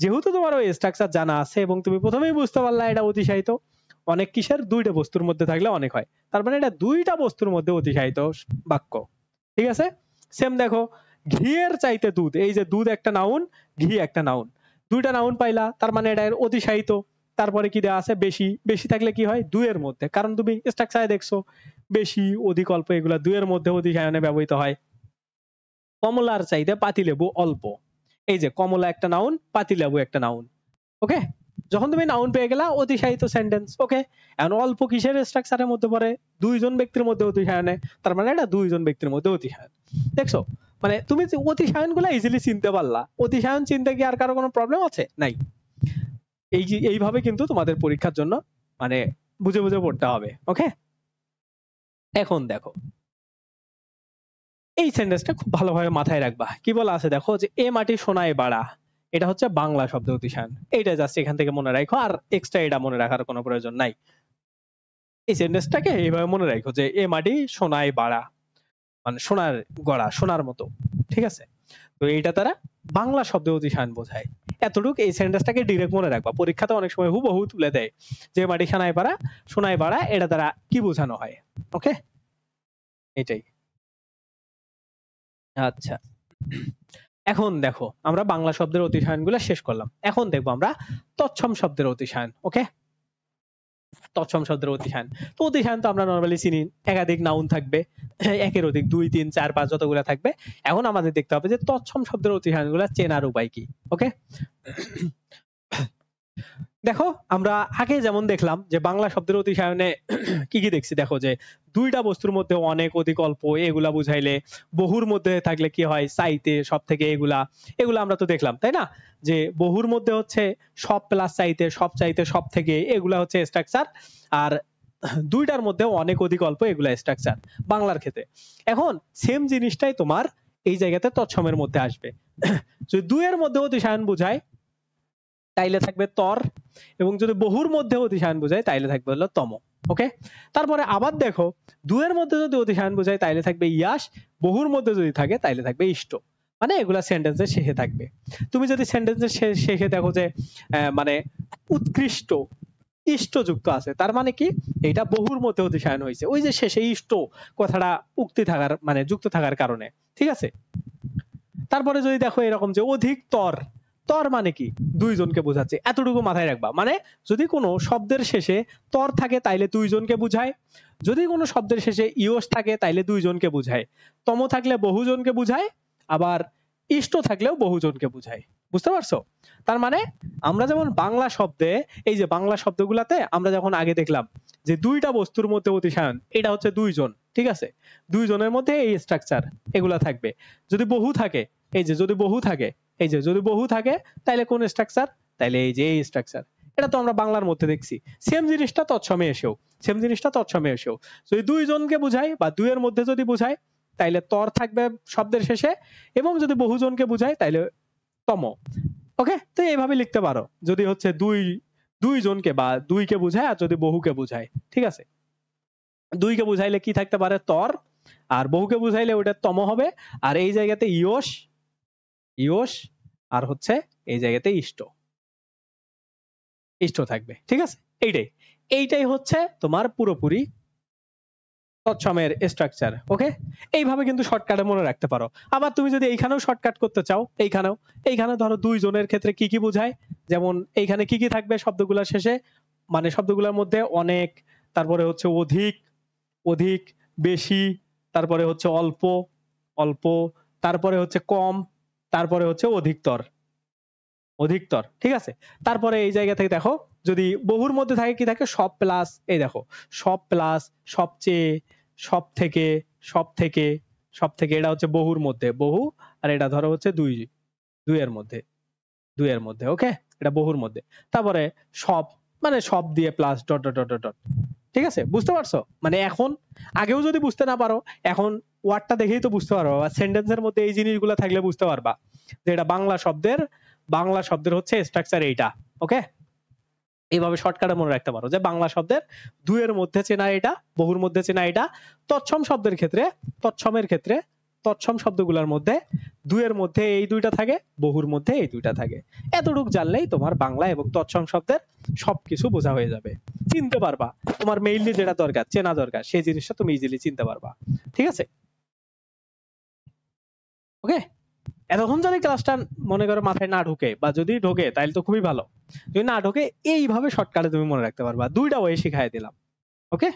যেহেতু তোমার ওই স্ট্রাকচার জানা আছে এবং তুমি প্রথমেই বুঝতে পারলা এটা অতিশায়িত অনেক কিসের দুইটা বস্তুর মধ্যে থাকলে অনেক হয় তার মানে এটা দুইটা বস্তুর মধ্যে অতিশায়িত বাক্য ঠিক আছে সেম দেখো ঘিয়ের চাইতে দুধ এই যে দুধ একটা নাউন ঘি একটা নাউন দুইটা নাউন পাইলা তার মানে এটা অতিশায়িত তারপরে কি দেওয়া আছে বেশি বেশি থাকলে কি হয় এর মধ্যে কারণ তুমি স্ট্রাকচারে দেখছো বেশি অধিক অল্প এগুলা দুইয়ের মধ্যে অধিক ব্যবহৃত হয় কমলার চাইতে পাতিলেবু অল্প এই যে কমলা একটা নাউন পাতিলেবু একটা নাউন ওকে যখন তুমি নাউন পেয়ে গেলা অতিশায়িত সেন্টেন্স ওকে এখন অল্প কিসের স্ট্রাকচারের মধ্যে পড়ে দুইজন ব্যক্তির মধ্যে অতিশায়নে তার মানে এটা দুইজন ব্যক্তির মধ্যে অতিশায়ন দেখছো মানে তুমি অতিশায়ন গুলা ইজিলি চিনতে পারলা অতিশায়ন চিনতে কি আর কারো কোনো প্রবলেম আছে নাই এই এইভাবে কিন্তু তোমাদের পরীক্ষার জন্য মানে বুঝে বুঝে পড়তে হবে ওকে এখন দেখো এই সেন্টেন্সটা খুব ভালোভাবে মাথায় রাখবা কি বলা আছে দেখো যে এ মাটি সোনায় বাড়া এটা হচ্ছে বাংলা শব্দ অতিশান এইটা জাস্ট এখান থেকে মনে রাখো আর এক্সট্রা এটা মনে রাখার কোনো প্রয়োজন নাই এই সেন্টেন্সটাকে এইভাবে মনে রাখো যে এ মাটি সোনায় বাড়া মানে সোনার গড়া সোনার মতো ঠিক আছে তো এইটা তারা বাংলা শব্দে অতিশান বোঝায় এতটুকু এই সেন্টেন্সটাকে ডিরেক্ট মনে রাখবা পরীক্ষাতে অনেক সময় হুবহু তুলে দেয় যে মাটি সানায় পাড়া সোনায় পাড়া এটা দ্বারা কি বোঝানো হয় ওকে এটাই আচ্ছা এখন দেখো আমরা বাংলা শব্দের অতিশায়ন গুলো শেষ করলাম এখন দেখবো আমরা তৎসম শব্দের অতিশায়ন ওকে তৎসম শব্দের অতিশান তো অতিশান তো আমরা নর্মালি চিনি একাধিক নাউন থাকবে একের অধিক দুই তিন চার পাঁচ যতগুলা থাকবে এখন আমাদের দেখতে হবে যে তৎসম শব্দের অতিশান গুলা চেনার উপায় কি ওকে দেখো আমরা আগে যেমন দেখলাম যে বাংলা শব্দের অতিশায়নে *clears throat* কি কি দেখছি দেখো যে দুইটা বস্তুর মধ্যে অনেক অধিক অল্প এগুলা বুঝাইলে বহুর মধ্যে থাকলে কি হয় সাইতে সব থেকে এগুলা এগুলা আমরা তো দেখলাম তাই না যে বহুর মধ্যে হচ্ছে সব প্লাস চাইতে সব চাইতে সব থেকে এগুলা হচ্ছে স্ট্রাকচার আর *clears throat* দুইটার মধ্যে অনেক অধিক অল্প এগুলা স্ট্রাকচার বাংলার ক্ষেত্রে এখন সেম জিনিসটাই তোমার এই জায়গাতে তৎসমের মধ্যে আসবে *clears throat* যদি দুইয়ের মধ্যে অতিশায়ন বুঝায় তাইলে থাকবে তর এবং যদি বহুর মধ্যে অতিসায়ন বোঝায় তাইলে থাকবে হলো তম ওকে তারপরে আবার দেখো দুয়ের মধ্যে যদি অতিসায়ন বোঝায় তাইলে থাকবে ইয়াস বহুর মধ্যে যদি থাকে তাইলে থাকবে ইষ্ট মানে এগুলা সেন্টেন্সের শেষে থাকবে তুমি যদি সেন্টেন্সের শেষে দেখো যে মানে উৎকৃষ্ট ইষ্ট যুক্ত আছে তার মানে কি এটা বহুর মধ্যে অতিশায়ন হয়েছে ওই যে শেষে ইষ্ট কথাটা উক্তি থাকার মানে যুক্ত থাকার কারণে ঠিক আছে তারপরে যদি দেখো এরকম যে অধিকতর তর মানে কি দুইজনকে বোঝাচ্ছে এতটুকু মাথায় রাখবা মানে যদি কোনো শব্দের শেষে তর থাকে তাইলে দুইজনকে বুঝায় যদি কোনো শব্দের শেষে ইয়স থাকে তাইলে দুইজনকে বুঝায় তম থাকলে বহুজনকে বুঝায় আবার ইষ্ট থাকলেও বহুজনকে বুঝায় বুঝতে পারছো তার মানে আমরা যেমন বাংলা শব্দে এই যে বাংলা শব্দগুলাতে আমরা যখন আগে দেখলাম যে দুইটা বস্তুর মধ্যে অতিশায়ন এটা হচ্ছে দুইজন ঠিক আছে দুইজনের মধ্যে এই স্ট্রাকচার এগুলা থাকবে যদি বহু থাকে এই যে যদি বহু থাকে এই যে যদি বহু থাকে তাহলে কোন স্ট্রাকচার তাহলে এই যে এই স্ট্রাকচার এটা তো আমরা বাংলার মধ্যে দেখছি সেম জিনিসটা তৎসমে এসেও সেম জিনিসটা তৎসমে এসেও যদি দুইজনকে বুঝাই বা দুইয়ের মধ্যে যদি বুঝাই তাইলে তর থাকবে শব্দের শেষে এবং যদি বহুজনকে বুঝাই তাইলে তম ওকে তো এইভাবে লিখতে পারো যদি হচ্ছে দুই দুই জনকে বা দুইকে বুঝায় আর যদি বহুকে বুঝায় ঠিক আছে দুইকে বুঝাইলে কি থাকতে পারে তর আর বহুকে বুঝাইলে ওটা তম হবে আর এই জায়গাতে ইয়স ইয়স আর হচ্ছে এই জায়গাতে ইষ্ট ইষ্ট থাকবে ঠিক আছে এইটাই এইটাই হচ্ছে তোমার পুরোপুরি তৎসমের স্ট্রাকচার ওকে এইভাবে কিন্তু শর্টকাটে মনে রাখতে পারো আবার তুমি যদি এইখানেও শর্টকাট করতে চাও এইখানেও এইখানে ধরো দুইজনের ক্ষেত্রে কি কি বোঝায় যেমন এইখানে কি কি থাকবে শব্দগুলোর শেষে মানে শব্দগুলোর মধ্যে অনেক তারপরে হচ্ছে অধিক অধিক বেশি তারপরে হচ্ছে অল্প অল্প তারপরে হচ্ছে কম তারপরে হচ্ছে অধিকতর অধিকতর ঠিক আছে তারপরে এই জায়গা থেকে দেখো যদি বহুর মধ্যে থাকে কি থাকে সব প্লাস এই দেখো সব প্লাস সবচেয়ে সব থেকে সব থেকে সব থেকে এটা হচ্ছে বহুর মধ্যে বহু আর এটা ধরো হচ্ছে দুই দুইয়ের মধ্যে দুইয়ের মধ্যে ওকে এটা বহুর মধ্যে তারপরে সব মানে সব দিয়ে plus dot dot dot dot ঠিক আছে বুঝতে পারছো মানে এখন আগেও যদি বুঝতে না পারো এখন ওয়ার্ডটা দেখেই তো বুঝতে পারবো বা সেন্টেন্সের মধ্যে এই জিনিসগুলো থাকলে বুঝতে পারবা যে এটা বাংলা শব্দের বাংলা শব্দের হচ্ছে স্ট্রাকচার এইটা ওকে এইভাবে শর্টকাটে মনে রাখতে পারো যে বাংলা শব্দের দুয়ের মধ্যে চেনা এটা বহুর মধ্যে চেনা এটা তৎসম শব্দের ক্ষেত্রে তৎসমের ক্ষেত্রে তৎসম শব্দগুলোর মধ্যে দুয়ের মধ্যে এই দুইটা থাকে বহুর মধ্যে এই দুইটা থাকে এতটুক জানলেই তোমার বাংলা এবং তৎসম শব্দের সবকিছু বোঝা হয়ে যাবে চিনতে পারবা তোমার মেইনলি যেটা দরকার চেনা দরকার সেই জিনিসটা তুমি ইজিলি চিনতে পারবা ঠিক আছে ওকে এতক্ষণ যদি ক্লাসটা মনে করো মাথায় না ঢুকে বা যদি ঢোকে তাহলে তো খুবই ভালো যদি না ঢোকে এইভাবে শর্টকাটে তুমি মনে রাখতে পারবা দুইটা ওয়ে শিখাই দিলাম ওকে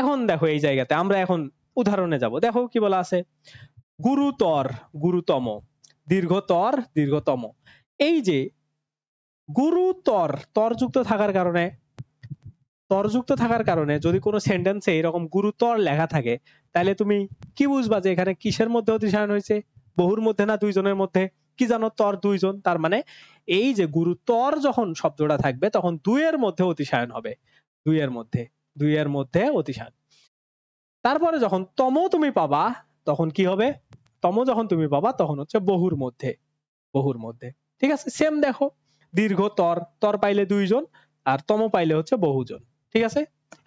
এখন দেখো এই জায়গাতে আমরা এখন উদাহরণে যাব দেখো কি বলা আছে গুরুতর গুরুতম দীর্ঘতর দীর্ঘতম এই যে গুরুতর তরযুক্ত থাকার কারণে তরযুক্ত থাকার কারণে যদি কোনো সেন্টেন্সে এরকম গুরুতর লেখা থাকে তাহলে তুমি কি বুঝবা যে এখানে কিসের মধ্যে অতিশয়ন হয়েছে বহুর মধ্যে না দুইজনের মধ্যে কি জানো তর দুইজন তার মানে এই যে গুরুতর যখন শব্দটা থাকবে তখন দুইয়ের মধ্যে অতিশয়ন হবে দুইয়ের মধ্যে দুইয়ের মধ্যে অতিশয়ন তারপরে যখন তম তুমি পাবা তখন কি হবে তম যখন তুমি পাবা তখন হচ্ছে বহুর মধ্যে বহুর মধ্যে ঠিক আছে সেম দেখো দীর্ঘ তর তর পাইলে দুইজন আর তম পাইলে হচ্ছে বহুজন ঠিক আছে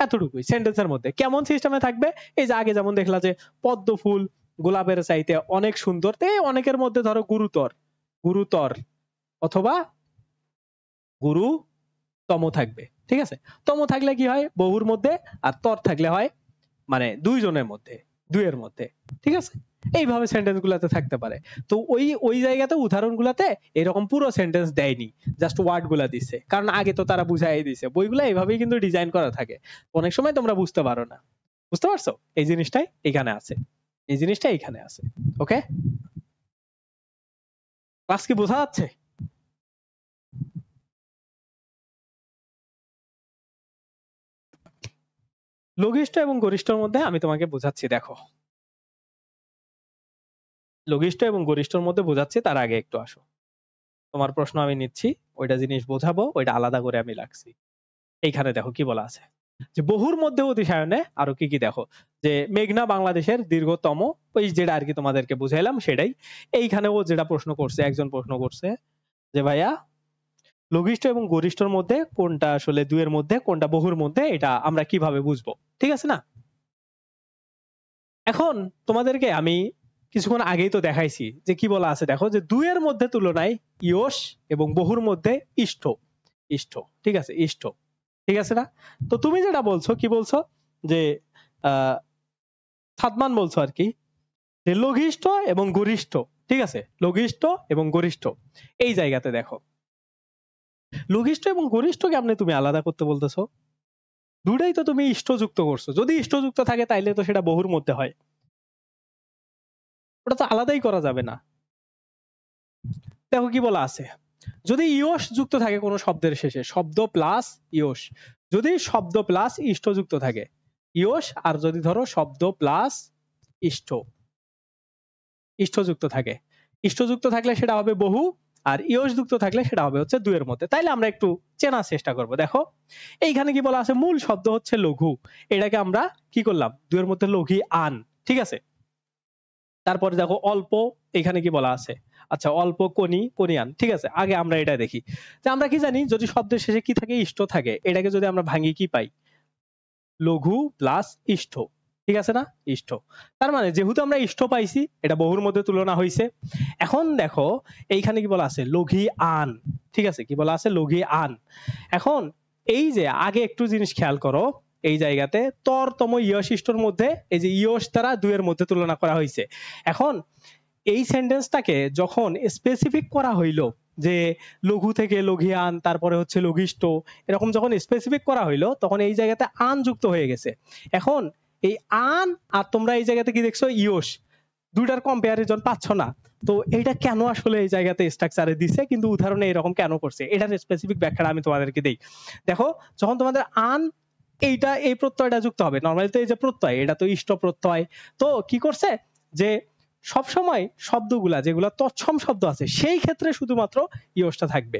এতটুকুই সেন্টেন্সের মধ্যে কেমন সিস্টেমে থাকবে এই যে আগে যেমন দেখলা যে পদ্ম ফুল গোলাপের চাইতে অনেক সুন্দর তে অনেকের মধ্যে ধরো গুরুতর গুরুতর অথবা গুরু তম থাকবে ঠিক আছে তম থাকলে কি হয় বহুর মধ্যে আর তর থাকলে হয় মানে দুইজনের মধ্যে দুইয়ের মধ্যে ঠিক আছে এইভাবে সেন্টেন্স গুলাতে থাকতে পারে তো ওই ওই জায়গাতে উদাহরণ গুলাতে এরকম পুরো সেন্টেন্স দেয়নি জাস্ট ওয়ার্ড গুলা দিছে কারণ আগে তো তারা বুঝাই দিছে বইগুলা এইভাবেই কিন্তু ডিজাইন করা থাকে অনেক সময় তোমরা বুঝতে পারো না বুঝতে পারছো এই জিনিসটাই এখানে আছে এই জিনিসটা এখানে আছে ওকে ক্লাস কি বোঝা যাচ্ছে লঘিষ্ঠ এবং গরিষ্ঠর মধ্যে আমি তোমাকে বোঝাচ্ছি দেখো লঘিষ্ঠ এবং গরিষ্ঠর মধ্যে বোঝাচ্ছি তার আগে একটু আসো তোমার প্রশ্ন আমি নিচ্ছি ওইটা জিনিস বোঝাবো ওইটা আলাদা করে আমি রাখছি এইখানে দেখো কি বলা আছে যে বহুর মধ্যে অতিশায়নে আরো কি কি দেখো যে মেঘনা বাংলাদেশের দীর্ঘতম ওই যেটা আর কি তোমাদেরকে বুঝাইলাম সেটাই এইখানে ও যেটা প্রশ্ন করছে একজন প্রশ্ন করছে যে ভাইয়া লঘিষ্ঠ এবং গরিষ্ঠর মধ্যে কোনটা আসলে দুয়ের মধ্যে কোনটা বহুর মধ্যে এটা আমরা কিভাবে বুঝব ঠিক আছে না এখন তোমাদেরকে আমি কিছুক্ষণ আগেই তো দেখাইছি যে কি বলা আছে দেখো যে দুয়ের মধ্যে তুলনায় ইয়স এবং বহুর মধ্যে ইষ্ট ইষ্ট ঠিক আছে ইষ্ট ঠিক আছে না তো তুমি যেটা বলছো কি বলছো যে সাদমান বলছো আর কি যে লঘিষ্ঠ এবং গরিষ্ঠ ঠিক আছে লঘিষ্ঠ এবং গরিষ্ঠ এই জায়গাতে দেখো লঘিষ্ঠ এবং গরিষ্ঠকে আপনি তুমি আলাদা করতে বলতেছো দুটাই তো তুমি ইষ্টযুক্ত করছো যদি ইষ্টযুক্ত থাকে তাইলে তো সেটা বহুর মধ্যে হয় ওটা তো আলাদাই করা যাবে না দেখো কি বলা আছে যদি ইয়স যুক্ত থাকে কোনো শব্দের শেষে শব্দ প্লাস ইয়স যদি শব্দ প্লাস ইষ্ট যুক্ত থাকে ইয়স আর যদি ধরো শব্দ প্লাস ইষ্ট ইষ্টযুক্ত থাকে ইষ্টযুক্ত থাকলে সেটা হবে বহু আর ইয়স যুক্ত থাকলে সেটা হবে হচ্ছে দুইয়ের মধ্যে তাইলে আমরা একটু চেনার চেষ্টা করব দেখো এইখানে কি বলা আছে মূল শব্দ হচ্ছে লঘু এটাকে আমরা কি করলাম দুইয়ের মধ্যে লঘি আন ঠিক আছে তারপরে দেখো অল্প এখানে কি বলা আছে আচ্ছা অল্প কোনি কোনিয়ান ঠিক আছে আগে আমরা এটা দেখি যে আমরা কি জানি যদি শব্দের শেষে কি থাকে ইষ্ট থাকে এটাকে যদি আমরা ভাঙি কি পাই লঘু প্লাস ইষ্ট ঠিক আছে না ইষ্ট তার মানে যেহেতু আমরা ইষ্ট পাইছি এটা বহুর মধ্যে তুলনা হয়েছে এখন দেখো এইখানে কি বলা আছে লঘি আন ঠিক আছে কি বলা আছে লঘি আন এখন এই যে আগে একটু জিনিস খেয়াল করো এই জায়গাতে তরতম ইয়শিষ্টর মধ্যে এই যে ইয়স দ্বারা দুয়ের মধ্যে তুলনা করা হয়েছে এখন এই সেন্টেন্সটাকে যখন স্পেসিফিক করা হইল যে লঘু থেকে লঘি আন তারপরে হচ্ছে লঘিষ্ট এরকম যখন স্পেসিফিক করা হইল তখন এই জায়গাতে আন যুক্ত হয়ে গেছে এখন এই আন আর তোমরা এই জায়গাতে কি দেখছো ইয়োশ দুইটার কম্পারিজন পাচ্ছ না তো এটা কেন আসলে এই জায়গাতে স্ট্রাকচারে দিছে কিন্তু উদাহরণে এরকম কেন করছে এটার স্পেসিফিক ব্যাখ্যাটা আমি তোমাদেরকে দেই দেখো যখন তোমাদের আন এইটা এই প্রত্যয়টা যুক্ত হবে নর্মালি তো এই যে প্রত্যয় এটা তো ইষ্ট প্রত্যয় তো কি করছে যে সব সময় শব্দগুলা যেগুলা তৎসম শব্দ আছে সেই ক্ষেত্রে শুধুমাত্র ইয়সটা থাকবে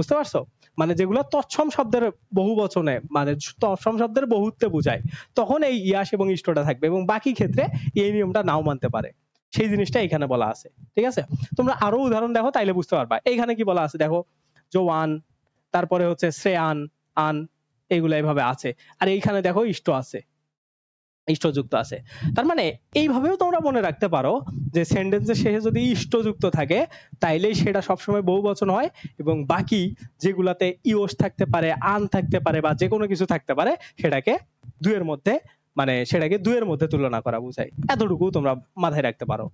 বুঝতে পারছো মানে যেগুলো তৎসম শব্দের বহু বচনে মানে তৎসম শব্দের বহুত্বে বোঝায় তখন এই ইয়াস এবং ইষ্টটা থাকবে এবং বাকি ক্ষেত্রে এই নিয়মটা নাও মানতে পারে সেই জিনিসটা এখানে বলা আছে ঠিক আছে তোমরা আরো উদাহরণ দেখো তাইলে বুঝতে পারবা এখানে কি বলা আছে দেখো জোয়ান তারপরে হচ্ছে শ্রেয়ান আন এগুলো এভাবে আছে আর এইখানে দেখো ইষ্ট আছে ইষ্ট যুক্ত আছে তার মানে এইভাবেও তোমরা মনে রাখতে পারো যে সেন্টেন্সের শেষে যদি ইষ্ট যুক্ত থাকে তাইলেই সেটা সবসময় বহুবচন হয় এবং বাকি যেগুলাতে ইওস থাকতে পারে আন থাকতে পারে বা যে কোনো কিছু থাকতে পারে সেটাকে দুয়ের মধ্যে মানে সেটাকে দুয়ের মধ্যে তুলনা করা বোঝায় এতটুকু তোমরা মাথায় রাখতে পারো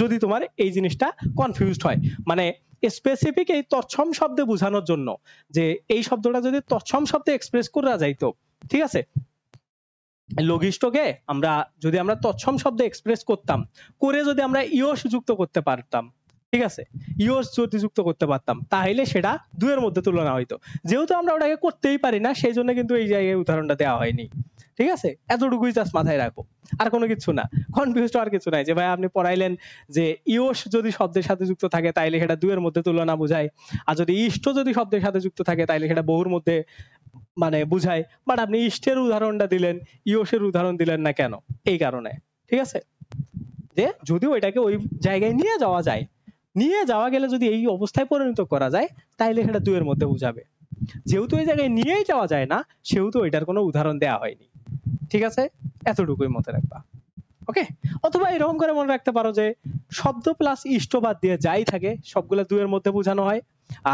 যদি তোমার এই জিনিসটা কনফিউজড হয় মানে স্পেসিফিক এই তৎসম শব্দে বোঝানোর জন্য যে এই শব্দটা যদি তৎসম শব্দে এক্সপ্রেস করা যাইতো ঠিক আছে লঘিষ্ঠকে আমরা যদি আমরা তৎসম শব্দে এক্সপ্রেস করতাম করে যদি আমরা ইয়স যুক্ত করতে পারতাম ঠিক আছে ইয়স যদি যুক্ত করতে পারতাম তাহলে সেটা দুয়ের মধ্যে তুলনা হইতো যেহেতু আমরা ওটাকে করতেই পারি না সেই জন্য কিন্তু এই জায়গায় উদাহরণটা দেওয়া হয়নি ঠিক আছে এতটুকুই জাস্ট মাথায় রাখো আর কোনো কিছু না কনফিউজ আর কিছু নাই যে ভাই আপনি পড়াইলেন যে ইয়স যদি শব্দের সাথে যুক্ত থাকে তাইলে সেটা দুয়ের মধ্যে তুলনা বুঝায় আর যদি ইষ্ট যদি শব্দের সাথে যুক্ত থাকে তাইলে সেটা বহুর মধ্যে মানে বুঝায় বাট আপনি ইষ্টের উদাহরণটা দিলেন ইয়সের উদাহরণ দিলেন না কেন এই কারণে ঠিক আছে যে যদি ওইটাকে ওই জায়গায় নিয়ে যাওয়া যায় নিয়ে যাওয়া গেলে যদি এই অবস্থায় পরিণত করা যায় তাইলে সেটা দুয়ের মধ্যে বুঝাবে যেহেতু এই জায়গায় নিয়েই যাওয়া যায় না সেহেতু ওইটার কোনো উদাহরণ দেওয়া হয়নি ঠিক আছে এতটুকুই মনে রাখবা ওকে অথবা এরকম করে মনে রাখতে পারো যে শব্দ প্লাস ইষ্ট বাদ দিয়ে যাই থাকে সবগুলো দুয়ের মধ্যে বোঝানো হয়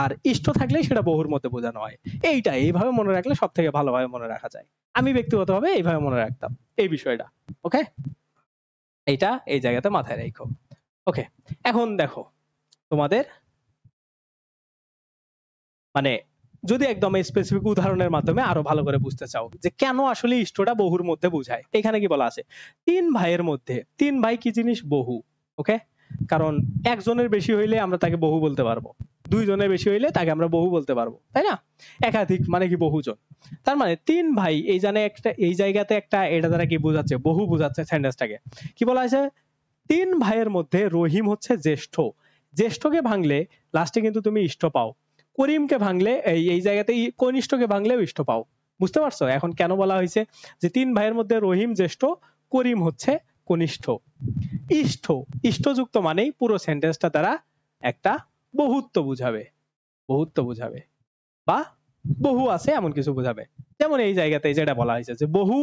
আর ইষ্ট থাকলে সেটা বহুর মধ্যে বোঝানো হয় এইটা এইভাবে মনে রাখলে সব থেকে ভালোভাবে মনে রাখা যায় আমি ব্যক্তিগতভাবে এইভাবে মনে রাখতাম এই বিষয়টা ওকে এইটা এই জায়গাতে মাথায় রেখো ওকে এখন দেখো তোমাদের মানে যদি একদম স্পেসিফিক উদাহরণের মাধ্যমে আরো ভালো করে বুঝতে চাও যে কেন আসলে ইষ্টটা বহুর মধ্যে বোঝায় এখানে কি বলা আছে তিন ভাইয়ের মধ্যে তিন ভাই কি জিনিস বহু ওকে কারণ একজনের বেশি হইলে আমরা তাকে বহু বলতে পারবো দুইজনের বেশি হইলে তাকে আমরা বহু বলতে পারবো তাই না একাধিক মানে কি বহুজন তার মানে তিন ভাই এই জানে একটা এই জায়গাতে একটা এটা দ্বারা কি বোঝাচ্ছে বহু বোঝাচ্ছে সেন্টেন্সটাকে কি বলা আছে তিন ভাইয়ের মধ্যে রহিম হচ্ছে জ্যেষ্ঠ জ্যেষ্ঠকে ভাঙলে লাস্টে কিন্তু তুমি ইষ্ট পাও করিমকে ভাঙলে এই এই জায়গাতে কনিষ্ঠকে ভাঙলেও ইষ্ট পাও বুঝতে পারছো এখন কেন বলা হয়েছে যে তিন ভাইয়ের মধ্যে রহিম জ্যেষ্ঠ করিম হচ্ছে কনিষ্ঠ ইষ্ঠ ইষ্টযুক্ত মানেই পুরো সেন্টেন্সটা তারা একটা বহুত্ব বুঝাবে বহুত্ব বুঝাবে বা বহু আছে এমন কিছু বুঝাবে যেমন এই জায়গাতে যেটা বলা হয়েছে যে বহু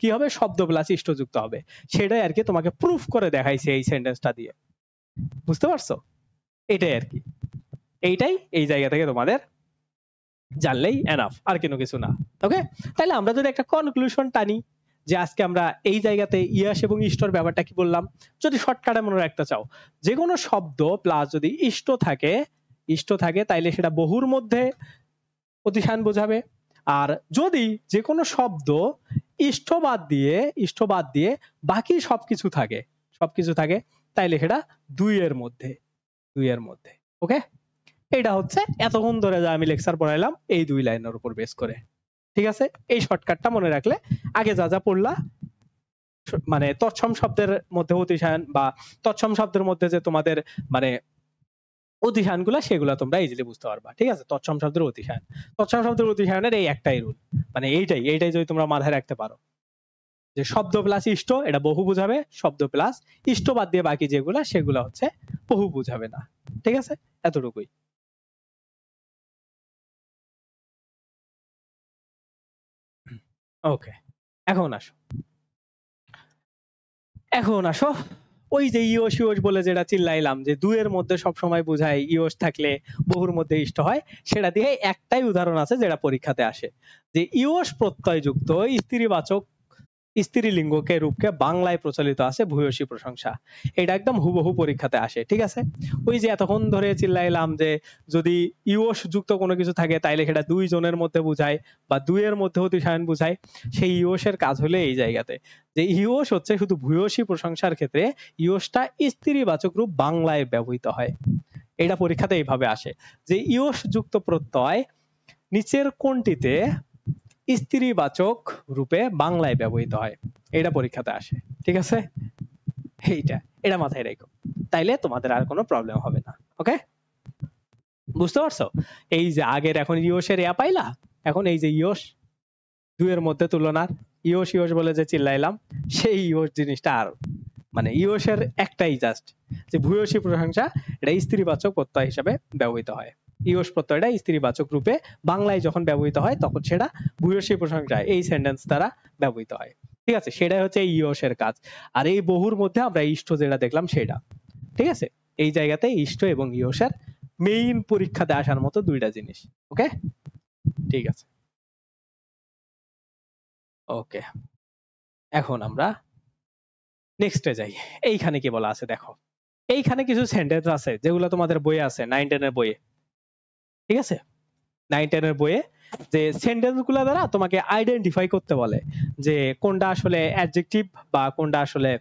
কি হবে শব্দ প্লাস ইষ্টযুক্ত হবে সেটাই আর কি তোমাকে প্রুফ করে দেখাইছে এই সেন্টেন্সটা দিয়ে বুঝতে পারছো এটাই আর কি এইটাই এই জায়গা থেকে তোমাদের জানলেই এনাফ আর কোনো কিছু না ওকে তাহলে আমরা যদি একটা কনক্লুশন টানি যে আজকে আমরা এই জায়গাতে ইয়াস এবং ইষ্টর ব্যাপারটা কি বললাম যদি শর্টকাটে মনে রাখতে চাও যে কোনো শব্দ প্লাস যদি ইষ্ট থাকে ইষ্ট থাকে তাইলে সেটা বহুর মধ্যে প্রতিষ্ঠান বোঝাবে আর যদি যে কোনো শব্দ ইষ্ট বাদ দিয়ে ইষ্ট বাদ দিয়ে বাকি সবকিছু থাকে সবকিছু থাকে তাইলে সেটা দুইয়ের মধ্যে দুইয়ের মধ্যে ওকে এটা হচ্ছে এতক্ষণ ধরে যা আমি লেকচার পড়াইলাম এই দুই লাইনের উপর বেস করে ঠিক আছে এই শর্টকাটটা মনে রাখলে আগে যা যা পড়লা মানে তৎসম শব্দের মধ্যে অতিশায়ন বা তৎসম শব্দের মধ্যে যে তোমাদের মানে অতিশায়ন গুলা সেগুলা তোমরা ইজিলি বুঝতে পারবা ঠিক আছে তৎসম শব্দের অতিশায়ন তৎসম শব্দের অতিশায়নের এই একটাই রুল মানে এইটাই এইটাই যদি তোমরা মাথায় রাখতে পারো যে শব্দ প্লাস ইষ্ট এটা বহু বুঝাবে শব্দ প্লাস ইষ্ট বাদ দিয়ে বাকি যেগুলা সেগুলা হচ্ছে বহু বুঝাবে না ঠিক আছে এতটুকুই ওকে এখন আসো এখন আসো ওই যে ইয়স ইয়স বলে যেটা চিল্লাইলাম যে দুয়ের মধ্যে সব সময় বোঝায় ইয়স থাকলে বহুর মধ্যে ইষ্ট হয় সেটা দিয়ে একটাই উদাহরণ আছে যেটা পরীক্ষাতে আসে যে ইয়স প্রত্যয়যুক্ত স্ত্রীবাচক স্ত্রী লিঙ্গকে রূপকে বাংলায় প্রচলিত আছে ভূয়সী প্রশংসা এটা একদম হুবহু পরীক্ষাতে আসে ঠিক আছে ওই যে এতক্ষণ ধরে চিল্লাইলাম যে যদি ইউস যুক্ত কোনো কিছু থাকে তাইলে সেটা দুই জনের মধ্যে বুঝায় বা দুইয়ের মধ্যে অতিশায়ন বুঝায় সেই ইয়সের কাজ হলে এই জায়গাতে যে ইউস হচ্ছে শুধু ভূয়সী প্রশংসার ক্ষেত্রে ইয়সটা স্ত্রীবাচক রূপ বাংলায় ব্যবহৃত হয় এটা পরীক্ষাতে এইভাবে আসে যে ইউস যুক্ত প্রত্যয় নিচের কোনটিতে স্ত্রীবাচক রূপে বাংলায় ব্যবহৃত হয় এটা পরীক্ষাতে আসে ঠিক আছে এইটা এটা মাথায় রেখো তাইলে তোমাদের আর কোনো প্রবলেম হবে না ওকে বুঝতে পারছো এই যে আগের এখন ইয়সের ইয়া পাইলা এখন এই যে ইয়স দুয়ের মধ্যে তুলনার ইয়স ইয়স বলে যে চিল্লাইলাম সেই ইয়স জিনিসটা আর মানে ইয়সের একটাই জাস্ট যে ভূয়সী প্রশংসা এটা স্ত্রীবাচক প্রত্যয় হিসাবে ব্যবহৃত হয় ইয়স প্রত্যয়টা স্ত্রীবাচক রূপে বাংলায় যখন ব্যবহৃত হয় তখন সেটা ভূয়সী প্রশংসায় এই সেন্টেন্স দ্বারা ব্যবহৃত হয় ঠিক আছে সেটাই হচ্ছে ইয়সের কাজ আর এই বহুর মধ্যে আমরা ইষ্ট যেটা দেখলাম সেটা ঠিক আছে এই জায়গাতে ইষ্ট এবং ইয়সের মেইন পরীক্ষাতে আসার মতো দুইটা জিনিস ওকে ঠিক আছে ওকে এখন আমরা নেক্সটে যাই এইখানে কি বলা আছে দেখো এইখানে কিছু সেন্টেন্স আছে যেগুলো তোমাদের বইয়ে আছে নাইন টেনের বইয়ে ঠিক আছে নাইন টেন এর বইয়ে যে সেন্টেন্স গুলা দ্বারা তোমাকে আইডেন্টিফাই করতে বলে যে কোনটা আসলে অ্যাডজেক্টিভ বা কোনটা আসলে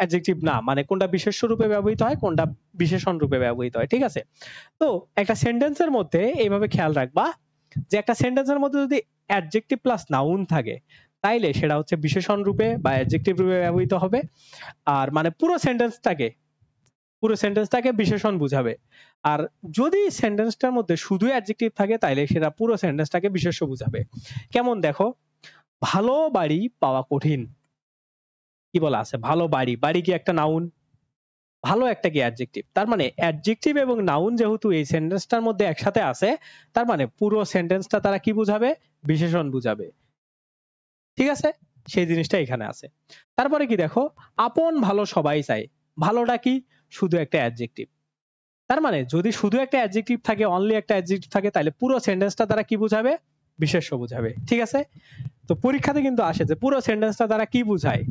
অ্যাডজেক্টিভ না মানে কোনটা বিশেষ রূপে ব্যবহৃত হয় কোনটা বিশেষণ রূপে ব্যবহৃত হয় ঠিক আছে তো একটা সেন্টেন্সের মধ্যে এইভাবে খেয়াল রাখবা যে একটা সেন্টেন্সের মধ্যে যদি অ্যাডজেক্টিভ প্লাস নাউন থাকে তাইলে সেটা হচ্ছে বিশেষণ রূপে বা অ্যাডজেক্টিভ রূপে ব্যবহৃত হবে আর মানে পুরো সেন্টেন্সটাকে পুরো সেন্টেন্সটাকে বিশেষণ বুঝাবে আর যদি সেন্টেন্সটার মধ্যে শুধু অ্যাডজেক্টিভ থাকে তাহলে সেটা পুরো সেন্টেন্সটাকে বিশেষ্য বুঝাবে কেমন দেখো ভালো বাড়ি পাওয়া কঠিন কি বলা আছে ভালো বাড়ি বাড়ি কি একটা নাউন ভালো একটা কি অ্যাডজেক্টিভ তার মানে অ্যাডজেক্টিভ এবং নাউন যেহেতু এই সেন্টেন্সটার মধ্যে একসাথে আছে তার মানে পুরো সেন্টেন্সটা তারা কি বুঝাবে বিশেষণ বুঝাবে ঠিক আছে সেই জিনিসটা এখানে আছে তারপরে কি দেখো আপন ভালো সবাই চায় ভালোটা কি শুধু একটা অ্যাডজেক্টিভ তার মানে যদি শুধু একটা অ্যাডজেক্টিভ থাকে অনলি একটা অ্যাডজেক্টিভ থাকে তাহলে পুরো সেন্টেন্সটা দ্বারা কি বোঝাবে বিশেষ্য বোঝাবে ঠিক আছে তো পরীক্ষাতে কিন্তু আসে যে পুরো সেন্টেন্সটা দ্বারা কি বোঝায়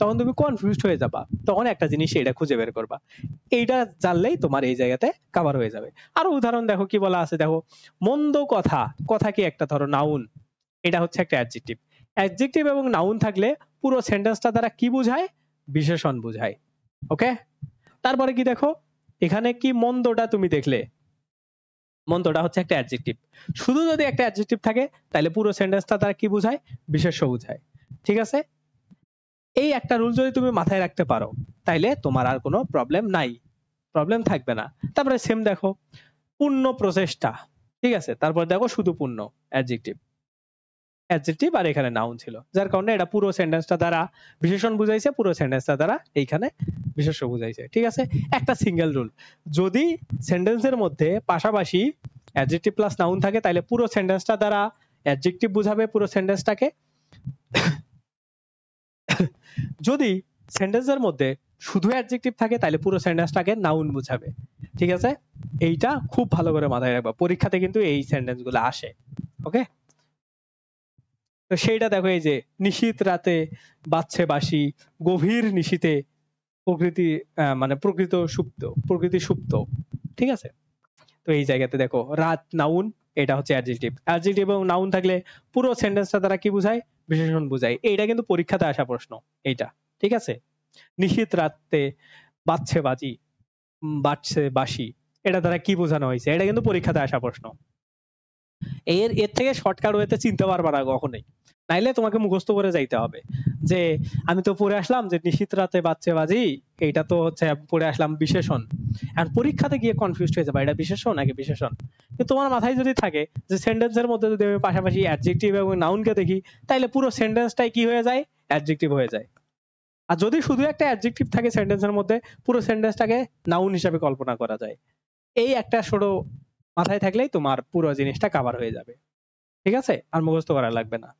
তখন তুমি কনফিউজড হয়ে যাবা তখন একটা জিনিস এটা খুঁজে বের করবা এইটা জানলেই তোমার এই জায়গাতে কাভার হয়ে যাবে আরো উদাহরণ দেখো কি বলা আছে দেখো মন্দ কথা কথা কি একটা ধরো নাউন এটা হচ্ছে একটা অ্যাডজেক্টিভ অ্যাডজেক্টিভ এবং নাউন থাকলে পুরো সেন্টেন্সটা দ্বারা কি বোঝায় বিশেষণ বোঝায় ওকে তারপরে কি দেখো এখানে কি মন্দটা তুমি দেখলে মন্দটা হচ্ছে একটা অ্যাডজেক্টিভ শুধু যদি একটা অ্যাডজেক্টিভ থাকে তাহলে পুরো সেন্টেন্সটা তারা কি বোঝায় বিশেষ্য বোঝায় ঠিক আছে এই একটা রুল যদি তুমি মাথায় রাখতে পারো তাহলে তোমার আর কোনো প্রবলেম নাই প্রবলেম থাকবে না তারপরে সেম দেখো পূর্ণ প্রচেষ্টা ঠিক আছে তারপর দেখো শুধু পূর্ণ অ্যাডজেক্টিভ অ্যাডজেক্টিভ আর এখানে নাউন ছিল যার কারণে এটা পুরো সেন্টেন্সটা দ্বারা বিশেষণ বুঝাইছে পুরো সেন্টেন্সটা দ্বারা এইখানে বিশেষ্য বুঝাইছে ঠিক আছে একটা সিঙ্গেল রুল যদি সেন্টেন্সের মধ্যে পাশাপাশি অ্যাডজেক্টিভ প্লাস নাউন থাকে তাহলে পুরো সেন্টেন্সটা দ্বারা অ্যাডজেক্টিভ বুঝাবে পুরো সেন্টেন্সটাকে যদি সেন্টেন্সের মধ্যে শুধু অ্যাডজেক্টিভ থাকে তাহলে পুরো সেন্টেন্সটাকে নাউন বুঝাবে ঠিক আছে এইটা খুব ভালো করে মাথায় রাখবা পরীক্ষাতে কিন্তু এই সেন্টেন্সগুলো আসে ওকে তো সেইটা দেখো এই যে নিশীত রাতে বাচ্ছে বাসি গভীর নিশীতে প্রকৃতি মানে প্রকৃত সুপ্ত প্রকৃতি সুপ্ত ঠিক আছে তো এই জায়গাতে দেখো রাত নাউন এটা হচ্ছে অ্যাডজেক্টিভ অ্যাডজেক্টিভ এবং নাউন থাকলে পুরো সেন্টেন্সটা তারা কি বোঝায় বিশেষণ বোঝায় এইটা কিন্তু পরীক্ষাতে আসা প্রশ্ন এইটা ঠিক আছে নিশীত রাতে বাচ্ছে বাজি বাচ্ছে বাসি এটা দ্বারা কি বোঝানো হয়েছে এটা কিন্তু পরীক্ষাতে আসা প্রশ্ন এর এর থেকে শর্টকাট ওয়েতে চিনতে পারবা না কখনোই নাইলে তোমাকে মুখস্থ করে যাইতে হবে যে আমি তো পড়ে আসলাম যে নিশীত রাতে বাচ্চা বাজি এইটা তো হচ্ছে পড়ে আসলাম বিশেষণ আর পরীক্ষাতে গিয়ে কনফিউজ হয়ে যাবে এটা বিশেষণ নাকি বিশেষণ তোমার মাথায় যদি থাকে যে সেন্টেন্সের মধ্যে যদি আমি পাশাপাশি অ্যাডজেক্টিভ এবং নাউনকে দেখি তাহলে পুরো সেন্টেন্সটাই কি হয়ে যায় অ্যাডজেক্টিভ হয়ে যায় আর যদি শুধু একটা অ্যাডজেক্টিভ থাকে সেন্টেন্সের মধ্যে পুরো সেন্টেন্সটাকে নাউন হিসাবে কল্পনা করা যায় এই একটা ছোট মাথায় থাকলেই তোমার পুরো জিনিসটা কাভার হয়ে যাবে ঠিক আছে আর মুখস্থ করা লাগবে না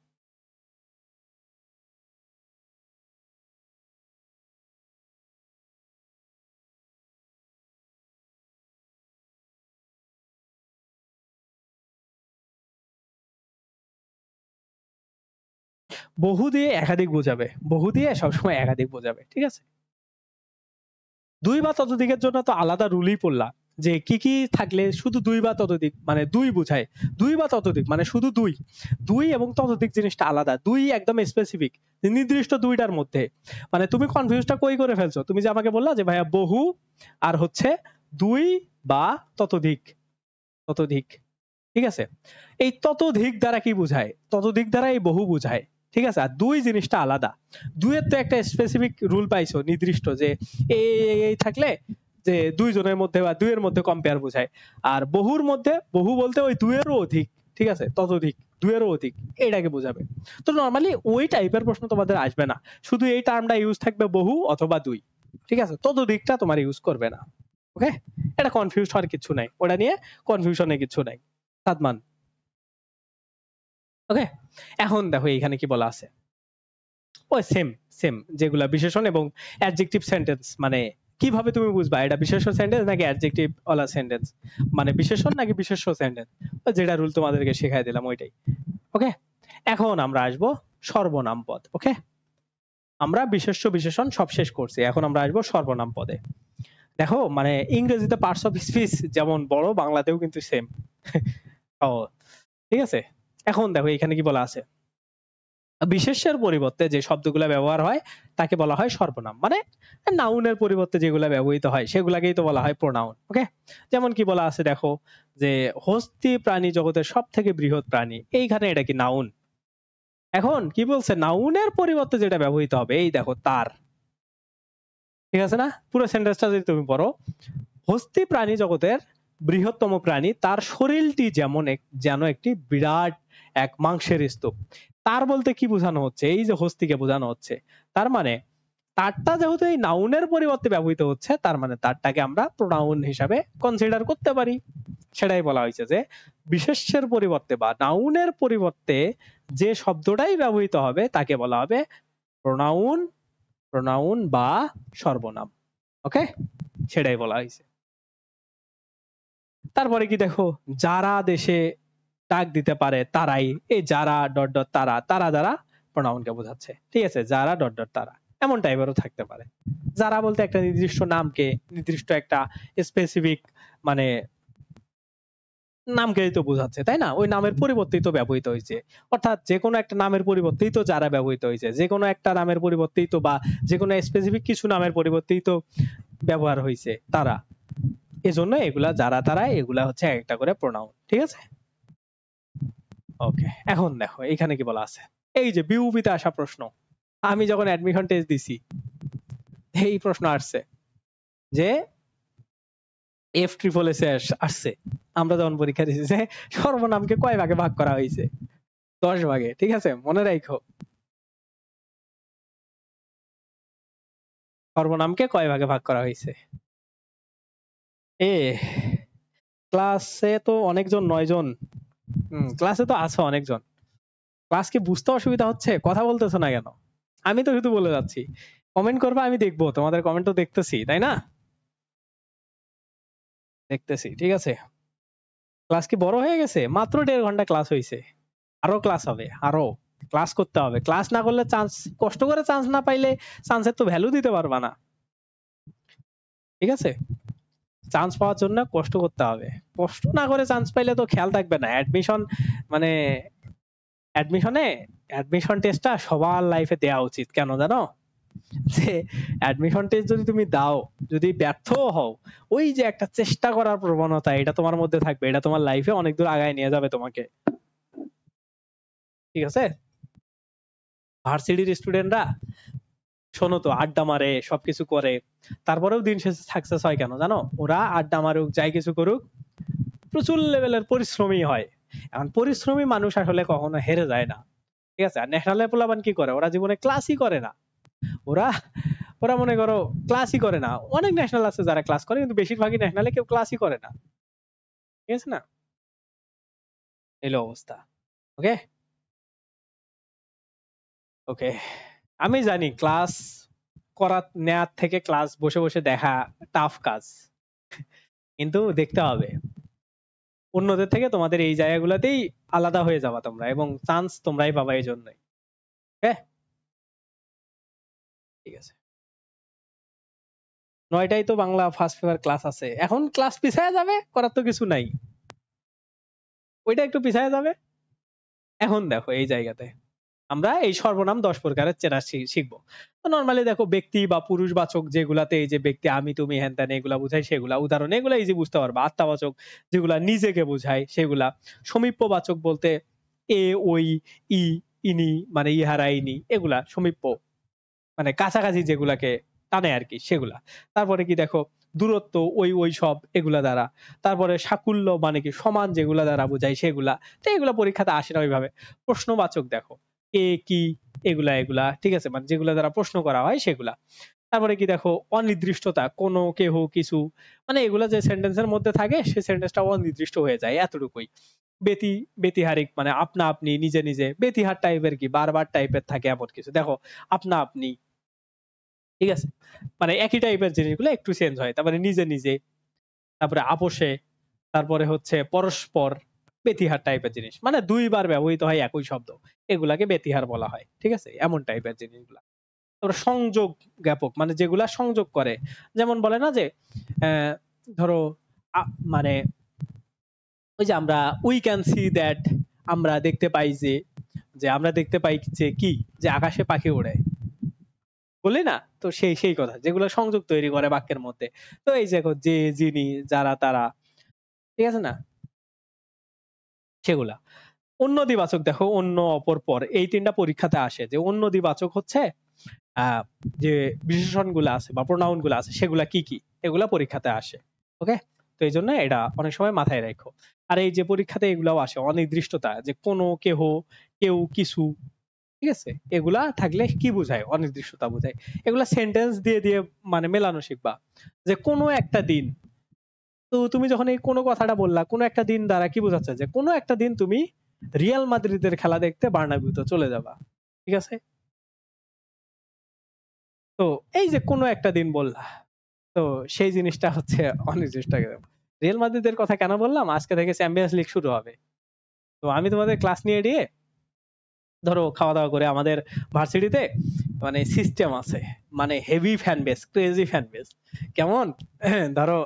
বহু দিয়ে একাধিক বোঝাবে বহু দিয়ে সবসময় একাধিক বোঝাবে ঠিক আছে দুই বা ততোধিকের জন্য তো আলাদা রুলই পড়লাম যে কি কি থাকলে শুধু দুই বা ততোধিক মানে দুই বোঝায় দুই বা ততোধিক মানে শুধু দুই দুই এবং ততোধিক জিনিসটা আলাদা দুই একদম স্পেসিফিক নির্দিষ্ট দুইটার মধ্যে মানে তুমি কনফিউজটা কই করে ফেলছো তুমি যে আমাকে বললা যে ভাইয়া বহু আর হচ্ছে দুই বা ততোধিক ততোধিক ঠিক আছে এই ততোধিক দ্বারা কি বোঝায় ততোধিক দ্বারা এই বহু বোঝায় ঠিক আছে আর দুই জিনিসটা আলাদা দুইয়ের তো একটা স্পেসিফিক রুল পাইছো নির্দিষ্ট যে এই এই থাকলে যে দুইজনের মধ্যে বা দুইয়ের মধ্যে কম্পেয়ার বোঝায় আর বহুর মধ্যে বহু বলতে ওই দুইয়েরও অধিক ঠিক আছে ততোধিক দুইয়েরও অধিক এটাকে বোঝাবে তো নর্মালি ওই টাইপের প্রশ্ন তোমাদের আসবে না শুধু এই টার্মটা ইউজ থাকবে বহু অথবা দুই ঠিক আছে ততোধিকটা তোমার ইউজ করবে না ওকে এটা কনফিউজ হওয়ার কিছু নাই ওটা নিয়ে কনফিউশনে কিছু নাই সাদমান ওকে এখন দেখো এখানে কি বলা আছে ওই সেম সেম যেগুলা বিশেষণ এবং অ্যাডজেক্টিভ সেন্টেন্স মানে কিভাবে তুমি বুঝবা এটা বিশেষণ সেন্টেন্স নাকি অ্যাডজেক্টিভ ওলা সেন্টেন্স মানে বিশেষণ নাকি বিশেষ্য সেন্টেন্স যেটা রুল তোমাদেরকে শেখাই দিলাম ওইটাই ওকে এখন আমরা আসব সর্বনাম পদ ওকে আমরা বিশেষ্য বিশেষণ সব শেষ করছি এখন আমরা আসবো সর্বনাম পদে দেখো মানে ইংরেজিতে পার্টস অফ স্পিচ যেমন বড় বাংলাতেও কিন্তু *laughs* সেম ও ঠিক আছে এখন দেখো এখানে কি বলা আছে বিশেষের পরিবর্তে যে শব্দগুলো ব্যবহার হয় তাকে বলা হয় সর্বনাম মানে নাউনের পরিবর্তে যেগুলো ব্যবহৃত হয় সেগুলাকেই তো বলা হয় প্রোনাউন ওকে যেমন কি বলা আছে দেখো যে হস্তি প্রাণী জগতের সব থেকে বৃহৎ প্রাণী এইখানে এটা কি নাউন এখন কি বলছে নাউনের পরিবর্তে যেটা ব্যবহৃত হবে এই দেখো তার ঠিক আছে না পুরো সেন্টেন্সটা যদি তুমি পড়ো হস্তি প্রাণী জগতের বৃহত্তম প্রাণী তার শরীরটি যেমন যেন একটি বিরাট এক মাংসের স্তূপ তার বলতে কি বোঝানো হচ্ছে এই যে হস্তিকে বোঝানো হচ্ছে তার মানে তারটা যেহেতু এই নাউনের পরিবর্তে ব্যবহৃত হচ্ছে তার মানে তারটাকে আমরা প্রোনাউন হিসাবে কনসিডার করতে পারি সেটাই বলা হয়েছে যে বিশেষ্যের পরিবর্তে বা নাউনের পরিবর্তে যে শব্দটাই ব্যবহৃত হবে তাকে বলা হবে প্রোনাউন প্রোনাউন বা সর্বনাম ওকে সেটাই বলা হয়েছে তারপরে কি দেখো যারা দেশে ডাক দিতে পারে তারাই এই যারা ডট ডট তারা তারা যারা প্রোনাউনকে বোঝাচ্ছে ঠিক আছে যারা ডট ডট তারা এমন টাইপেরও থাকতে পারে যারা বলতে একটা নির্দিষ্ট নামকে নির্দিষ্ট একটা স্পেসিফিক মানে নামকে তো বোঝাচ্ছে তাই না ওই নামের পরিবর্তেই তো ব্যবহৃত হয়েছে অর্থাৎ যে কোনো একটা নামের পরিবর্তেই তো যারা ব্যবহৃত হয়েছে যে কোনো একটা নামের পরিবর্তেই তো বা যে কোনো স্পেসিফিক কিছু নামের পরিবর্তেই তো ব্যবহার হয়েছে তারা এজন্য এগুলা যারা তারা এগুলা হচ্ছে একটা করে প্রোনাউন ঠিক আছে ওকে এখন দেখো এখানে কি বলা আছে এই যে বিউবিতে আসা প্রশ্ন আমি যখন অ্যাডমিশন টেস্ট দিছি এই প্রশ্ন আসছে যে এফ ট্রিপল এসে আসছে আমরা যখন পরীক্ষা দিছি যে সর্বনামকে কয় ভাগে ভাগ করা হয়েছে দশ ভাগে ঠিক আছে মনে রাখো সর্বনামকে কয় ভাগে ভাগ করা হয়েছে এ ক্লাসে তো অনেকজন নয়জন হুম ক্লাসে তো আছে অনেকজন ক্লাস কি বুঝতে অসুবিধা হচ্ছে কথা বলতেছো না কেন আমি তো শুধু বলে যাচ্ছি কমেন্ট করবা আমি দেখবো তোমাদের কমেন্ট তো দেখতেছি তাই না দেখতেছি ঠিক আছে ক্লাস কি বড় হয়ে গেছে মাত্র দেড় ঘন্টা ক্লাস হয়েছে আরো ক্লাস হবে আরো ক্লাস করতে হবে ক্লাস না করলে চান্স কষ্ট করে চান্স না পাইলে চান্সের তো ভ্যালু দিতে পারবা না ঠিক আছে চান্স পাওয়ার জন্য কষ্ট করতে হবে কষ্ট না করে চান্স পাইলে তো খেয়াল থাকবে না অ্যাডমিশন মানে অ্যাডমিশনে অ্যাডমিশন টেস্টটা সবার লাইফে দেওয়া উচিত কেন জানো যে অ্যাডমিশন টেস্ট যদি তুমি দাও যদি ব্যর্থ হও ওই যে একটা চেষ্টা করার প্রবণতা এটা তোমার মধ্যে থাকবে এটা তোমার লাইফে অনেক দূর আগায় নিয়ে যাবে তোমাকে ঠিক আছে ভার্সিটির স্টুডেন্টরা শোনো তো আড্ডা মারে সবকিছু করে তারপরেও দিন শেষে সাকসেস হয় কেন জানো ওরা আড্ডা মারুক যাই কিছু করুক প্রচুর লেভেলের পরিশ্রমী হয় এখন পরিশ্রমী মানুষ আসলে কখনো হেরে যায় না ঠিক আছে আর ন্যাশনাল আবার কি করে ওরা জীবনে ক্লাসই করে না ওরা ওরা মনে করো ক্লাসই করে না অনেক ন্যাশনাল আছে যারা ক্লাস করে কিন্তু বেশিরভাগই ন্যাশনালে কেউ ক্লাসই করে না ঠিক আছে না এলো অবস্থা ওকে ওকে আমি জানি ক্লাস করা নেয়ার থেকে ক্লাস বসে বসে দেখা টাফ কাজ কিন্তু দেখতে হবে অন্যদের থেকে তোমাদের এই জায়গাগুলোতেই আলাদা হয়ে যাবা তোমরা এবং চান্স তোমরাই পাবা এই জন্যই হ্যাঁ ঠিক আছে নয়টাই তো বাংলা ফার্স্ট পেপার ক্লাস আছে এখন ক্লাস পিছায় যাবে করার তো কিছু নাই ওইটা একটু পিছায় যাবে এখন দেখো এই জায়গাতে আমরা এই সর্বনাম দশ প্রকারের চেনা শিখবো তো নর্মালি দেখো ব্যক্তি বা পুরুষ বাচক যেগুলাতে এই যে ব্যক্তি আমি তুমি হ্যান ত্যান এগুলা বোঝায় সেগুলা উদাহরণ এগুলা ইজি বুঝতে পারবা আত্মাবাচক যেগুলা নিজেকে বোঝায় সেগুলা সমীপ্য বাচক বলতে এ ওই ই ইনি মানে ইহারা ইনি এগুলা সমীপ্য মানে কাছাকাছি যেগুলাকে টানে আর কি সেগুলা তারপরে কি দেখো দূরত্ব ওই ওই সব এগুলা দ্বারা তারপরে সাকুল্য মানে কি সমান যেগুলা দ্বারা বোঝায় সেগুলা তো এগুলা পরীক্ষাতে আসে না ওইভাবে প্রশ্নবাচক দেখো কে কি এগুলা এগুলা ঠিক আছে মানে যেগুলা দ্বারা প্রশ্ন করা হয় সেগুলা তারপরে কি দেখো অনির্দিষ্টতা কোন কেহ কিছু মানে এগুলা যে সেন্টেন্সের মধ্যে থাকে সেই সেন্টেন্সটা অনির্দিষ্ট হয়ে যায় এতটুকুই বেতি বেতিহারিক মানে আপনা আপনি নিজে নিজে বেতিহার টাইপের কি বারবার টাইপের থাকে এমন কিছু দেখো আপনা আপনি ঠিক আছে মানে একই টাইপের জিনিসগুলো একটু চেঞ্জ হয় তারপরে নিজে নিজে তারপরে আপোষে তারপরে হচ্ছে পরস্পর বেতিহার টাইপের জিনিস মানে দুইবার ব্যবহৃত হয় একই শব্দ এগুলাকে বেতিহার বলা হয় ঠিক আছে এমন টাইপের জিনিসগুলা তারপর সংযোগ জ্ঞাপক মানে যেগুলা সংযোগ করে যেমন বলে না যে ধরো মানে ওই যে আমরা উই ক্যান সি দ্যাট আমরা দেখতে পাই যে যে আমরা দেখতে পাই যে কি যে আকাশে পাখি ওড়ে বলি না তো সেই সেই কথা যেগুলো সংযোগ তৈরি করে বাক্যের মধ্যে তো এই যে যে যিনি যারা তারা ঠিক আছে না সেগুলা অন্য দ্বিবাচক দেখো অন্য অপর পর এই তিনটা পরীক্ষাতে আসে যে অন্য দ্বিবাচক হচ্ছে যে বিশেষণগুলো আছে বা প্রোনাউনগুলো আছে সেগুলা কি কি এগুলা পরীক্ষাতে আসে ওকে তো এই জন্য এটা অনেক সময় মাথায় রাখো আর এই যে পরীক্ষাতে এগুলাও আসে অনির্দিষ্টতা যে কোনো কেহ কেউ কিছু ঠিক আছে এগুলা থাকলে কি বোঝায় অনির্দিষ্টতা বোঝায় এগুলা সেন্টেন্স দিয়ে দিয়ে মানে মেলানো শিখবা যে কোনো একটা দিন তো তুমি যখন এই কোনো কথাটা বললা কোনো একটা দিন দ্বারা কি বোঝাচ্ছে যে কোনো একটা দিন তুমি রিয়াল মাদ্রিদের খেলা দেখতে বার্নাবিউতে চলে যাবা ঠিক আছে তো এই যে কোনো একটা দিন বললা তো সেই জিনিসটা হচ্ছে অনির্দিষ্টগ্রাম রিয়াল মাদ্রিদের কথা কেন বললাম আজকে থেকে চ্যাম্পিয়ন্স লিগ শুরু হবে তো আমি তোমাদের ক্লাস নিয়ে দিয়ে ধরো খাওয়া দাওয়া করে আমাদের ভার্সিটিতে মানে সিস্টেম আছে মানে heavy fan base crazy fan base কেমন *clears throat* ধরো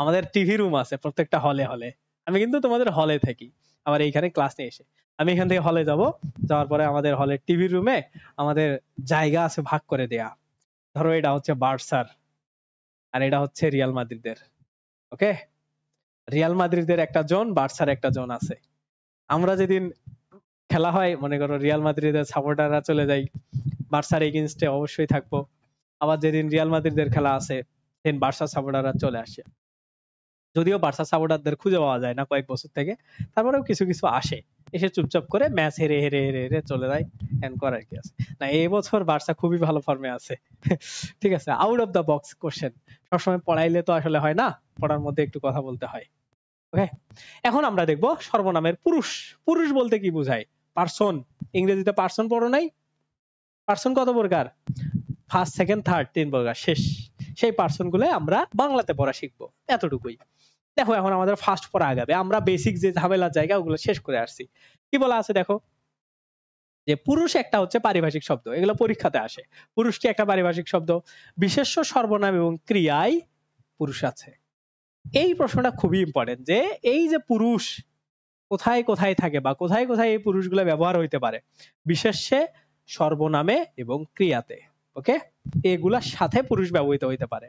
আমাদের টিভি রুম আছে প্রত্যেকটা হলে হলে আমি কিন্তু তোমাদের হলে থাকি আমার এইখানে ক্লাস নিয়ে এসে আমি এখান থেকে হলে যাব যাওয়ার পরে আমাদের হলে টিভি রুমে আমাদের জায়গা আছে ভাগ করে দেয়া ধরো এটা হচ্ছে বার্সার আর এটা হচ্ছে রিয়াল মাদ্রিদের ওকে রিয়াল মাদ্রিদের একটা জোন বার্সার একটা জোন আছে আমরা যেদিন খেলা হয় মনে করো রিয়াল মাদ্রিদের সাপোর্টাররা চলে যায় বার্সার এগেনস্টে অবশ্যই থাকবো আবার যেদিন রিয়াল মাদ্রিদের খেলা আছে সেদিন বার্সা সাপোর্টাররা চলে আসে যদিও বার্সা সাপোর্টারদের খুঁজে পাওয়া যায় না কয়েক বছর থেকে তারপরেও কিছু কিছু আসে এসে চুপচাপ করে ম্যাচ হেরে হেরে হেরে হেরে চলে যায় এন করার কি আছে না এই বছর বার্সা খুবই ভালো ফর্মে আছে *laughs* ঠিক আছে out of the box question সবসময় পড়াইলে তো আসলে হয় না পড়ার মধ্যে একটু কথা বলতে হয় ওকে এখন আমরা দেখব সর্বনামের পুরুষ পুরুষ বলতে কি বোঝায় পার্সন ইংরেজিতে পার্সন পড়ো নাই পার্সন কত প্রকার ফার্স্ট সেকেন্ড থার্ড তিন প্রকার শেষ সেই পার্সনগুলো আমরা বাংলাতে পড়া শিখবো এতটুকুই দেখো এখন আমাদের ফার্স্ট পড়া আগাবে আমরা বেসিক যে ঝামেলার জায়গা ওগুলো শেষ করে আসছি কি বলা আছে দেখো যে পুরুষ একটা হচ্ছে পারিভাষিক শব্দ এগুলো পরীক্ষাতে আসে পুরুষটি একটা পারিভাষিক শব্দ বিশেষ্য সর্বনাম এবং ক্রিয়ায় পুরুষ আছে এই প্রশ্নটা খুবই ইম্পর্টেন্ট যে এই যে পুরুষ কোথায় কোথায় থাকে বা কোথায় কোথায় এই পুরুষগুলো ব্যবহার হইতে পারে বিশেষে সর্বনামে এবং ক্রিয়াতে ওকে এগুলার সাথে পুরুষ ব্যবহৃত হইতে পারে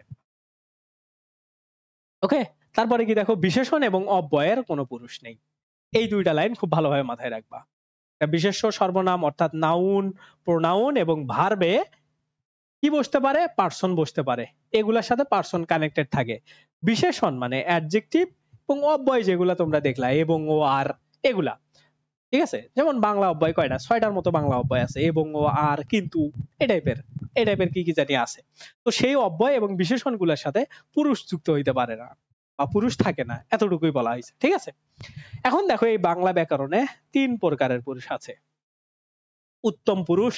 ওকে তারপরে কি দেখো বিশেষণ এবং অব্যয়ের কোনো পুরুষ নেই এই দুইটা লাইন খুব ভালোভাবে মাথায় রাখবা বিশেষ্য সর্বনাম অর্থাৎ নাউন প্রোনাউন এবং ভার্বে কি বসতে পারে পার্সন বসতে পারে এগুলোর সাথে পার্সন কানেক্টেড থাকে বিশেষণ মানে অ্যাডজেক্টিভ এবং অব্যয় যেগুলো তোমরা দেখলা এবং ও আর এগুলা ঠিক আছে যেমন বাংলা অব্যয় কয়টা ছয়টার মতো বাংলা অব্যয় আছে এবং আর কিন্তু এ টাইপের এ টাইপের কি কি জানি আছে তো সেই অব্যয় এবং বিশেষণগুলোর সাথে পুরুষ যুক্ত হইতে পারে না বা পুরুষ থাকে না এতটুকুই বলা হয়েছে ঠিক আছে এখন দেখো এই বাংলা ব্যাকরণে তিন প্রকারের পুরুষ আছে উত্তম পুরুষ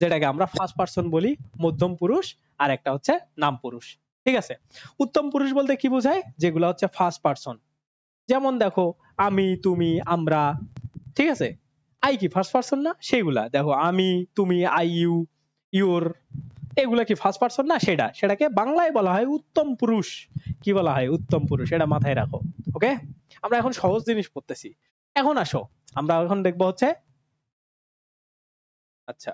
যেটাকে আমরা ফার্স্ট পার্সন বলি মধ্যম পুরুষ আর একটা হচ্ছে নাম পুরুষ ঠিক আছে উত্তম পুরুষ বলতে কি বোঝায় যেগুলো হচ্ছে ফার্স্ট পার্সন যেমন দেখো আমি তুমি আমরা ঠিক আছে আই কি ফার্স্ট পারসন না সেগুলা দেখো আমি তুমি আই ইউ ইউর এগুলা কি ফার্স্ট পারসন না সেটা সেটাকে বাংলায় বলা হয় উত্তম পুরুষ কি বলা হয় উত্তম পুরুষ এটা মাথায় রাখো ওকে আমরা এখন সহজ জিনিস পড়তেছি এখন আসো আমরা এখন দেখবো হচ্ছে আচ্ছা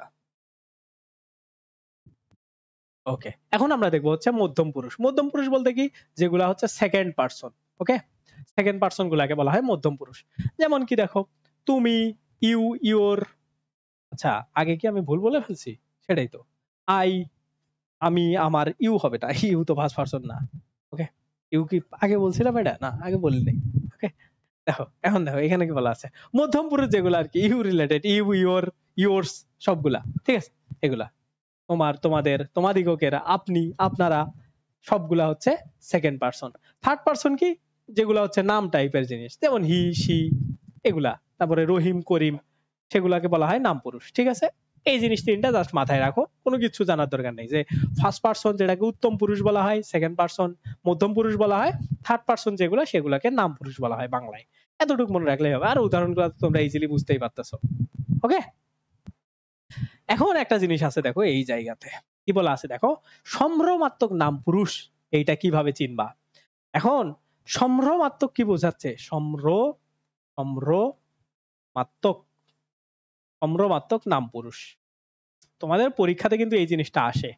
ওকে এখন আমরা দেখবো হচ্ছে মধ্যম পুরুষ মধ্যম পুরুষ বলতে কি যেগুলা হচ্ছে second person okay second person গুলাকে বলা হয় মধ্যম পুরুষ যেমন কি দেখো তুমি ইউ ইউর আচ্ছা আগে কি আমি ভুল বলে ফেলছি সেটাই তো আই আমি আমার ইউ হবে না ইউ *laughs* তো ভাস পারসন না ওকে ইউ কি আগে বলছিলাম এটা না আগে বলিনি ওকে দেখো এখন দেখো এখানে কি বলা আছে মধ্যম পুরুষ যেগুলো আর কি you related you your yours সবগুলা ঠিক আছে এগুলা তোমার তোমাদের তোমাদিগকে আপনি আপনারা সবগুলা হচ্ছে সেকেন্ড পার্সন থার্ড পার্সন কি যেগুলা হচ্ছে নাম টাইপের জিনিস যেমন হি সি এগুলা তারপরে রহিম করিম সেগুলাকে বলা হয় নাম পুরুষ ঠিক আছে এই জিনিস তিনটা জাস্ট মাথায় রাখো কোনো কিছু জানার দরকার নেই যে ফার্স্ট পার্সন যেটাকে উত্তম পুরুষ বলা হয় সেকেন্ড পার্সন মধ্যম পুরুষ বলা হয় থার্ড পার্সন যেগুলো সেগুলোকে নাম পুরুষ বলা হয় বাংলায় এতটুকু মনে রাখলেই হবে আর উদাহরণগুলো তোমরা ইজিলি বুঝতেই পারতেছ ওকে এখন একটা জিনিস আছে দেখো এই জায়গাতে কি বলা আছে দেখো সম্ভ্রমাত্মক নাম পুরুষ এইটা কিভাবে চিনবা এখন সম্ভ্রমাত্মক কি বোঝাচ্ছে সম্র সম্র মাত্মক অম্রমাত্মক নাম পুরুষ তোমাদের পরীক্ষাতে কিন্তু এই জিনিসটা আসে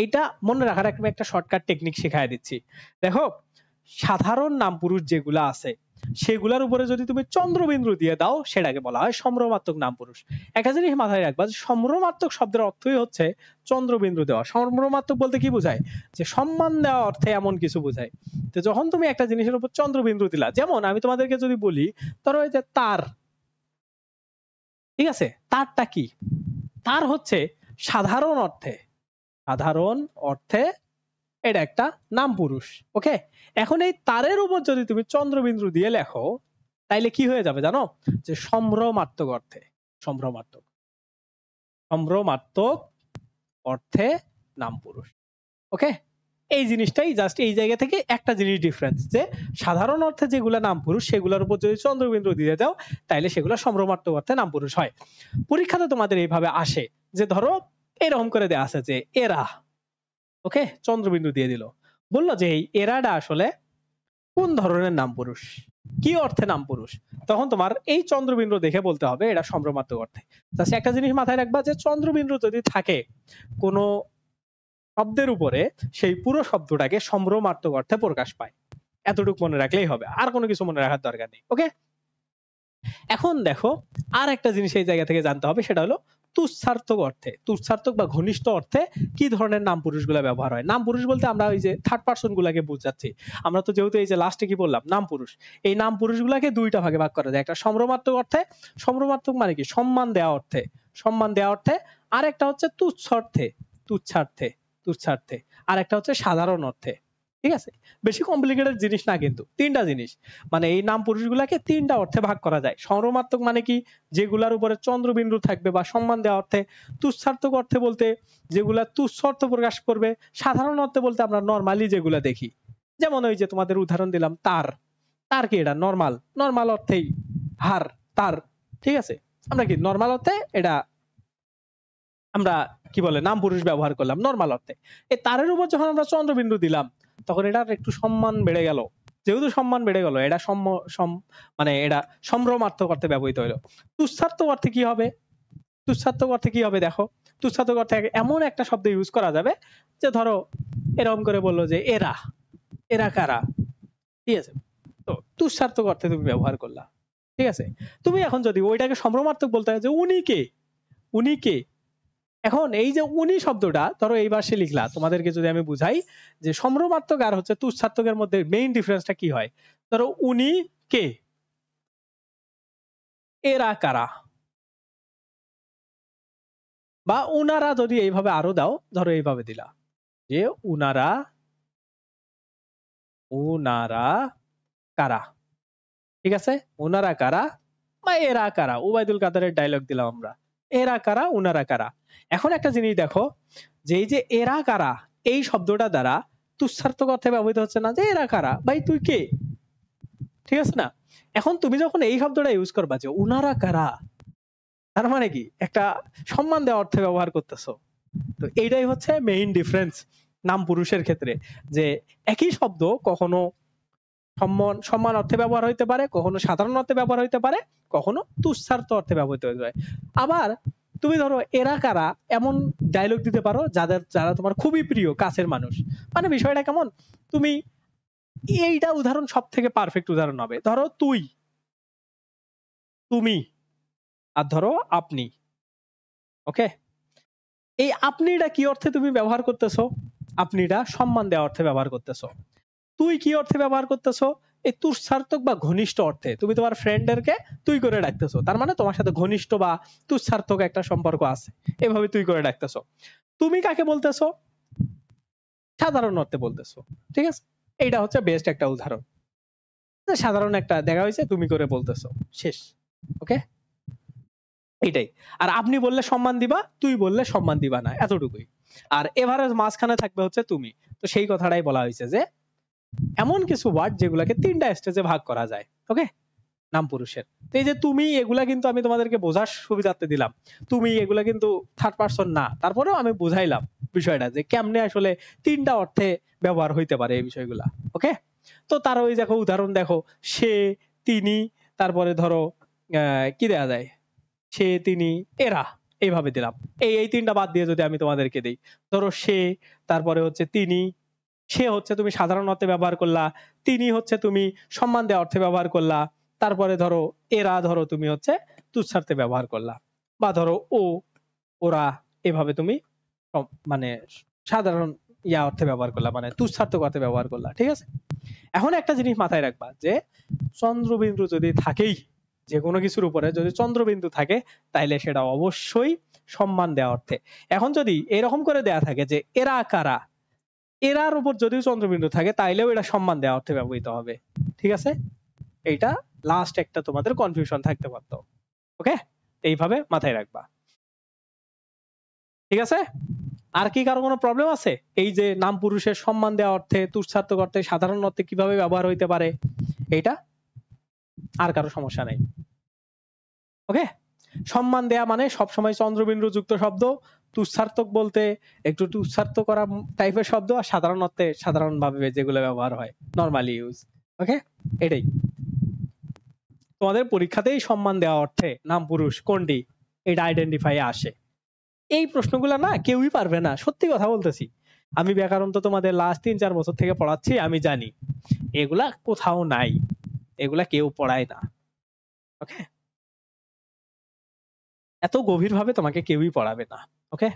এইটা মনে রাখার একটা একটা শর্টকাট টেকনিক শেখায় দিচ্ছি দেখো সাধারণ নাম পুরুষ যেগুলো আছে সেগুলার উপরে যদি তুমি চন্দ্রবিন্দু দিয়ে দাও সেটাকে বলা হয় সম্রমাত্মক নাম পুরুষ একটা জিনিস মাথায় রাখবা যে সম্রমাত্মক শব্দের অর্থই হচ্ছে চন্দ্রবিন্দু দেওয়া সম্রমাত্মক বলতে কি বোঝায় যে সম্মান দেওয়া অর্থে এমন কিছু বোঝায় তো যখন তুমি একটা জিনিসের উপর চন্দ্রবিন্দু দিলা যেমন আমি তোমাদেরকে যদি বলি ধরো যে তার ঠিক আছে তারটা কি তার হচ্ছে সাধারণ অর্থে সাধারণ অর্থে এটা একটা নাম পুরুষ ওকে এখন এই তারের উপর যদি তুমি চন্দ্রবিন্দু দিয়ে লেখো তাইলে কি হয়ে যাবে জানো যে সম্ভ্রমাত্মক অর্থে সম্ভ্রমাত্মক সম্ভ্রমাত্মক অর্থে নাম পুরুষ ওকে এই জিনিসটাই জাস্ট এই জায়গা থেকে একটা জিনিস ডিফারেন্স যে সাধারণ অর্থে যেগুলো নাম পুরুষ সেগুলোর উপর যদি চন্দ্রবিন্দু দিয়ে দাও তাহলে সেগুলো সম্ভ্রমাত্মক অর্থে নাম পুরুষ হয় পরীক্ষাতে তোমাদের এইভাবে আসে যে ধরো এরকম করে দেয়া আছে যে এরা ওকে চন্দ্রবিন্দু দিয়ে দিল বলল যে এই এরাটা আসলে কোন ধরনের নাম পুরুষ কি অর্থে নাম পুরুষ তখন তোমার এই চন্দ্রবিন্দু দেখে বলতে হবে এটা সম্ভ্রমাত্মক অর্থে একটা জিনিস মাথায় রাখবা যে চন্দ্রবিন্দু যদি থাকে কোনো শব্দের উপরে সেই পুরো শব্দটাকে সম্ভ্রমার্থক অর্থে প্রকাশ পায় এতটুকু মনে রাখলেই হবে আর কোনো কিছু মনে রাখার দরকার নেই ওকে এখন দেখো আর একটা জিনিস এই জায়গা থেকে জানতে হবে সেটা হলো তুচ্ছার্থক অর্থে তুচ্ছার্থক বা ঘনিষ্ঠ অর্থে কি ধরনের নাম পুরুষগুলো ব্যবহার হয় নাম পুরুষ বলতে আমরা ওই যে থার্ড পার্সন গুলাকে বুঝাচ্ছি আমরা তো যেহেতু এই যে লাস্টে কি বললাম নাম পুরুষ এই নাম পুরুষগুলাকে দুইটা ভাগে ভাগ করা যায় একটা সম্ভ্রমাত্মক অর্থে সম্ভ্রমাত্মক মানে কি সম্মান দেওয়া অর্থে সম্মান দেওয়া অর্থে আর একটা হচ্ছে তুচ্ছ অর্থে তুচ্ছার্থে তুচ্ছার্থে আর একটা হচ্ছে সাধারণ অর্থে ঠিক আছে বেশি কমপ্লিকেটেড জিনিস না কিন্তু তিনটা জিনিস মানে এই নাম পুরুষগুলাকে তিনটা অর্থে ভাগ করা যায় সর্বমাত্মক মানে কি যেগুলার উপরে চন্দ্রবিন্দু থাকবে বা সম্মান দেওয়া অর্থে তুচ্ছার্থক অর্থে বলতে যেগুলা তুচ্ছ অর্থ প্রকাশ করবে সাধারণ অর্থে বলতে আমরা নর্মালি যেগুলা দেখি যেমন ওই যে তোমাদের উদাহরণ দিলাম তার তার কি এটা নর্মাল নর্মাল অর্থেই হার তার ঠিক আছে আমরা কি নর্মাল অর্থে এটা আমরা কি বলে নাম পুরুষ ব্যবহার করলাম নর্মাল অর্থে এই তারের উপর যখন আমরা চন্দ্রবিন্দু দিলাম তখন এটার একটু সম্মান বেড়ে গেল যেহেতু সম্মান বেড়ে গেল এটা মানে এটা সম্ভ্রমার্থক করতে ব্যবহৃত হলো তুচ্ছার্থক অর্থে কি হবে তুচ্ছার্থক অর্থে কি হবে দেখো তুচ্ছার্থক অর্থে এমন একটা শব্দ ইউজ করা যাবে যে ধরো এরকম করে বললো যে এরা এরা কারা ঠিক আছে তো তুচ্ছার্থক অর্থে তুমি ব্যবহার করলা ঠিক আছে তুমি এখন যদি ওইটাকে সম্ভ্রমার্থক বলতে হয় যে উনি কে উনি কে এখন এই যে উনি শব্দটা ধরো এই ভাষায় লিখলা তোমাদেরকে যদি আমি বুঝাই যে সম্ভ্রমাত্মক আর হচ্ছে তুচ্ছাত্মকের মধ্যে মেইন ডিফারেন্সটা কি হয় ধরো উনি কে এরা কারা বা উনারা যদি এইভাবে আরো দাও ধরো এইভাবে দিলা যে উনারা উনারা কারা ঠিক আছে উনারা কারা বা এরা কারা উবায়দুল কাদারের ডায়লগ দিলাম আমরা এরা কারা উনারা কারা এখন একটা জিনিস দেখো যে এই যে এরা কারা এই শব্দটা দ্বারা তুষার্থক অর্থে ব্যবহৃত হচ্ছে না যে এরা কারা ভাই তুই কে ঠিক আছে না এখন তুমি যখন এই শব্দটা ইউজ করবা যে উনারা কারা তার মানে কি একটা সম্মান দেওয়া অর্থে ব্যবহার করতেছো তো এইটাই হচ্ছে মেইন ডিফারেন্স নাম পুরুষের ক্ষেত্রে যে একই শব্দ কখনো সম্মান সম্মান অর্থে ব্যবহার হইতে পারে কখনো সাধারণ অর্থে ব্যবহার হইতে পারে কখনো তুচ্ছার্থ অর্থে ব্যবহৃত হইতে পারে আবার তুমি ধরো এরা কারা এমন ডায়লগ দিতে পারো যাদের যারা তোমার খুবই প্রিয় কাছের মানুষ মানে বিষয়টা কেমন তুমি এইটা উদাহরণ সব থেকে পারফেক্ট উদাহরণ হবে ধরো তুই তুমি আর ধরো আপনি ওকে এই আপনিটা কি অর্থে তুমি ব্যবহার করতেছো আপনিটা সম্মান দেওয়া অর্থে ব্যবহার করতেছো তুই কি অর্থে ব্যবহার করতেছো এই তুষসার্থক বা ঘনিষ্ঠ অর্থে তুমি তোমার ফ্রেন্ডদেরকে তুই করে ডাকতেছো তার মানে তোমার সাথে ঘনিষ্ঠ বা তুষসার্থক একটা সম্পর্ক আছে এভাবে তুই করে ডাকতেছো তুমি কাকে বলতেছো সাধারণ অর্থে বলতেছো ঠিক আছে এইটা হচ্ছে বেস্ট একটা উদাহরণ সাধারণ একটা দেখা হয়েছে তুমি করে বলতেছো শেষ ওকে এটাই আর আপনি বললে সম্মান দিবা তুই বললে সম্মান দিবা না এতটুকুই আর এভারেজ মাঝখানে থাকবে হচ্ছে তুমি তো সেই কথাটাই বলা হয়েছে যে এমন কিছু ওয়ার্ড যেগুলোকে তিনটা স্টেজে ভাগ করা যায় ওকে নাম পুরুষের তো এই যে তুমি এগুলা কিন্তু আমি তোমাদেরকে বোঝার সুবিধার্থে দিলাম তুমি এগুলা কিন্তু থার্ড পারসন না তারপরেও আমি বুঝাইলাম বিষয়টা যে কেমনে আসলে তিনটা অর্থে ব্যবহার হইতে পারে এই বিষয়গুলা ওকে তো তার ওই দেখো উদাহরণ দেখো সে তিনি তারপরে ধরো কি দেয়া যায় সে তিনি এরা এইভাবে দিলাম এই এই তিনটা বাদ দিয়ে যদি আমি তোমাদেরকে দিই ধরো সে তারপরে হচ্ছে তিনি সে হচ্ছে তুমি সাধারণ অর্থে ব্যবহার করলা তিনি হচ্ছে তুমি সম্মান দেওয়া অর্থে ব্যবহার করলা তারপরে ধরো এরা ধরো তুমি হচ্ছে তুচ্ছার্থে ব্যবহার করলা বা ধরো ও ওরা এভাবে তুমি মানে সাধারণ ইয়া অর্থে ব্যবহার করলা মানে তুচ্ছার্থক অর্থে ব্যবহার করলা ঠিক আছে এখন একটা জিনিস মাথায় রাখবা যে চন্দ্রবিন্দু যদি থাকেই যে কোনো কিছুর উপরে যদি চন্দ্রবিন্দু থাকে তাহলে সেটা অবশ্যই সম্মান দেওয়া অর্থে এখন যদি এরকম করে দেয়া থাকে যে এরা কারা এরার উপর যদিও চন্দ্রবিন্দু থাকে তাইলেও এটা সম্মান দেওয়া অর্থে ব্যবহৃত হবে ঠিক আছে এইটা লাস্ট একটা তোমাদের কনফিউশন থাকতে পারত ওকে এইভাবে মাথায় রাখবা ঠিক আছে আর কি কারো কোনো প্রবলেম আছে এই যে নাম পুরুষের সম্মান দেওয়া অর্থে তুচ্ছাত্মক অর্থে সাধারণ অর্থে কিভাবে ব্যবহার হইতে পারে এটা আর কারো সমস্যা নেই ওকে সম্মান দেয়া মানে সবসময় চন্দ্রবিন্দু যুক্ত শব্দ তুচ্ছার্থক বলতে একটু তুচ্ছার্থ করা টাইপের শব্দ আর সাধারণ অর্থে সাধারণভাবে যেগুলো ব্যবহার হয় নর্মালি ইউজ ওকে এটাই তোমাদের পরীক্ষাতেই সম্মান দেওয়া অর্থে নাম পুরুষ কোনটি এটা আইডেন্টিফাই আসে এই প্রশ্নগুলো না কেউই পারবে না সত্যি কথা বলতেছি আমি ব্যাকরণ তো তোমাদের লাস্ট তিন চার বছর থেকে পড়াচ্ছি আমি জানি এগুলা কোথাও নাই এগুলা কেউ পড়ায় না ওকে এত গভীরভাবে তোমাকে কেউই পড়াবে না ওকে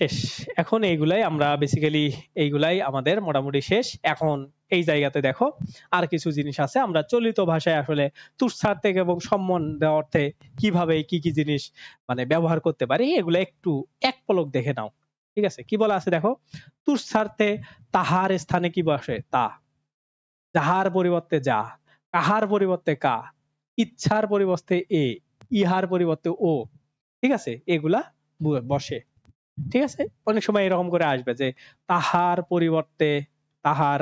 শেষ এখন এইগুলাই আমরা বেসিক্যালি এইগুলাই আমাদের মোটামুটি শেষ এখন এই জায়গাতে দেখো আর কিছু জিনিস আছে আমরা চলিত ভাষায় আসলে তুষার থেকে এবং সম্মান দেওয়া অর্থে কিভাবে কি কি জিনিস মানে ব্যবহার করতে পারি এগুলো একটু এক পলক দেখে নাও ঠিক আছে কি বলা আছে দেখো তুষার্থে তাহার স্থানে কি বসে তা যাহার পরিবর্তে যা কাহার পরিবর্তে কা ইচ্ছার পরিবর্তে এ ইহার পরিবর্তে ও ঠিক আছে এগুলা বসে ঠিক আছে অনেক সময় এরকম করে আসবে যে তাহার পরিবর্তে তাহার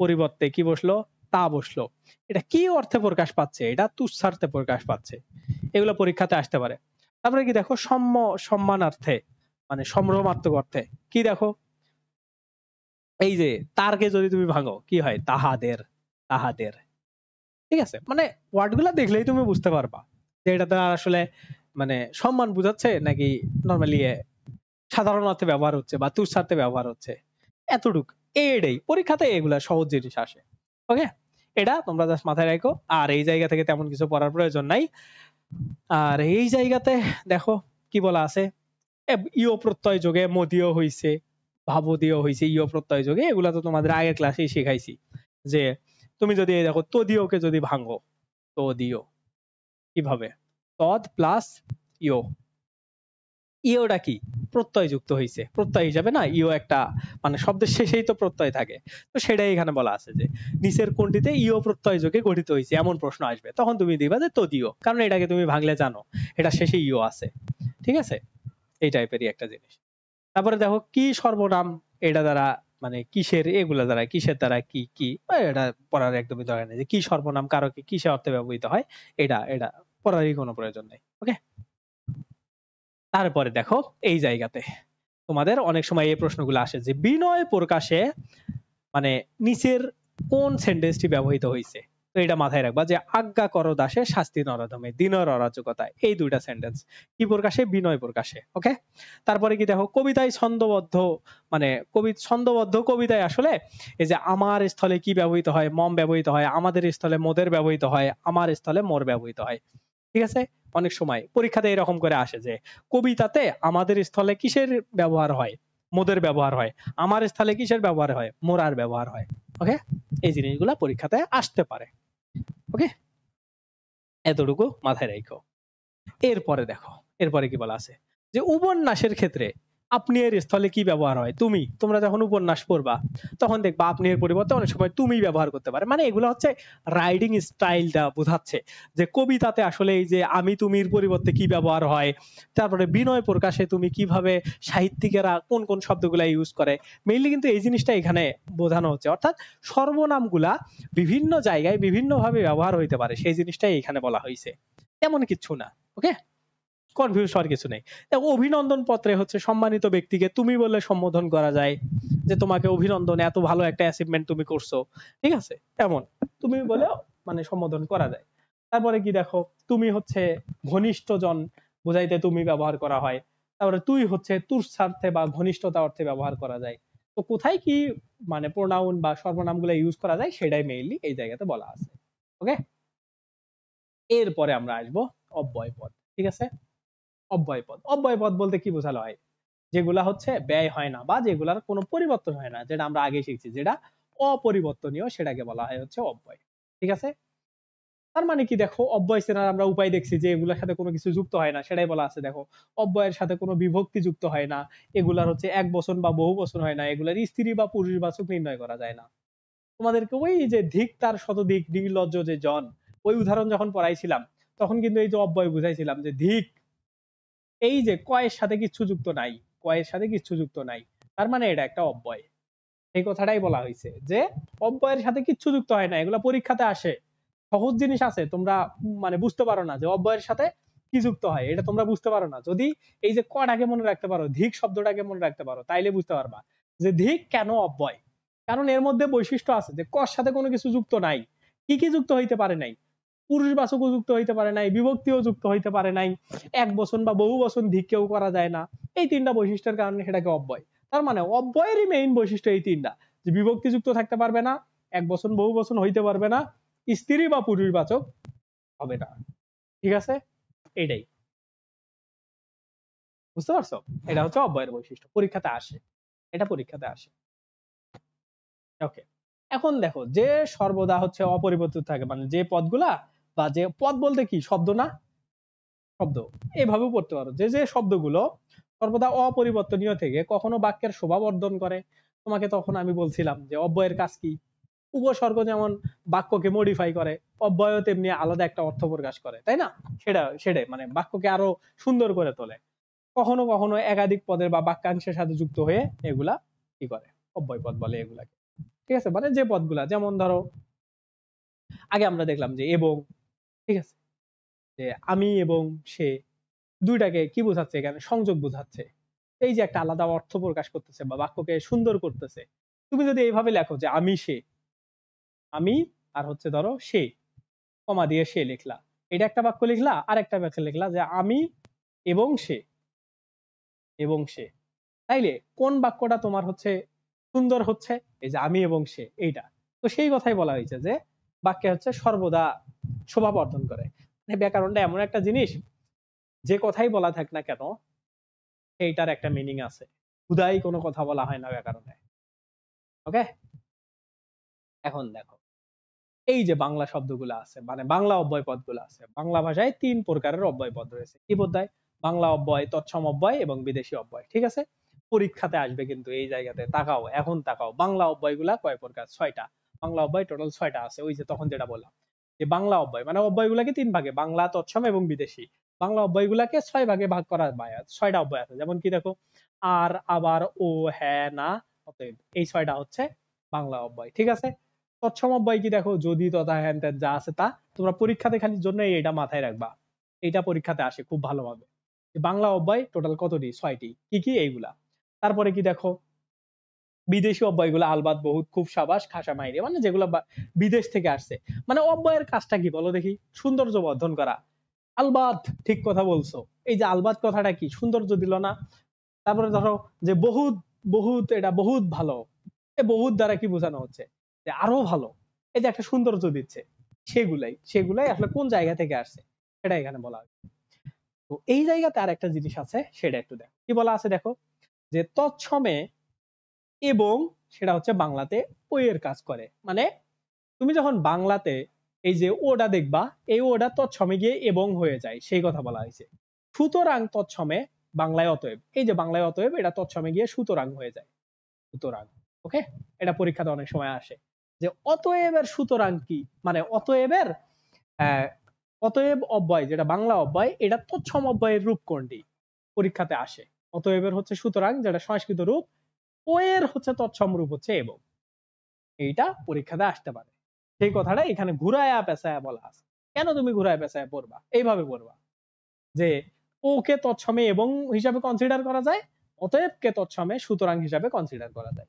পরিবর্তে কি বসলো তা বসলো এটা কি অর্থে প্রকাশ পাচ্ছে এটা তুচ্ছার্থে প্রকাশ পাচ্ছে এগুলো পরীক্ষাতে আসতে পারে তারপরে কি দেখো সম্ম সম্মানার্থে মানে সম্ভ্রমাত্মক অর্থে কি দেখো এই যে তারকে যদি তুমি ভাঙো কি হয় তাহাদের তাহাদের ঠিক আছে মানে ওয়ার্ডগুলো দেখলেই তুমি বুঝতে পারবা যে এটা তার আসলে মানে সম্মান বুঝাচ্ছে নাকি নর্মালি সাধারণ অর্থে ব্যবহার হচ্ছে বা তুষার্থে ব্যবহার হচ্ছে এতটুকু এটাই পরীক্ষাতে এগুলা সহজ জিনিস আসে ওকে এটা তোমরা জাস্ট মাথায় রাখো আর এই জায়গা থেকে তেমন কিছু পড়ার প্রয়োজন নাই আর এই জায়গাতে দেখো কি বলা আছে ইও প্রত্যয় যোগে মদীয় হইছে ভাবদীয় হইছে ইও প্রত্যয় যোগে এগুলা তো তোমাদের আগের ক্লাসেই শেখাইছি যে তুমি যদি এই দেখো তো দিও কে যদি ভাঙো তো দিও কিভাবে তদ প্লাস ইও ইওটা কি প্রত্যয় যুক্ত হয়েছে প্রত্যয় হিসাবে না ইও একটা মানে শব্দের শেষেই তো প্রত্যয় থাকে তো সেটাই এখানে বলা আছে যে নিচের কোনটিতে ইও প্রত্যয় যোগে গঠিত হয়েছে এমন প্রশ্ন আসবে তখন তুমি দিবা যে তো দিও কারণ এটাকে তুমি ভাঙলে জানো এটা শেষে ইও আছে ঠিক আছে এই টাইপেরই একটা জিনিস তারপরে দেখো কি সর্বনাম এটা দ্বারা মানে কিসের এগুলা দ্বারা কিসের দ্বারা কি কি এটা পড়ার একদমই দরকার নেই যে কি সর্বনাম কারকে কিসে অর্থে ব্যবহৃত হয় এটা এটা পড়ারই কোনো প্রয়োজন নেই ওকে তারপরে দেখো এই জায়গাতে তোমাদের অনেক সময় এই প্রশ্নগুলো আসে যে বিনয় প্রকাশে মানে নিচের কোন সেন্টেন্সটি ব্যবহৃত হয়েছে এটা মাথায় রাখবা যে আজ্ঞা কর দাসে শাস্তি নরধমে দিনর অরাজকতায় এই দুইটা সেন্টেন্স কি প্রকাশে বিনয় প্রকাশে ওকে তারপরে কি দেখো কবিতায় ছন্দবদ্ধ মানে কবি ছন্দবদ্ধ কবিতায় আসলে এই যে আমার স্থলে কি ব্যবহৃত হয় মম ব্যবহৃত হয় আমাদের স্থলে মোদের ব্যবহৃত হয় আমার স্থলে মোর ব্যবহৃত হয় ঠিক আছে অনেক সময় পরীক্ষাতে এরকম করে আসে যে কবিতাতে আমাদের স্থলে কিসের ব্যবহার হয় মোদের ব্যবহার হয় আমার স্থলে কিসের ব্যবহার হয় মোরার ব্যবহার হয় ওকে এই জিনিসগুলা পরীক্ষাতে আসতে পারে ওকে এতটুকু মাথায় রাখো এরপরে দেখো এরপরে কি বলা আছে যে উপন্যাসের ক্ষেত্রে আপনি এর স্থলে কি ব্যবহার হয় তুমি তোমরা যখন উপন্যাস পড়বা তখন দেখবা আপনি এর পরিবর্তে অনেক সময় তুমি ব্যবহার করতে পারে মানে এগুলো হচ্ছে রাইডিং স্টাইলটা বোঝাচ্ছে যে কবিতাতে আসলে এই যে আমি তুমির পরিবর্তে কি ব্যবহার হয় তারপরে বিনয় প্রকাশে তুমি কিভাবে সাহিত্যিকেরা কোন কোন শব্দগুলা ইউজ করে মেইনলি কিন্তু এই জিনিসটা এখানে বোঝানো হচ্ছে অর্থাৎ সর্বনামগুলা বিভিন্ন জায়গায় বিভিন্নভাবে ব্যবহার হইতে পারে সেই জিনিসটাই এখানে বলা হয়েছে তেমন কিছু না ওকে কনফিউজ হওয়ার কিছু নেই অভিনন্দন পত্রে হচ্ছে সম্মানিত ব্যক্তিকে তুমি বলে সম্বোধন করা যায় যে তোমাকে অভিনন্দন এত ভালো একটা অ্যাচিভমেন্ট তুমি করছো ঠিক আছে এমন তুমি বলে মানে সম্বোধন করা যায় তারপরে কি দেখো তুমি হচ্ছে ঘনিষ্ঠ জন বোঝাইতে তুমি ব্যবহার করা হয় তারপরে তুই হচ্ছে তুর স্বার্থে বা ঘনিষ্ঠতা অর্থে ব্যবহার করা যায় তো কোথায় কি মানে প্রোনাউন বা সর্বনাম গুলো ইউজ করা যায় সেটাই মেইনলি এই জায়গাতে বলা আছে ওকে এরপরে আমরা আসবো অব্যয় পদ ঠিক আছে অব্যয় পদ অব্যয় পদ বলতে কি বোঝানো হয় যেগুলা হচ্ছে ব্যয় হয় না বা যেগুলার কোনো পরিবর্তন হয় না যেটা আমরা আগে শিখছি যেটা অপরিবর্তনীয় সেটাকে বলা হয় হচ্ছে অব্যয় ঠিক আছে তার মানে কি দেখো অব্যয় সেনার আমরা উপায় দেখছি যে এগুলোর সাথে কোনো কিছু যুক্ত হয় না সেটাই বলা আছে দেখো অব্যয়ের সাথে কোনো বিভক্তি যুক্ত হয় না এগুলার হচ্ছে এক বছর বা বহু বছর হয় না এগুলার স্ত্রী বা পুরুষ বাচক নির্ণয় করা যায় না তোমাদেরকে ওই যে ধিক তার শতধিক নির্লজ্জ যে জন ওই উদাহরণ যখন পড়াইছিলাম তখন কিন্তু এই যে অব্যয় বুঝাইছিলাম যে ধিক এই যে কয়ের সাথে কিছু যুক্ত নাই কয়ের সাথে কিছু যুক্ত নাই তার মানে এটা একটা অব্যয় এই কথাটাই বলা হয়েছে যে অব্যয়ের সাথে কিচ্ছু যুক্ত হয় না এগুলো পরীক্ষাতে আসে সহজ জিনিস আছে তোমরা মানে বুঝতে পারো না যে অব্যয়ের সাথে কি যুক্ত হয় এটা তোমরা বুঝতে পারো না যদি এই যে কটাকে মনে রাখতে পারো ধিক শব্দটাকে মনে রাখতে পারো তাইলে বুঝতে পারবা যে ধিক কেন অব্যয় কারণ এর মধ্যে বৈশিষ্ট্য আছে যে কর সাথে কোনো কিছু যুক্ত নাই কি কি যুক্ত হইতে পারে নাই পুরুষ পুরুষবাচকও যুক্ত হইতে পারে নাই বিভক্তিও যুক্ত হইতে পারে নাই এক বচন বা বহু বচন ধিক্যেও করা যায় না এই তিনটা বৈশিষ্ট্যের কারণে সেটাকে অব্যয় তার মানে অব্যয়েরই মেইন বৈশিষ্ট্য এই তিনটা যে বিভক্তি যুক্ত থাকতে পারবে না এক বচন বহু বচন হইতে পারবে না স্ত্রী বা পুরুষ বাচক হবে না ঠিক আছে এটাই বুঝতে পারছো এটা হচ্ছে অব্যয়ের বৈশিষ্ট্য পরীক্ষাতে আসে এটা পরীক্ষাতে আসে ওকে এখন দেখো যে সর্বদা হচ্ছে অপরিবর্তিত থাকে মানে যে পদগুলা বা যে পদ বলতে কি শব্দ না শব্দ এইভাবেও পড়তে পারো যে যে শব্দগুলো সর্বদা অপরিবর্তনীয় থেকে কখনো বাক্যের শোভা বর্ধন করে তোমাকে তখন আমি বলছিলাম যে অব্যয়ের কাজ কি উপসর্গ যেমন বাক্যকে মডিফাই করে অব্যয় তেমনি আলাদা একটা অর্থ প্রকাশ করে তাই না সেটা সেটাই মানে বাক্যকে আরো সুন্দর করে তোলে কখনো কখনো একাধিক পদের বা বাক্যাংশের সাথে যুক্ত হয়ে এগুলা কি করে অব্যয় পদ বলে এগুলাকে ঠিক আছে মানে যে পদগুলা যেমন ধরো আগে আমরা দেখলাম যে এবং ঠিক আছে যে আমি এবং সে দুইটাকে কি বোঝাচ্ছে এখানে সংযোগ বোঝাচ্ছে এই যে একটা আলাদা অর্থ প্রকাশ করতেছে বা বাক্যকে সুন্দর করতেছে তুমি যদি এইভাবে লেখো যে আমি সে আমি আর হচ্ছে ধরো সে কমা দিয়ে সে লিখলা এটা একটা বাক্য লিখলা আর একটা বাক্য লিখলা যে আমি এবং সে এবং সে তাইলে কোন বাক্যটা তোমার হচ্ছে সুন্দর হচ্ছে এই যে আমি এবং সে এইটা তো সেই কথাই বলা হয়েছে যে বাক্যে হচ্ছে সর্বদা শোভা বর্ধন করে মানে ব্যাকরণটা এমন একটা জিনিস যে কথাই বলা থাক না কেন এইটার একটা মিনিং আছে উদায় কোনো কথা বলা হয় না ব্যাকরণে ওকে এখন দেখো এই যে বাংলা শব্দগুলো আছে মানে বাংলা অব্যয় পদগুলো আছে বাংলা ভাষায় তিন প্রকারের অব্যয় পদ রয়েছে কি বোধায় বাংলা অব্যয় তৎসম অব্যয় এবং বিদেশি অব্যয় ঠিক আছে পরীক্ষাতে আসবে কিন্তু এই জায়গাতে তাকাও এখন তাকাও বাংলা অব্যয় গুলা কয় প্রকার ছয়টা বাংলা অব্যয় টোটাল ছয়টা আছে ওই যে তখন যেটা বললাম যে বাংলা অব্যয় মানে অব্যয় গুলাকে তিন ভাগে বাংলা তৎসম এবং বিদেশি বাংলা অব্যয় গুলাকে ছয় ভাগে ভাগ করা হয় ছয়টা অব্যয় আছে যেমন কি দেখো আর আবার ও হ্যাঁ না অতএব এই ছয়টা হচ্ছে বাংলা অব্যয় ঠিক আছে তৎসম অব্যয় কি দেখো যদি তথা হ্যান ত্যান যা আছে তা তোমরা পরীক্ষাতে খালি জন্য এটা মাথায় রাখবা এটা পরীক্ষাতে আসে খুব ভালোভাবে বাংলা অব্যয় টোটাল কতটি ছয়টি কি কি এইগুলা তারপরে কি দেখো বিদেশি অব্যয়গুলো আলবাত বহুত খুব সাবাস খাসা মাইরে মানে যেগুলো বিদেশ থেকে আসছে মানে অব্যয়ের কাজটা কি বলো দেখি সৌন্দর্য বর্ধন করা আলবাত ঠিক কথা বলছো এই যে আলবাত কথাটা কি সৌন্দর্য দিল না তারপরে ধরো যে বহুত বহুত এটা বহুত ভালো এ বহুত দ্বারা কি বোঝানো হচ্ছে যে আরো ভালো এই যে একটা সৌন্দর্য দিচ্ছে সেগুলাই সেগুলাই আসলে কোন জায়গা থেকে আসছে সেটা এখানে বলা হয়েছে তো এই জায়গাতে আর একটা জিনিস আছে সেটা একটু দেখো কি বলা আছে দেখো যে তৎসমে এবং সেটা হচ্ছে বাংলাতে ওয়ের কাজ করে মানে তুমি যখন বাংলাতে এই যে ওটা দেখবা এই ওটা তৎসমে গিয়ে এবং হয়ে যায় সেই কথা বলা হয়েছে সুতরাং তৎসমে বাংলায় অতএব এই যে বাংলায় অতএব এটা তৎসমে গিয়ে সুতরাং হয়ে যায় সুতরাং ওকে এটা পরীক্ষাতে অনেক সময় আসে যে অতএবের সুতরাং কি মানে অতএবের হ্যাঁ, অতএব অব্যয় যেটা বাংলা অব্যয় এটা তৎসম অব্যয়ের রূপ কোনটি পরীক্ষাতে আসে অতএবের হচ্ছে সুতরাং যেটা সংস্কৃত রূপ ও এর হচ্ছে রূপ হচ্ছে এবং এইটা পরীক্ষাতে আসতে পারে সেই কথাটা এখানে ঘুরায়া পেঁচায়া বলা আছে কেন তুমি ঘুরায় পেঁচায় পড়বা এইভাবে পড়বা যে ওকে তৎসমে এবং হিসাবে কনসিডার করা যায় অতএব কে তৎসমে সুতরাং হিসাবে কনসিডার করা যায়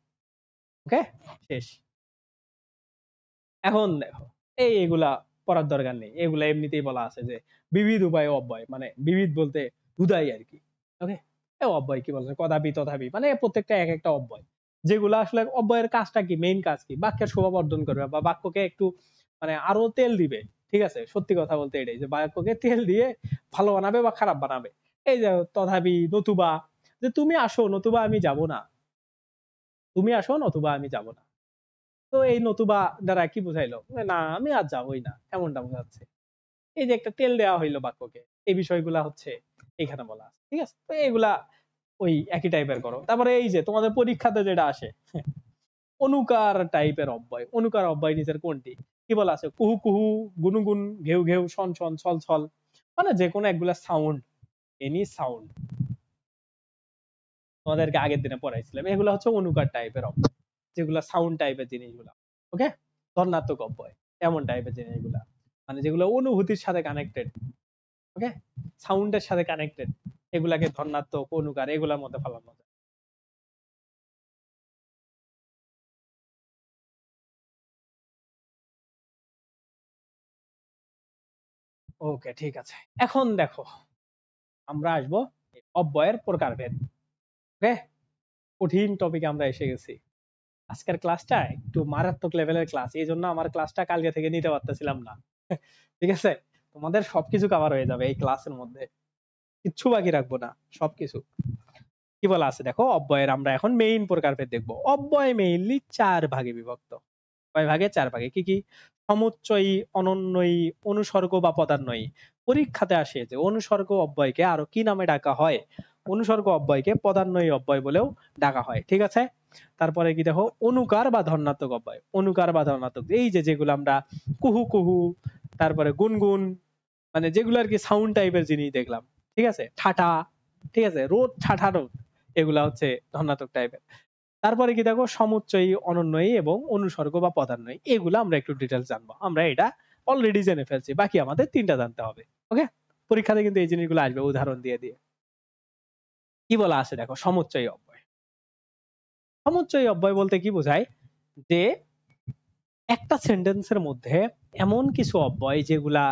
ওকে শেষ এখন দেখো এই এগুলা পড়ার দরকার নেই এগুলা এমনিতেই বলা আছে যে বিবিধ উপায় অব্যয় মানে বিবিধ বলতে হুদাই আর কি ওকে অব্যয় কি বলছে কদাপি তথাপি মানে প্রত্যেকটা এক একটা অব্যয় যেগুলো আসলে অব্যয়ের কাজটা কি মেইন কাজ কি বাক্যের শোভা বর্ধন করবে বা বাক্যকে একটু মানে আরো তেল দিবে ঠিক আছে সত্যি কথা বলতে এটাই যে বাক্যকে তেল দিয়ে ভালো বানাবে বা খারাপ বানাবে এই যে তথাপি নতুবা যে তুমি আসো নতুবা আমি যাব না তুমি আসো নতুবা আমি যাব না তো এই নতুবা দ্বারা কি বুঝাইলো না আমি আর যাবই না এমনটা বোঝাচ্ছে এই যে একটা তেল দেওয়া হইলো বাক্যকে এই বিষয়গুলা হচ্ছে এইখানে বলা আছে ঠিক আছে তো এগুলা ওই একই টাইপের করো তারপরে এই যে তোমাদের পরীক্ষাতে যেটা আসে *laughs* অনুকার টাইপের অব্যয় অনুকার অব্যয় নিজের কোনটি কি বলা আছে কুহু কুহু গুনুগুন ঘেউ ঘেউ ছন ছন ছল ছল মানে যে কোনো একগুলা সাউন্ড এনি সাউন্ড তোমাদেরকে আগের দিনে পড়াইছিলাম এগুলা হচ্ছে অনুকার টাইপের অব্যয় যেগুলা সাউন্ড টাইপের জিনিসগুলা ওকে ধর্ণাত্মক অব্যয় এমন টাইপের জিনিসগুলা মানে যেগুলো অনুভূতির সাথে কানেক্টেড ওকে সাউন্ডের সাথে কানেক্টেড এগুলাকে ধর্ণাত্মক অনুকার এগুলার মধ্যে ফালানো যায় ওকে ঠিক আছে এখন দেখো আমরা আসব অব্যয়ের প্রকারভেদ ওকে কঠিন টপিকে আমরা এসে গেছি আজকের ক্লাসটা একটু মারাত্মক লেভেলের ক্লাস এই জন্য আমার ক্লাসটা কালকে থেকে নিতে পারতেছিলাম না *laughs* ঠিক আছে তোমাদের সবকিছু কভার হয়ে যাবে এই ক্লাসের মধ্যে কিচ্ছু বাকি রাখবো না সবকিছু কি বলা আছে দেখো অব্যয়ের আমরা এখন মেইন প্রকারভেদ দেখব অব্যয় মেইনলি চার ভাগে বিভক্ত কয় ভাগে চার ভাগে কি কি সমুচ্চয়ী অনন্যয়ী অনুসর্গ বা পদান্বয়ী পরীক্ষাতে আসে যে অনুসর্গ অব্যয়কে আরো কি নামে ডাকা হয় অনুসর্গ অব্যয়কে পদান্বয়ী অব্যয় বলেও ডাকা হয় ঠিক আছে তারপরে কি দেখো অনুকার বা ধর্ণাত্মক অব্যয় অনুকার বা ধর্ণাত্মক এই যে যেগুলো আমরা কুহু কুহু তারপরে গুনগুন মানে যেগুলো আর কি সাউন্ড টাইপের জিনিস দেখলাম ঠিক আছে ঠাটা ঠিক আছে রোদ ঠাঠা রোদ এগুলা হচ্ছে ধনাত্মক টাইপের তারপরে কি দেখো সমুচ্চয়ী অনন্যয়ী এবং অনুসর্গ বা পদান্বয়ী এগুলো আমরা একটু ডিটেলস জানবো আমরা এটা অলরেডি জেনে ফেলছি বাকি আমাদের তিনটা জানতে হবে ওকে পরীক্ষাতে কিন্তু এই জিনিসগুলো আসবে উদাহরণ দিয়ে দিয়ে কি বলা আছে দেখো সমুচ্চয় অব্যয় সমুচ্চয় অব্যয় বলতে কি বোঝায় যে একটা সেন্টেন্সের মধ্যে এমন কিছু অব্যয় যেগুলা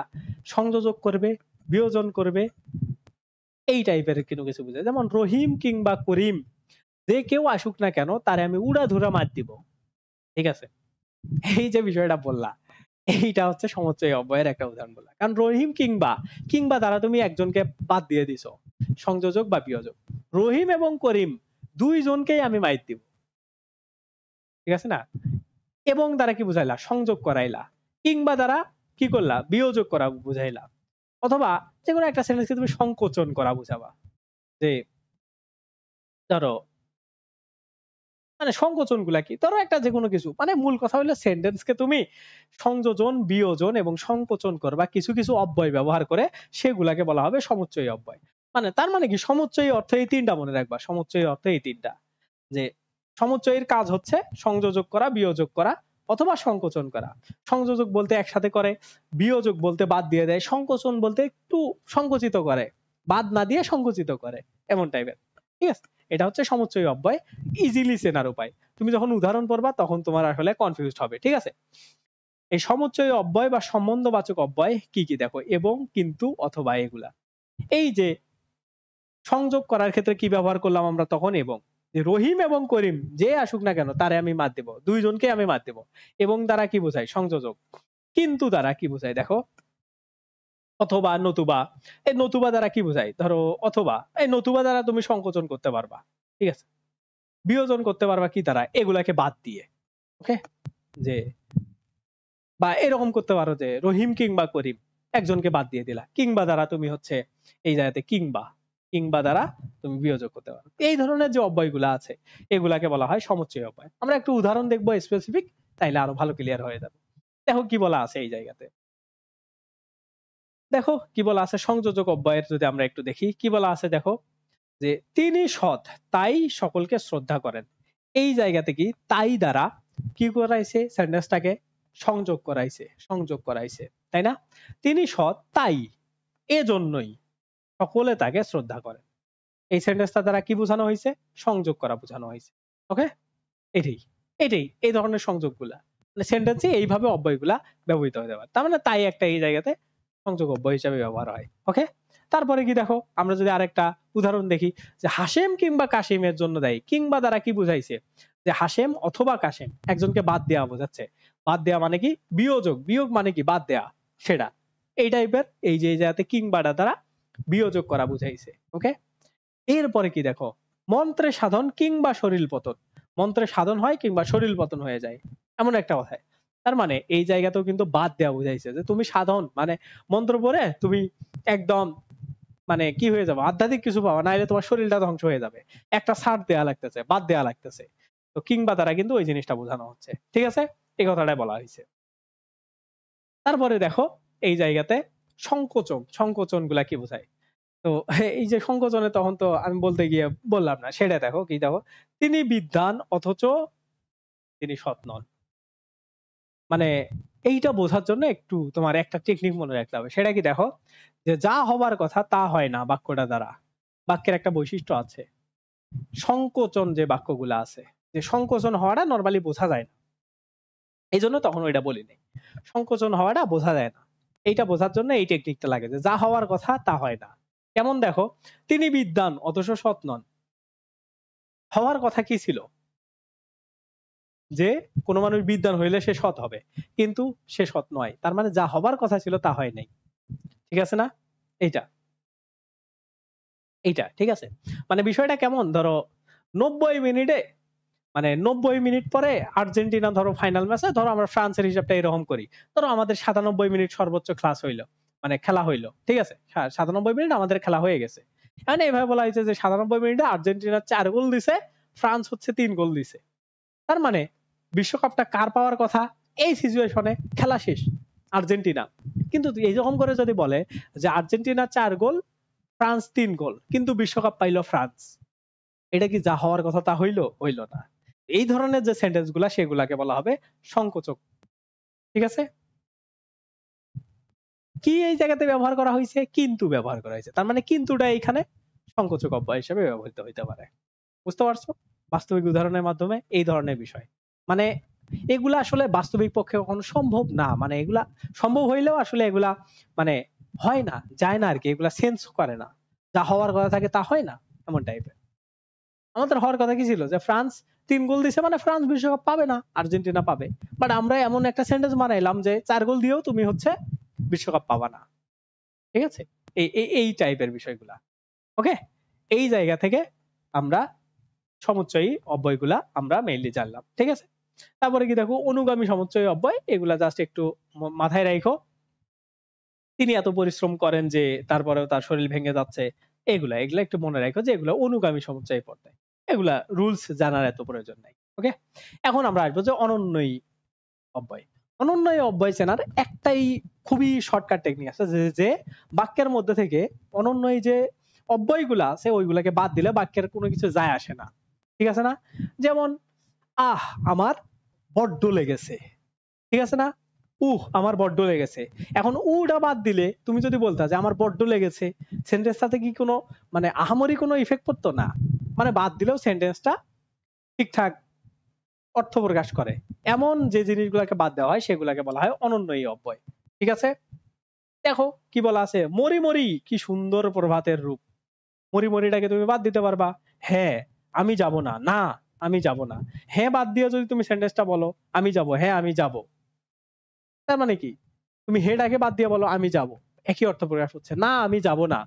সংযোজক করবে বিয়োজন করবে এই টাইপের কোনো কিছু বুঝায় যেমন রহিম কিংবা করিম যে কেউ আসুক না কেন তারে আমি উড়া ধুরা মার দিব ঠিক আছে এই যে বিষয়টা বললা এইটা হচ্ছে সমুচ্চয় অব্যয়ের একটা উদাহরণ বলা কারণ রহিম কিংবা কিংবা দ্বারা তুমি একজনকে বাদ দিয়ে দিছো সংযোজক বা বিয়োজক রহিম এবং করিম দুইজনকেই আমি মাইত দিব ঠিক আছে না এবং দ্বারা কি বুঝাইলা সংযোগ করাইলা কিংবা দ্বারা কি করলা বিয়োজক করা বুঝাইলা অথবা যে কোনো একটা সেন্টেন্সকে তুমি সংকোচন করা বুঝাবা যে ধরো মানে সংকোচন গুলা কি ধরো একটা যে কোনো কিছু মানে মূল কথা হলো কে তুমি সংযোজন বিয়োজন এবং সংকোচন করবা কিছু কিছু অব্যয় ব্যবহার করে সেগুলাকে বলা হবে সমুচ্চয় অব্যয় মানে তার মানে কি সমুচ্চয় অর্থ এই তিনটা মনে রাখবা সমুচ্চয় অর্থ এই তিনটা যে সমুচ্চয়ের কাজ হচ্ছে সংযোজক করা বিয়োজক করা অথবা সংকোচন করা সংযোজক বলতে একসাথে করে বিয়োজক বলতে বাদ দিয়ে দেয় সংকোচন বলতে একটু সংকুচিত করে বাদ না দিয়ে সংকুচিত করে এমন টাইপের ঠিক আছে এটা হচ্ছে সমুচ্চয় অব্যয় ইজিলি চেনার উপায় তুমি যখন উদাহরণ পড়বা তখন তোমার আসলে কনফিউজড হবে ঠিক আছে এই সমুচ্চয় অব্যয় বা সম্বন্ধবাচক অব্যয় কি কি দেখো এবং কিন্তু অথবা এগুলা এই যে সংযোগ করার ক্ষেত্রে কি ব্যবহার করলাম আমরা তখন এবং রহিম এবং করিম যে আসুক না কেন তারে আমি মাত দেব দুইজনকে আমি মাত দেব এবং দ্বারা কি বোঝায় সংযোজক কিন্তু দ্বারা কি বোঝায় দেখো অথবা নতুবা এই নতুবা দ্বারা কি বোঝায় ধরো অথবা এই নতুবা দ্বারা তুমি সংকোচন করতে পারবা ঠিক আছে বিয়োজন করতে পারবা কি দ্বারা এগুলাকে বাদ দিয়ে ওকে যে বা এরকম করতে পারো যে রহিম কিংবা করিম একজনকে বাদ দিয়ে দিলা কিংবা দ্বারা তুমি হচ্ছে এই জায়গাতে কিংবা কিংবা দ্বারা তুমি বিয়োজন করতে পারো এই ধরনের যে অব্যয়গুলো আছে এগুলাকে বলা হয় সমুচ্চয় অব্যয় আমরা একটু উদাহরণ দেখবো স্পেসিফিক তাইলে আরো ভালো ক্লিয়ার হয়ে যাবে দেখো কি বলা আছে এই জায়গাতে দেখো কি বলা আছে সংযোজক অব্যয়ের যদি আমরা একটু দেখি কি বলা আছে দেখো যে তিনি সৎ তাই সকলকে শ্রদ্ধা করেন এই জায়গাতে কি তাই দ্বারা কি করাইছে সেন্টেন্সটাকে সংযোগ করাইছে সংযোগ করাইছে তাই না তিনি সৎ তাই এজন্যই সকলে তাকে শ্রদ্ধা করে এই সেন্টেন্সটা দ্বারা কি বোঝানো হয়েছে সংযোগ করা বোঝানো হয়েছে ওকে এটাই এটাই এই ধরনের সংযোগগুলা মানে সেন্টেন্সে এইভাবে অব্যয়গুলা ব্যবহৃত হয়ে যাবে তার মানে তাই একটা এই জায়গাতে সংযোগ সংযোগব্য হিসাবে ব্যবহার হয় ওকে তারপরে কি দেখো আমরা যদি আরেকটা উদাহরণ দেখি যে হাসেম কিংবা কাসিমের জন্য দেয় কিংবা দ্বারা কি বুঝাইছে যে হাসেম অথবা কাসেম একজনকে বাদ দেওয়া বোঝাচ্ছে বাদ দেওয়া মানে কি বিয়োজক বিয়োগ মানে কি বাদ দেওয়া সেটা এই টাইপের এই যে জায়গাতে কিংবাটা দ্বারা বিয়োজক করা বুঝাইছে ওকে এরপরে কি দেখো মন্ত্রে সাধন কিংবা শরীর পতন মন্ত্রে সাধন হয় কিংবা শরীর পতন হয়ে যায় এমন একটা কথায় তার মানে এই জায়গাতেও কিন্তু বাদ দেওয়া বুঝাইছে যে তুমি সাধন মানে মন্ত্র পড়ে তুমি একদম মানে কি হয়ে যাবে আধ্যাত্মিক কিছু পাওয়া নাইলে তোমার শরীরটা ধ্বংস হয়ে যাবে একটা ছাড় দেওয়া লাগতেছে বাদ দেওয়া লাগতেছে তো কিংবা তারা কিন্তু ওই জিনিসটা বোঝানো হচ্ছে ঠিক আছে এই কথাটাই বলা হয়েছে তারপরে দেখো এই জায়গাতে সংকোচন সংকোচন গুলা কি বোঝায় তো এই যে সংকোচনে তখন তো আমি বলতে গিয়ে বললাম না সেটা দেখো কি দেখো তিনি বিদ্যান অথচ তিনি সৎ নন মানে এইটা বোঝার জন্য একটু তোমার একটা টেকনিক মনে রাখতে হবে সেটা কি দেখো যে যা হবার কথা তা হয় না বাক্যটা দ্বারা বাক্যের একটা বৈশিষ্ট্য আছে সংকোচন যে বাক্যগুলো আছে যে সংকোচন হওয়াটা নরমালি বোঝা যায় না এই জন্য তখন ওইটা বলি বলিনি সংকোচন হওয়াটা বোঝা যায় না এইটা বোঝার জন্য এই টেকনিকটা লাগে যে যা হওয়ার কথা তা হয় না কেমন দেখো তিনি বিদ্যান অথচ সৎ নন হওয়ার কথা কি ছিল যে কোনো মানুষ বিদ্যান হইলে সে সৎ হবে কিন্তু সে সৎ নয় তার মানে যা হবার কথা ছিল তা হয় নাই ঠিক আছে না এইটা এইটা ঠিক আছে মানে বিষয়টা কেমন ধরো নব্বই মিনিটে মানে নব্বই মিনিট পরে আর্জেন্টিনা ধরো ফাইনাল ম্যাচে ধরো আমরা ফ্রান্সের হিসাবটা এরকম করি ধরো আমাদের সাতানব্বই মিনিট সর্বোচ্চ ক্লাস হইলো মানে খেলা হইলো ঠিক আছে সাতানব্বই মিনিট আমাদের খেলা হয়ে গেছে এখন মানে এইভাবে বলা হয়েছে যে সাতানব্বই মিনিটে আর্জেন্টিনা চার গোল দিছে ফ্রান্স হচ্ছে তিন গোল দিছে তার মানে বিশ্বকাপটা কার পাওয়ার কথা এই সিচুয়েশনে খেলা শেষ আর্জেন্টিনা কিন্তু এই রকম করে যদি বলে যে আর্জেন্টিনা চার গোল ফ্রান্স তিন গোল কিন্তু বিশ্বকাপ পাইল ফ্রান্স এটা কি যা হওয়ার কথা তা হইল হইল না এই ধরনের যে সেন্টেন্স গুলা সেগুলাকে বলা হবে সংকোচক ঠিক আছে কি এই জায়গাতে ব্যবহার করা হয়েছে কিন্তু ব্যবহার করা হয়েছে তার মানে কিন্তুটা এইখানে সংকোচক অব্যয় হিসেবে ব্যবহৃত হইতে পারে বুঝতে পারছো বাস্তবিক উদাহরণের মাধ্যমে এই ধরনের বিষয় মানে এগুলা আসলে বাস্তবিক পক্ষে কখনো সম্ভব না মানে এগুলা সম্ভব হইলেও আসলে এগুলা মানে হয় না যায় না আর কি এগুলা সেন্স করে না যা হওয়ার কথা থাকে তা হয় না এমন টাইপের আমাদের হওয়ার কথা কি ছিল যে ফ্রান্স তিন গোল দিছে মানে ফ্রান্স বিশ্বকাপ পাবে না আর্জেন্টিনা পাবে বাট আমরা এমন একটা সেন্টেন্স বানাইলাম যে চার গোল দিয়েও তুমি হচ্ছে বিশ্বকাপ পাবা না ঠিক আছে এই এই টাইপের বিষয়গুলা ওকে এই জায়গা থেকে আমরা সমুচ্চয়ী অব্যয়গুলা আমরা মেইনলি জানলাম ঠিক আছে তারপরে কি দেখো অনুগামী সমুচ্চয় অব্যয় এগুলা জাস্ট একটু মাথায় রাখো তিনি এত পরিশ্রম করেন যে তারপরেও তার শরীর ভেঙে যাচ্ছে এগুলা এগুলা একটু মনে রাখো যে এগুলো অনুগামী সমুচ্চয় পড়তে এগুলা রুলস জানার এত প্রয়োজন নাই ওকে এখন আমরা আসবো যে অনন্যই অব্যয় অনন্যই অব্যয় চেনার একটাই খুবই শর্টকাট টেকনিক আছে যে যে বাক্যের মধ্যে থেকে অনন্যই যে অব্যয়গুলো আছে ওইগুলাকে বাদ দিলে বাক্যের কোনো কিছু যায় আসে না ঠিক আছে না যেমন আহ আমার বড্ড লেগেছে ঠিক আছে না উহ আমার বড্ড লেগেছে এখন উটা বাদ দিলে তুমি যদি বলতা যে আমার বড্ড লেগেছে সেন্টেন্সটাতে কি কোনো মানে আহামরি কোনো ইফেক্ট পড়তো না মানে বাদ দিলেও সেন্টেন্সটা ঠিকঠাক অর্থ প্রকাশ করে এমন যে জিনিসগুলোকে বাদ দেওয়া হয় সেগুলোকে বলা হয় অনন্য এই অব্যয় ঠিক আছে দেখো কি বলা আছে মরি মরি কি সুন্দর প্রভাতের রূপ মরি মরিটাকে তুমি বাদ দিতে পারবা হ্যাঁ আমি যাব না না আমি যাব না হ্যাঁ বাদ দিয়ে যদি তুমি সেন্টেন্সটা বলো আমি যাব হ্যাঁ আমি যাব তার মানে কি তুমি হেডাকে বাদ দিয়ে বলো আমি যাব একই অর্থ প্রকাশ হচ্ছে না আমি যাব না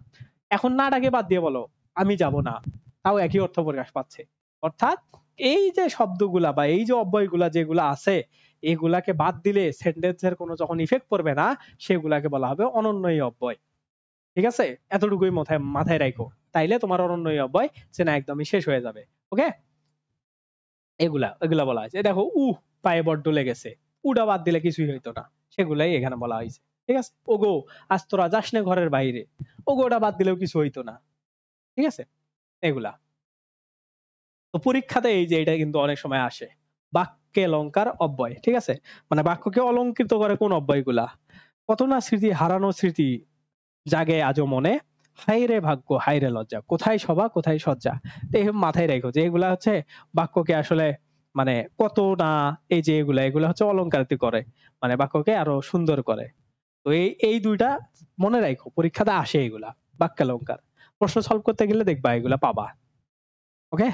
এখন না নাটাকে বাদ দিয়ে বলো আমি যাব না তাও একই অর্থ প্রকাশ পাচ্ছে অর্থাৎ এই যে শব্দগুলা বা এই যে অব্যয়গুলা যেগুলা আছে এগুলাকে বাদ দিলে সেন্টেন্সের কোনো যখন ইফেক্ট পড়বে না সেগুলাকে বলা হবে অনন্যই অব্যয় ঠিক আছে এতটুকুই মাথায় মাথায় রাখো তাইলে তোমার অনন্যই অব্যয় সে না একদমই শেষ হয়ে যাবে ওকে এগুলা এগুলা বলা হয়েছে দেখো উ পায়ে বড্ড লেগেছে উডা বাদ দিলে কিছুই হইতো না সেগুলাই এখানে বলা হয়েছে ঠিক আছে ওগো আজ তোরা যাস না ঘরের বাইরে ওগো ওটা বাদ দিলেও কিছু হইতো না ঠিক আছে এগুলা তো পরীক্ষাতে এই যে এটা কিন্তু অনেক সময় আসে বাক্যে অলঙ্কার অব্যয় ঠিক আছে মানে বাক্যকে অলঙ্কৃত করে কোন অব্যয় গুলা কত না স্মৃতি হারানো স্মৃতি জাগে আজও মনে হাইরে ভাগ্য হাইরে লজ্জা কোথায় সভা কোথায় সজ্জা এই মাথায় রেখো যে এগুলা হচ্ছে বাক্যকে আসলে মানে কত না এই যে এগুলা এগুলা হচ্ছে অলংকারিত করে মানে বাক্যকে আরো সুন্দর করে তো এই এই দুইটা মনে রাখো পরীক্ষাতে আসে এগুলা বাক্যালঙ্কার প্রশ্ন সলভ করতে গেলে দেখবা এগুলা পাবা ওকে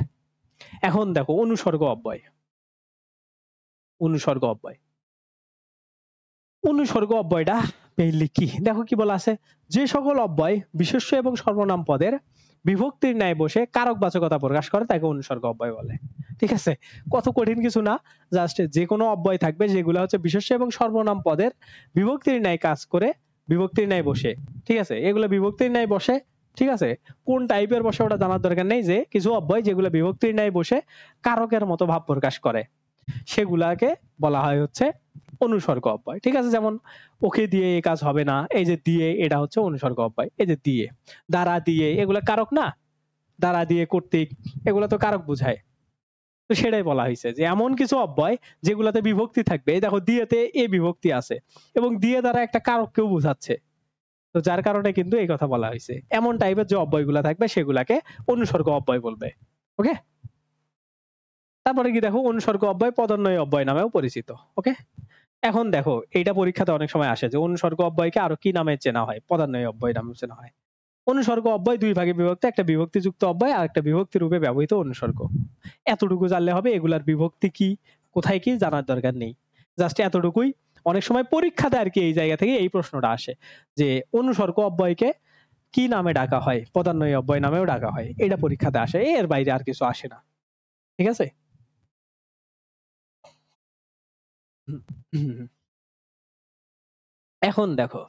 এখন দেখো অনুসর্গ অব্যয় অনুসর্গ অব্যয় অনুসর্গ অব্যয়টা মেইনলি কি দেখো কি বলা আছে যে সকল অব্যয় বিশেষ্য এবং সর্বনাম পদের বিভক্তির ন্যায় বসে কারক বাচকতা প্রকাশ করে তাকে অনুসর্গ অব্যয় বলে ঠিক আছে কত কঠিন কিছু না জাস্ট যে কোনো অব্যয় থাকবে যেগুলো হচ্ছে বিশেষ্য এবং সর্বনাম পদের বিভক্তির ন্যায় কাজ করে বিভক্তির ন্যায় বসে ঠিক আছে এগুলো বিভক্তির ন্যায় বসে ঠিক আছে কোন টাইপের বসে ওটা জানার দরকার নেই যে কিছু অব্যয় যেগুলো বিভক্তির ন্যায় বসে কারকের মতো ভাব প্রকাশ করে সেগুলাকে বলা হয় হচ্ছে অনুসর্গ অব্যয় ঠিক আছে যেমন ওকে দিয়ে এ কাজ হবে না এই যে দিয়ে এটা হচ্ছে অনুসর্গ অব্যয় এই যে দিয়ে দ্বারা দিয়ে এগুলা কারক না দ্বারা দিয়ে কর্তৃক এগুলা তো কারক বুঝায় তো সেটাই বলা হয়েছে যে এমন কিছু অব্যয় যেগুলাতে বিভক্তি থাকবে এই দেখো দিয়েতে এ বিভক্তি আছে এবং দিয়ে দ্বারা একটা কারককেও বোঝাচ্ছে তো যার কারণে কিন্তু এই কথা বলা হয়েছে এমন টাইপের যে অব্যয়গুলা থাকবে সেগুলাকে অনুসর্গ অব্যয় বলবে ওকে তারপরে কি দেখো অনুসর্গ অব্যয় পদন্বয় অব্যয় নামেও পরিচিত ওকে এখন দেখো এটা পরীক্ষাতে অনেক সময় আসে যে অনুসর্গ অব্যয়কে আরো কি নামে চেনা হয় পদান্বয় অব্যয় নামে চেনা হয় অনুসর্গ অব্যয় দুই ভাগে বিভক্ত একটা বিভক্তিযুক্ত অব্যয় আর একটা বিভক্তি রূপে ব্যবহৃত অনুসর্গ এতটুকু জানলে হবে এগুলার বিভক্তি কি কোথায় কি জানার দরকার নেই জাস্ট এতটুকুই অনেক সময় পরীক্ষাতে আর কি এই জায়গা থেকে এই প্রশ্নটা আসে যে অনুসর্গ অব্যয়কে কি নামে ডাকা হয় পদান্বয় অব্যয় নামেও ডাকা হয় এটা পরীক্ষাতে আসে এর বাইরে আর কিছু আসে না ঠিক আছে এখন দেখো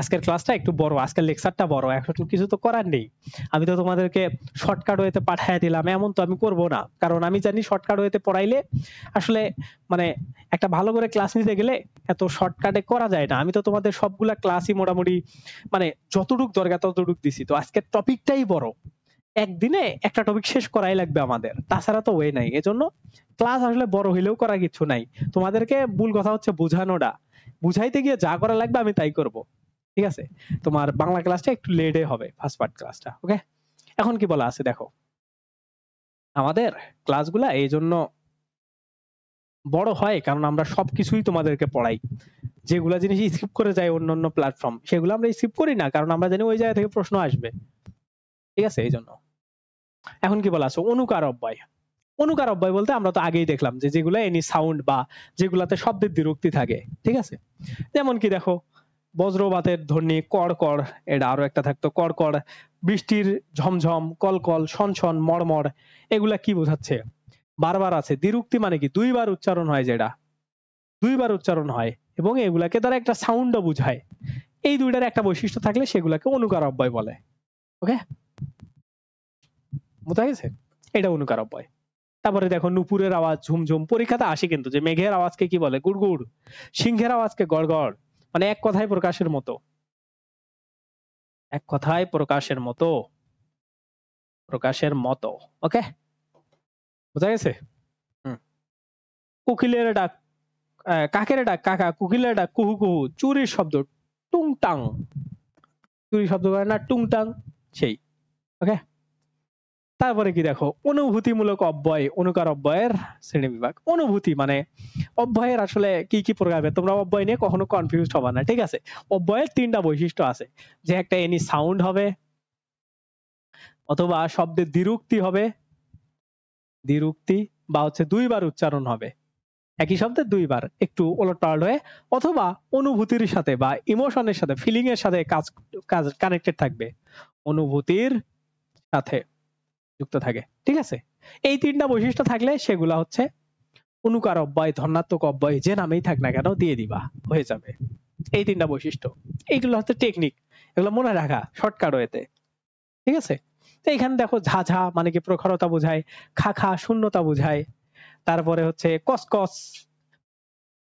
আজকের ক্লাসটা একটু বড় আজকের লেকচারটা বড় এখন কিছু তো করার নেই আমি তো তোমাদেরকে শর্টকাট ওয়েতে পাঠিয়ে দিলাম এমন তো আমি করব না কারণ আমি জানি শর্টকাট ওয়েতে পড়াইলে আসলে মানে একটা ভালো করে ক্লাস নিতে গেলে এত শর্টকাটে করা যায় না আমি তো তোমাদের সবগুলা ক্লাসই মোটামুটি মানে যতটুক দরকার ততটুক দিছি তো আজকের টপিকটাই বড় একদিনে একটা টপিক শেষ করাই লাগবে আমাদের তাছাড়া তো ওয়ে নাই এজন্য ক্লাস আসলে বড় হইলেও করা কিছু নাই তোমাদেরকে ভুল কথা হচ্ছে বুঝানোটা বুঝাইতে গিয়ে যা করা লাগবে আমি তাই করব ঠিক আছে তোমার বাংলা ক্লাসটা একটু লেটে হবে ফার্স্ট পার্ট ক্লাসটা ওকে এখন কি বলা আছে দেখো আমাদের ক্লাসগুলা এই জন্য বড় হয় কারণ আমরা সবকিছুই তোমাদেরকে পড়াই যেগুলা জিনিস স্কিপ করে যায় অন্য অন্য প্ল্যাটফর্ম সেগুলো আমরা স্কিপ করি না কারণ আমরা জানি ওই জায়গা থেকে প্রশ্ন আসবে ঠিক আছে এই জন্য এখন কি বলা আছে অনুকার অব্যয় অনুকার অব্যয় বলতে আমরা তো আগেই দেখলাম যে যেগুলো এনি সাউন্ড বা যেগুলাতে শব্দের বিরক্তি থাকে ঠিক আছে যেমন কি দেখো বজ্রপাতের ধ্বনি কড়কড় এটা আরো একটা থাকতো কড়কড় বৃষ্টির ঝমঝম কলকল সনসন মরমর এগুলা কি বোঝাচ্ছে বারবার আছে দ্বিরুক্তি মানে কি দুইবার উচ্চারণ হয় যেটা দুইবার উচ্চারণ হয় এবং এগুলাকে তারা একটা সাউন্ডও বুঝায় এই দুইটার একটা বৈশিষ্ট্য থাকলে সেগুলাকে অনুকার অব্যয় বলে ওকে বুঝা গেছে এটা অনুকার অব্যয় তারপরে দেখো নুপুরের আওয়াজ ঝুমঝুম পরীক্ষাতে আসে কিন্তু যে মেঘের আওয়াজকে কি বলে গুড়গুড় সিংহের আওয়াজকে গড়গড় মানে এক কথায় প্রকাশের মতো এক কথায় প্রকাশের মতো প্রকাশের মতো ওকে বুঝা গেছে কুকিলের ডাক কাকের ডাক কাকা কুকিলের ডাক কুহু কুহু চুরির শব্দ টুংটাং চুরি শব্দ করে মানে না টুংটাং সেই ওকে তারপরে কি দেখো অনুভূতিমূলক অব্যয় অনুকার অব্যয়ের শ্রেণী বিভাগ অনুভূতি মানে অব্যয়ের আসলে কি কি প্রকার তোমরা অব্যয় নিয়ে কখনো কনফিউজ হবে না ঠিক আছে অব্যয়ের তিনটা বৈশিষ্ট্য আছে যে একটা এনি সাউন্ড হবে অথবা শব্দের দ্বিরুক্তি হবে দ্বিরুক্তি বা হচ্ছে দুইবার উচ্চারণ হবে একই শব্দে দুইবার একটু ওলটপালট হয়ে অথবা অনুভূতির সাথে বা ইমোশনের সাথে ফিলিং এর সাথে কাজ কাজ কানেক্টেড থাকবে অনুভূতির সাথে যুক্ত থাকে ঠিক আছে এই তিনটা বৈশিষ্ট্য থাকলে সেগুলো হচ্ছে অনুকার অব্যয় ধনাত্মক অব্যয় যে নামেই থাক না কেন দিয়ে দিবা হয়ে যাবে এই তিনটা বৈশিষ্ট্য এইগুলো হচ্ছে টেকনিক এগুলো মনে রাখা শর্টকাট ওয়েতে ঠিক আছে তো এখানে দেখো ঝাঝা মানে কি প্রখরতা বোঝায় খাখা শূন্যতা বোঝায় তারপরে হচ্ছে কসকস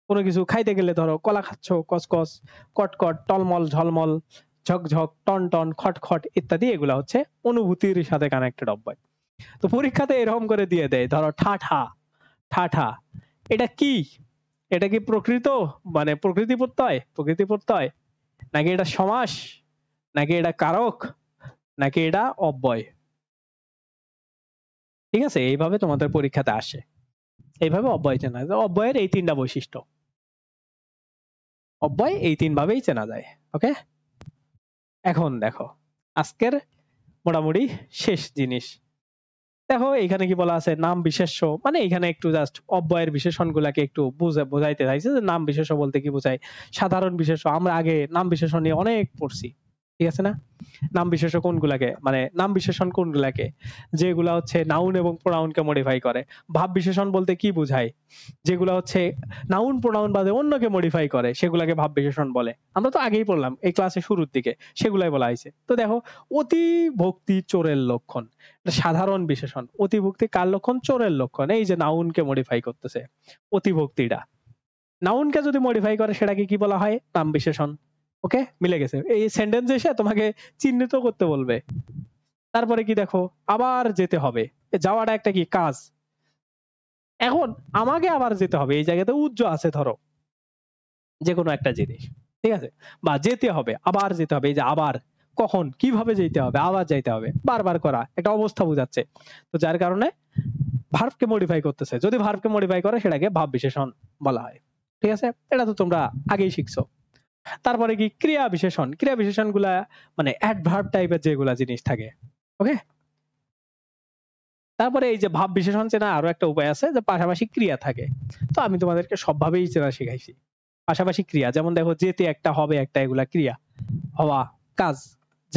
কোনো কিছু খাইতে গেলে ধরো কলা খাচ্ছ কসকস কটকট টলমল ঝলমল ঝকঝক টন টন খটখট ইত্যাদি এগুলা হচ্ছে অনুভূতির সাথে কানেক্টেড অব্যয় তো পরীক্ষাতে এরকম করে দিয়ে দেয় ধরো ঠাঠা ঠাঠা এটা কি এটা কি প্রকৃত মানে প্রকৃতি প্রত্যয় প্রকৃতি প্রত্যয় নাকি এটা সমাস নাকি এটা কারক নাকি এটা অব্যয় ঠিক আছে এইভাবে তোমাদের পরীক্ষাতে আসে এইভাবে অব্যয় চেনা যায় অব্যয়ের এই তিনটা বৈশিষ্ট্য অব্যয় এই তিন ভাবেই চেনা যায় ওকে এখন দেখো আজকের মোটামুটি শেষ জিনিস দেখো এখানে কি বলা আছে নাম বিশেষ্য মানে এখানে একটু জাস্ট অব্যয়ের বিশেষণ গুলাকে একটু বুঝে বোঝাইতে চাইছে যে নাম বিশেষ্য বলতে কি বোঝায় সাধারণ বিশেষ্য আমরা আগে নাম বিশেষণ নিয়ে অনেক পড়ছি ঠিক আছে না নাম বিশেষণ কোনগুলাকে মানে নাম বিশেষণ কোনগুলাকে যেগুলা হচ্ছে নাউন এবং প্রোনাউনকে মডিফাই করে ভাব বিশেষণ বলতে কি বুঝায় যেগুলা হচ্ছে নাউন প্রোনাউন বাদে অন্যকে মডিফাই করে সেগুলাকে ভাব বিশেষণ বলে আমরা তো আগেই পড়লাম এই ক্লাসে শুরুর দিকে সেগুলাই বলা হয়েছে তো দেখো অতি ভক্তি চোরের লক্ষণ সাধারণ বিশেষণ অতি ভক্তি কার লক্ষণ চোরের লক্ষণ এই যে নাউনকে মডিফাই করতেছে অতি ভক্তিটা নাউনকে যদি মডিফাই করে সেটাকে কি বলা হয় নাম বিশেষণ ওকে মিলে গেছে এই সেন্টেন্স এসে তোমাকে চিহ্নিত করতে বলবে তারপরে কি দেখো আবার যেতে হবে যাওয়াটা একটা কি কাজ এখন আমাকে আবার যেতে হবে এই জায়গাতে উজ্জ্ব আছে ধরো যে কোনো একটা জিনিস ঠিক আছে বা যেতে হবে আবার যেতে হবে এই যে আবার কখন কিভাবে যেতে হবে আবার যাইতে হবে বারবার করা একটা অবস্থা বোঝাচ্ছে তো যার কারণে ভার্ভকে মডিফাই করতেছে যদি ভার্ভকে মডিফাই করে সেটাকে ভাব বিশেষণ বলা হয় ঠিক আছে এটা তো তোমরা আগেই শিখছো তারপরে কি ক্রিয়া বিশেষণ ক্রিয়া বিশেষণ গুলা মানে অ্যাডভার্ব টাইপের যেগুলা জিনিস থাকে ওকে তারপরে এই যে ভাব বিশেষণ চেনা আরো একটা উপায় আছে যে পাশাপাশি ক্রিয়া থাকে তো আমি তোমাদেরকে সবভাবেই চেনা শিখাইছি পাশাপাশি ক্রিয়া যেমন দেখো যেতে একটা হবে একটা এগুলা ক্রিয়া হওয়া কাজ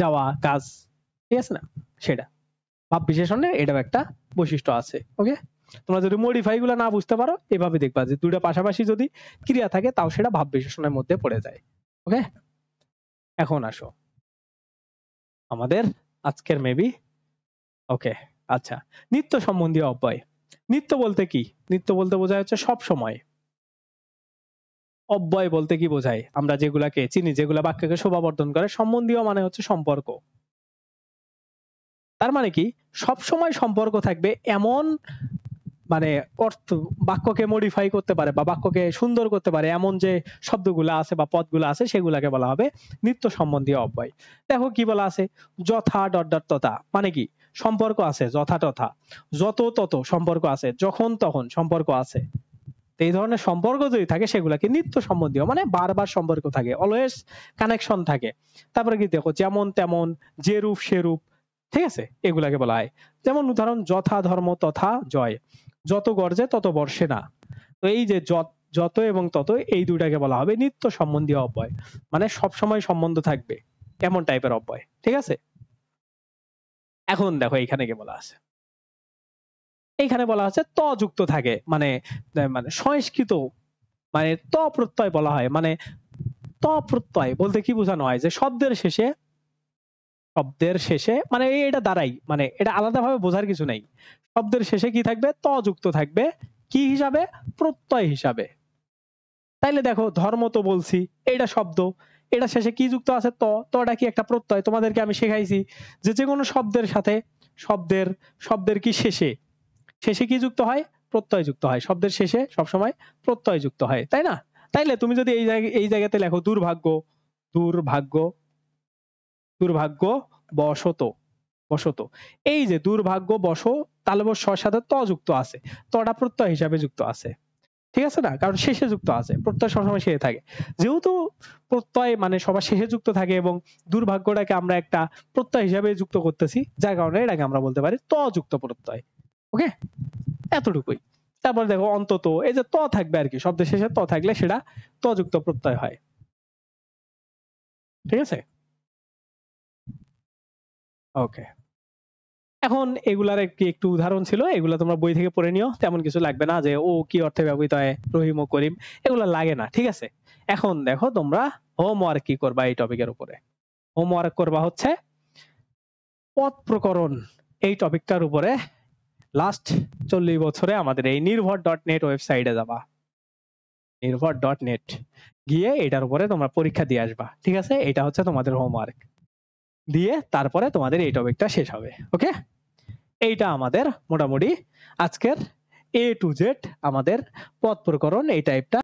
যাওয়া কাজ ঠিক আছে না সেটা ভাব বিশেষণে এটাও একটা বৈশিষ্ট্য আছে ওকে তোমরা যদি মডিফাই গুলা না বুঝতে পারো এভাবে দেখবা যে দুইটা পাশাপাশি যদি ক্রিয়া থাকে তাও সেটা ভাব বিশেষণের মধ্যে পড়ে যায় ওকে এখন আসো আমাদের আজকের মেবি ওকে আচ্ছা নিত্য সম্বন্ধীয় অব্যয় নিত্য বলতে কি নিত্য বলতে বোঝা হচ্ছে সব সময় অব্যয় বলতে কি বোঝায় আমরা যেগুলাকে চিনি যেগুলা বাক্যকে শোভাবর্ধন করে সম্বন্ধীয় মানে হচ্ছে সম্পর্ক তার মানে কি সব সময় সম্পর্ক থাকবে এমন মানে অর্থ বাক্যকে মডিফাই করতে পারে বা বাক্যকে সুন্দর করতে পারে এমন যে শব্দগুলো আছে বা পদগুলো আছে সেগুলাকে বলা হবে নিত্য সম্বন্ধীয় অব্যয় দেখো কি বলা আছে যথা ডট ডট তথা মানে কি সম্পর্ক আছে যথা তথা যত তত সম্পর্ক আছে যখন তখন সম্পর্ক আছে এই ধরনের সম্পর্ক যদি থাকে সেগুলাকে নিত্য সম্বন্ধীয় মানে বারবার সম্পর্ক থাকে অলওয়েজ কানেকশন থাকে তারপরে কি দেখো যেমন তেমন যে রূপ সে রূপ ঠিক আছে এগুলাকে বলা হয় যেমন উদাহরণ যথা ধর্ম তথা জয় যত গর্জে তত বর্ষে না তো এই যে যত এবং তত এই দুইটাকে বলা হবে নিত্য সম্বন্ধীয় অব্যয় মানে সব সময় সম্বন্ধ থাকবে এমন টাইপের অব্যয় ঠিক আছে এখন দেখো এইখানে কি বলা আছে এইখানে বলা আছে ত যুক্ত থাকে মানে মানে সংস্কৃত মানে ত প্রত্যয় বলা হয় মানে ত প্রত্যয় বলতে কি বোঝানো হয় যে শব্দের শেষে শব্দের শেষে মানে এটা দাঁড়াই মানে এটা আলাদাভাবে বোঝার কিছু নাই শব্দের শেষে কি থাকবে ত যুক্ত থাকবে কি হিসাবে প্রত্যয় হিসাবে তাইলে দেখো ধর্ম তো বলছি এটা শব্দ এটা শেষে কি যুক্ত আছে ত তটা কি একটা প্রত্যয় তোমাদেরকে আমি শেখাইছি যে যে কোনো শব্দের সাথে শব্দের শব্দের কি শেষে শেষে কি যুক্ত হয় প্রত্যয় যুক্ত হয় শব্দের শেষে সবসময় প্রত্যয় যুক্ত হয় তাই না তাইলে তুমি যদি এই জায়গায় এই জায়গাতে লেখো দুর্ভাগ্য দুর্ভাগ্য দুর্ভাগ্য বশত বশত এই যে দুর্ভাগ্য বশ তালবশ শর সাথে ত যুক্ত আছে তটা প্রত্যয় হিসাবে যুক্ত আছে ঠিক আছে না কারণ শেষে যুক্ত আছে প্রত্যয় সবসময় শেষে থাকে যেহেতু প্রত্যয় মানে সবার শেষে যুক্ত থাকে এবং দুর্ভাগ্যটাকে আমরা একটা প্রত্যয় হিসাবে যুক্ত করতেছি যার কারণে এটাকে আমরা বলতে পারি ত যুক্ত প্রত্যয় ওকে এতটুকুই তারপর দেখো অন্তত এই যে ত থাকবে আর কি শব্দের শেষে ত থাকলে সেটা ত যুক্ত প্রত্যয় হয় ঠিক আছে ওকে এখন এগুলার একটি একটু উদাহরণ ছিল এগুলো তোমরা বই থেকে পড়ে নিও তেমন কিছু লাগবে না যে ও কি অর্থে ব্যবহৃত হয় রহিম ও করিম এগুলো লাগে না ঠিক আছে এখন দেখো তোমরা হোমওয়ার্ক কি করবা এই টপিকের উপরে হোমওয়ার্ক করবা হচ্ছে পদ প্রকরণ এই টপিকটার উপরে লাস্ট চল্লিশ বছরে আমাদের এই নির্ভর ডট নেট ওয়েবসাইটে যাবা নির্ভর ডট নেট গিয়ে এটার উপরে তোমরা পরীক্ষা দিয়ে আসবা ঠিক আছে এটা হচ্ছে তোমাদের হোমওয়ার্ক দিয়ে তারপরে তোমাদের এই টপিকটা শেষ হবে ওকে এইটা আমাদের মোটামুটি আজকের এ টু জেড আমাদের পথ প্রকরণ এই টাইপটা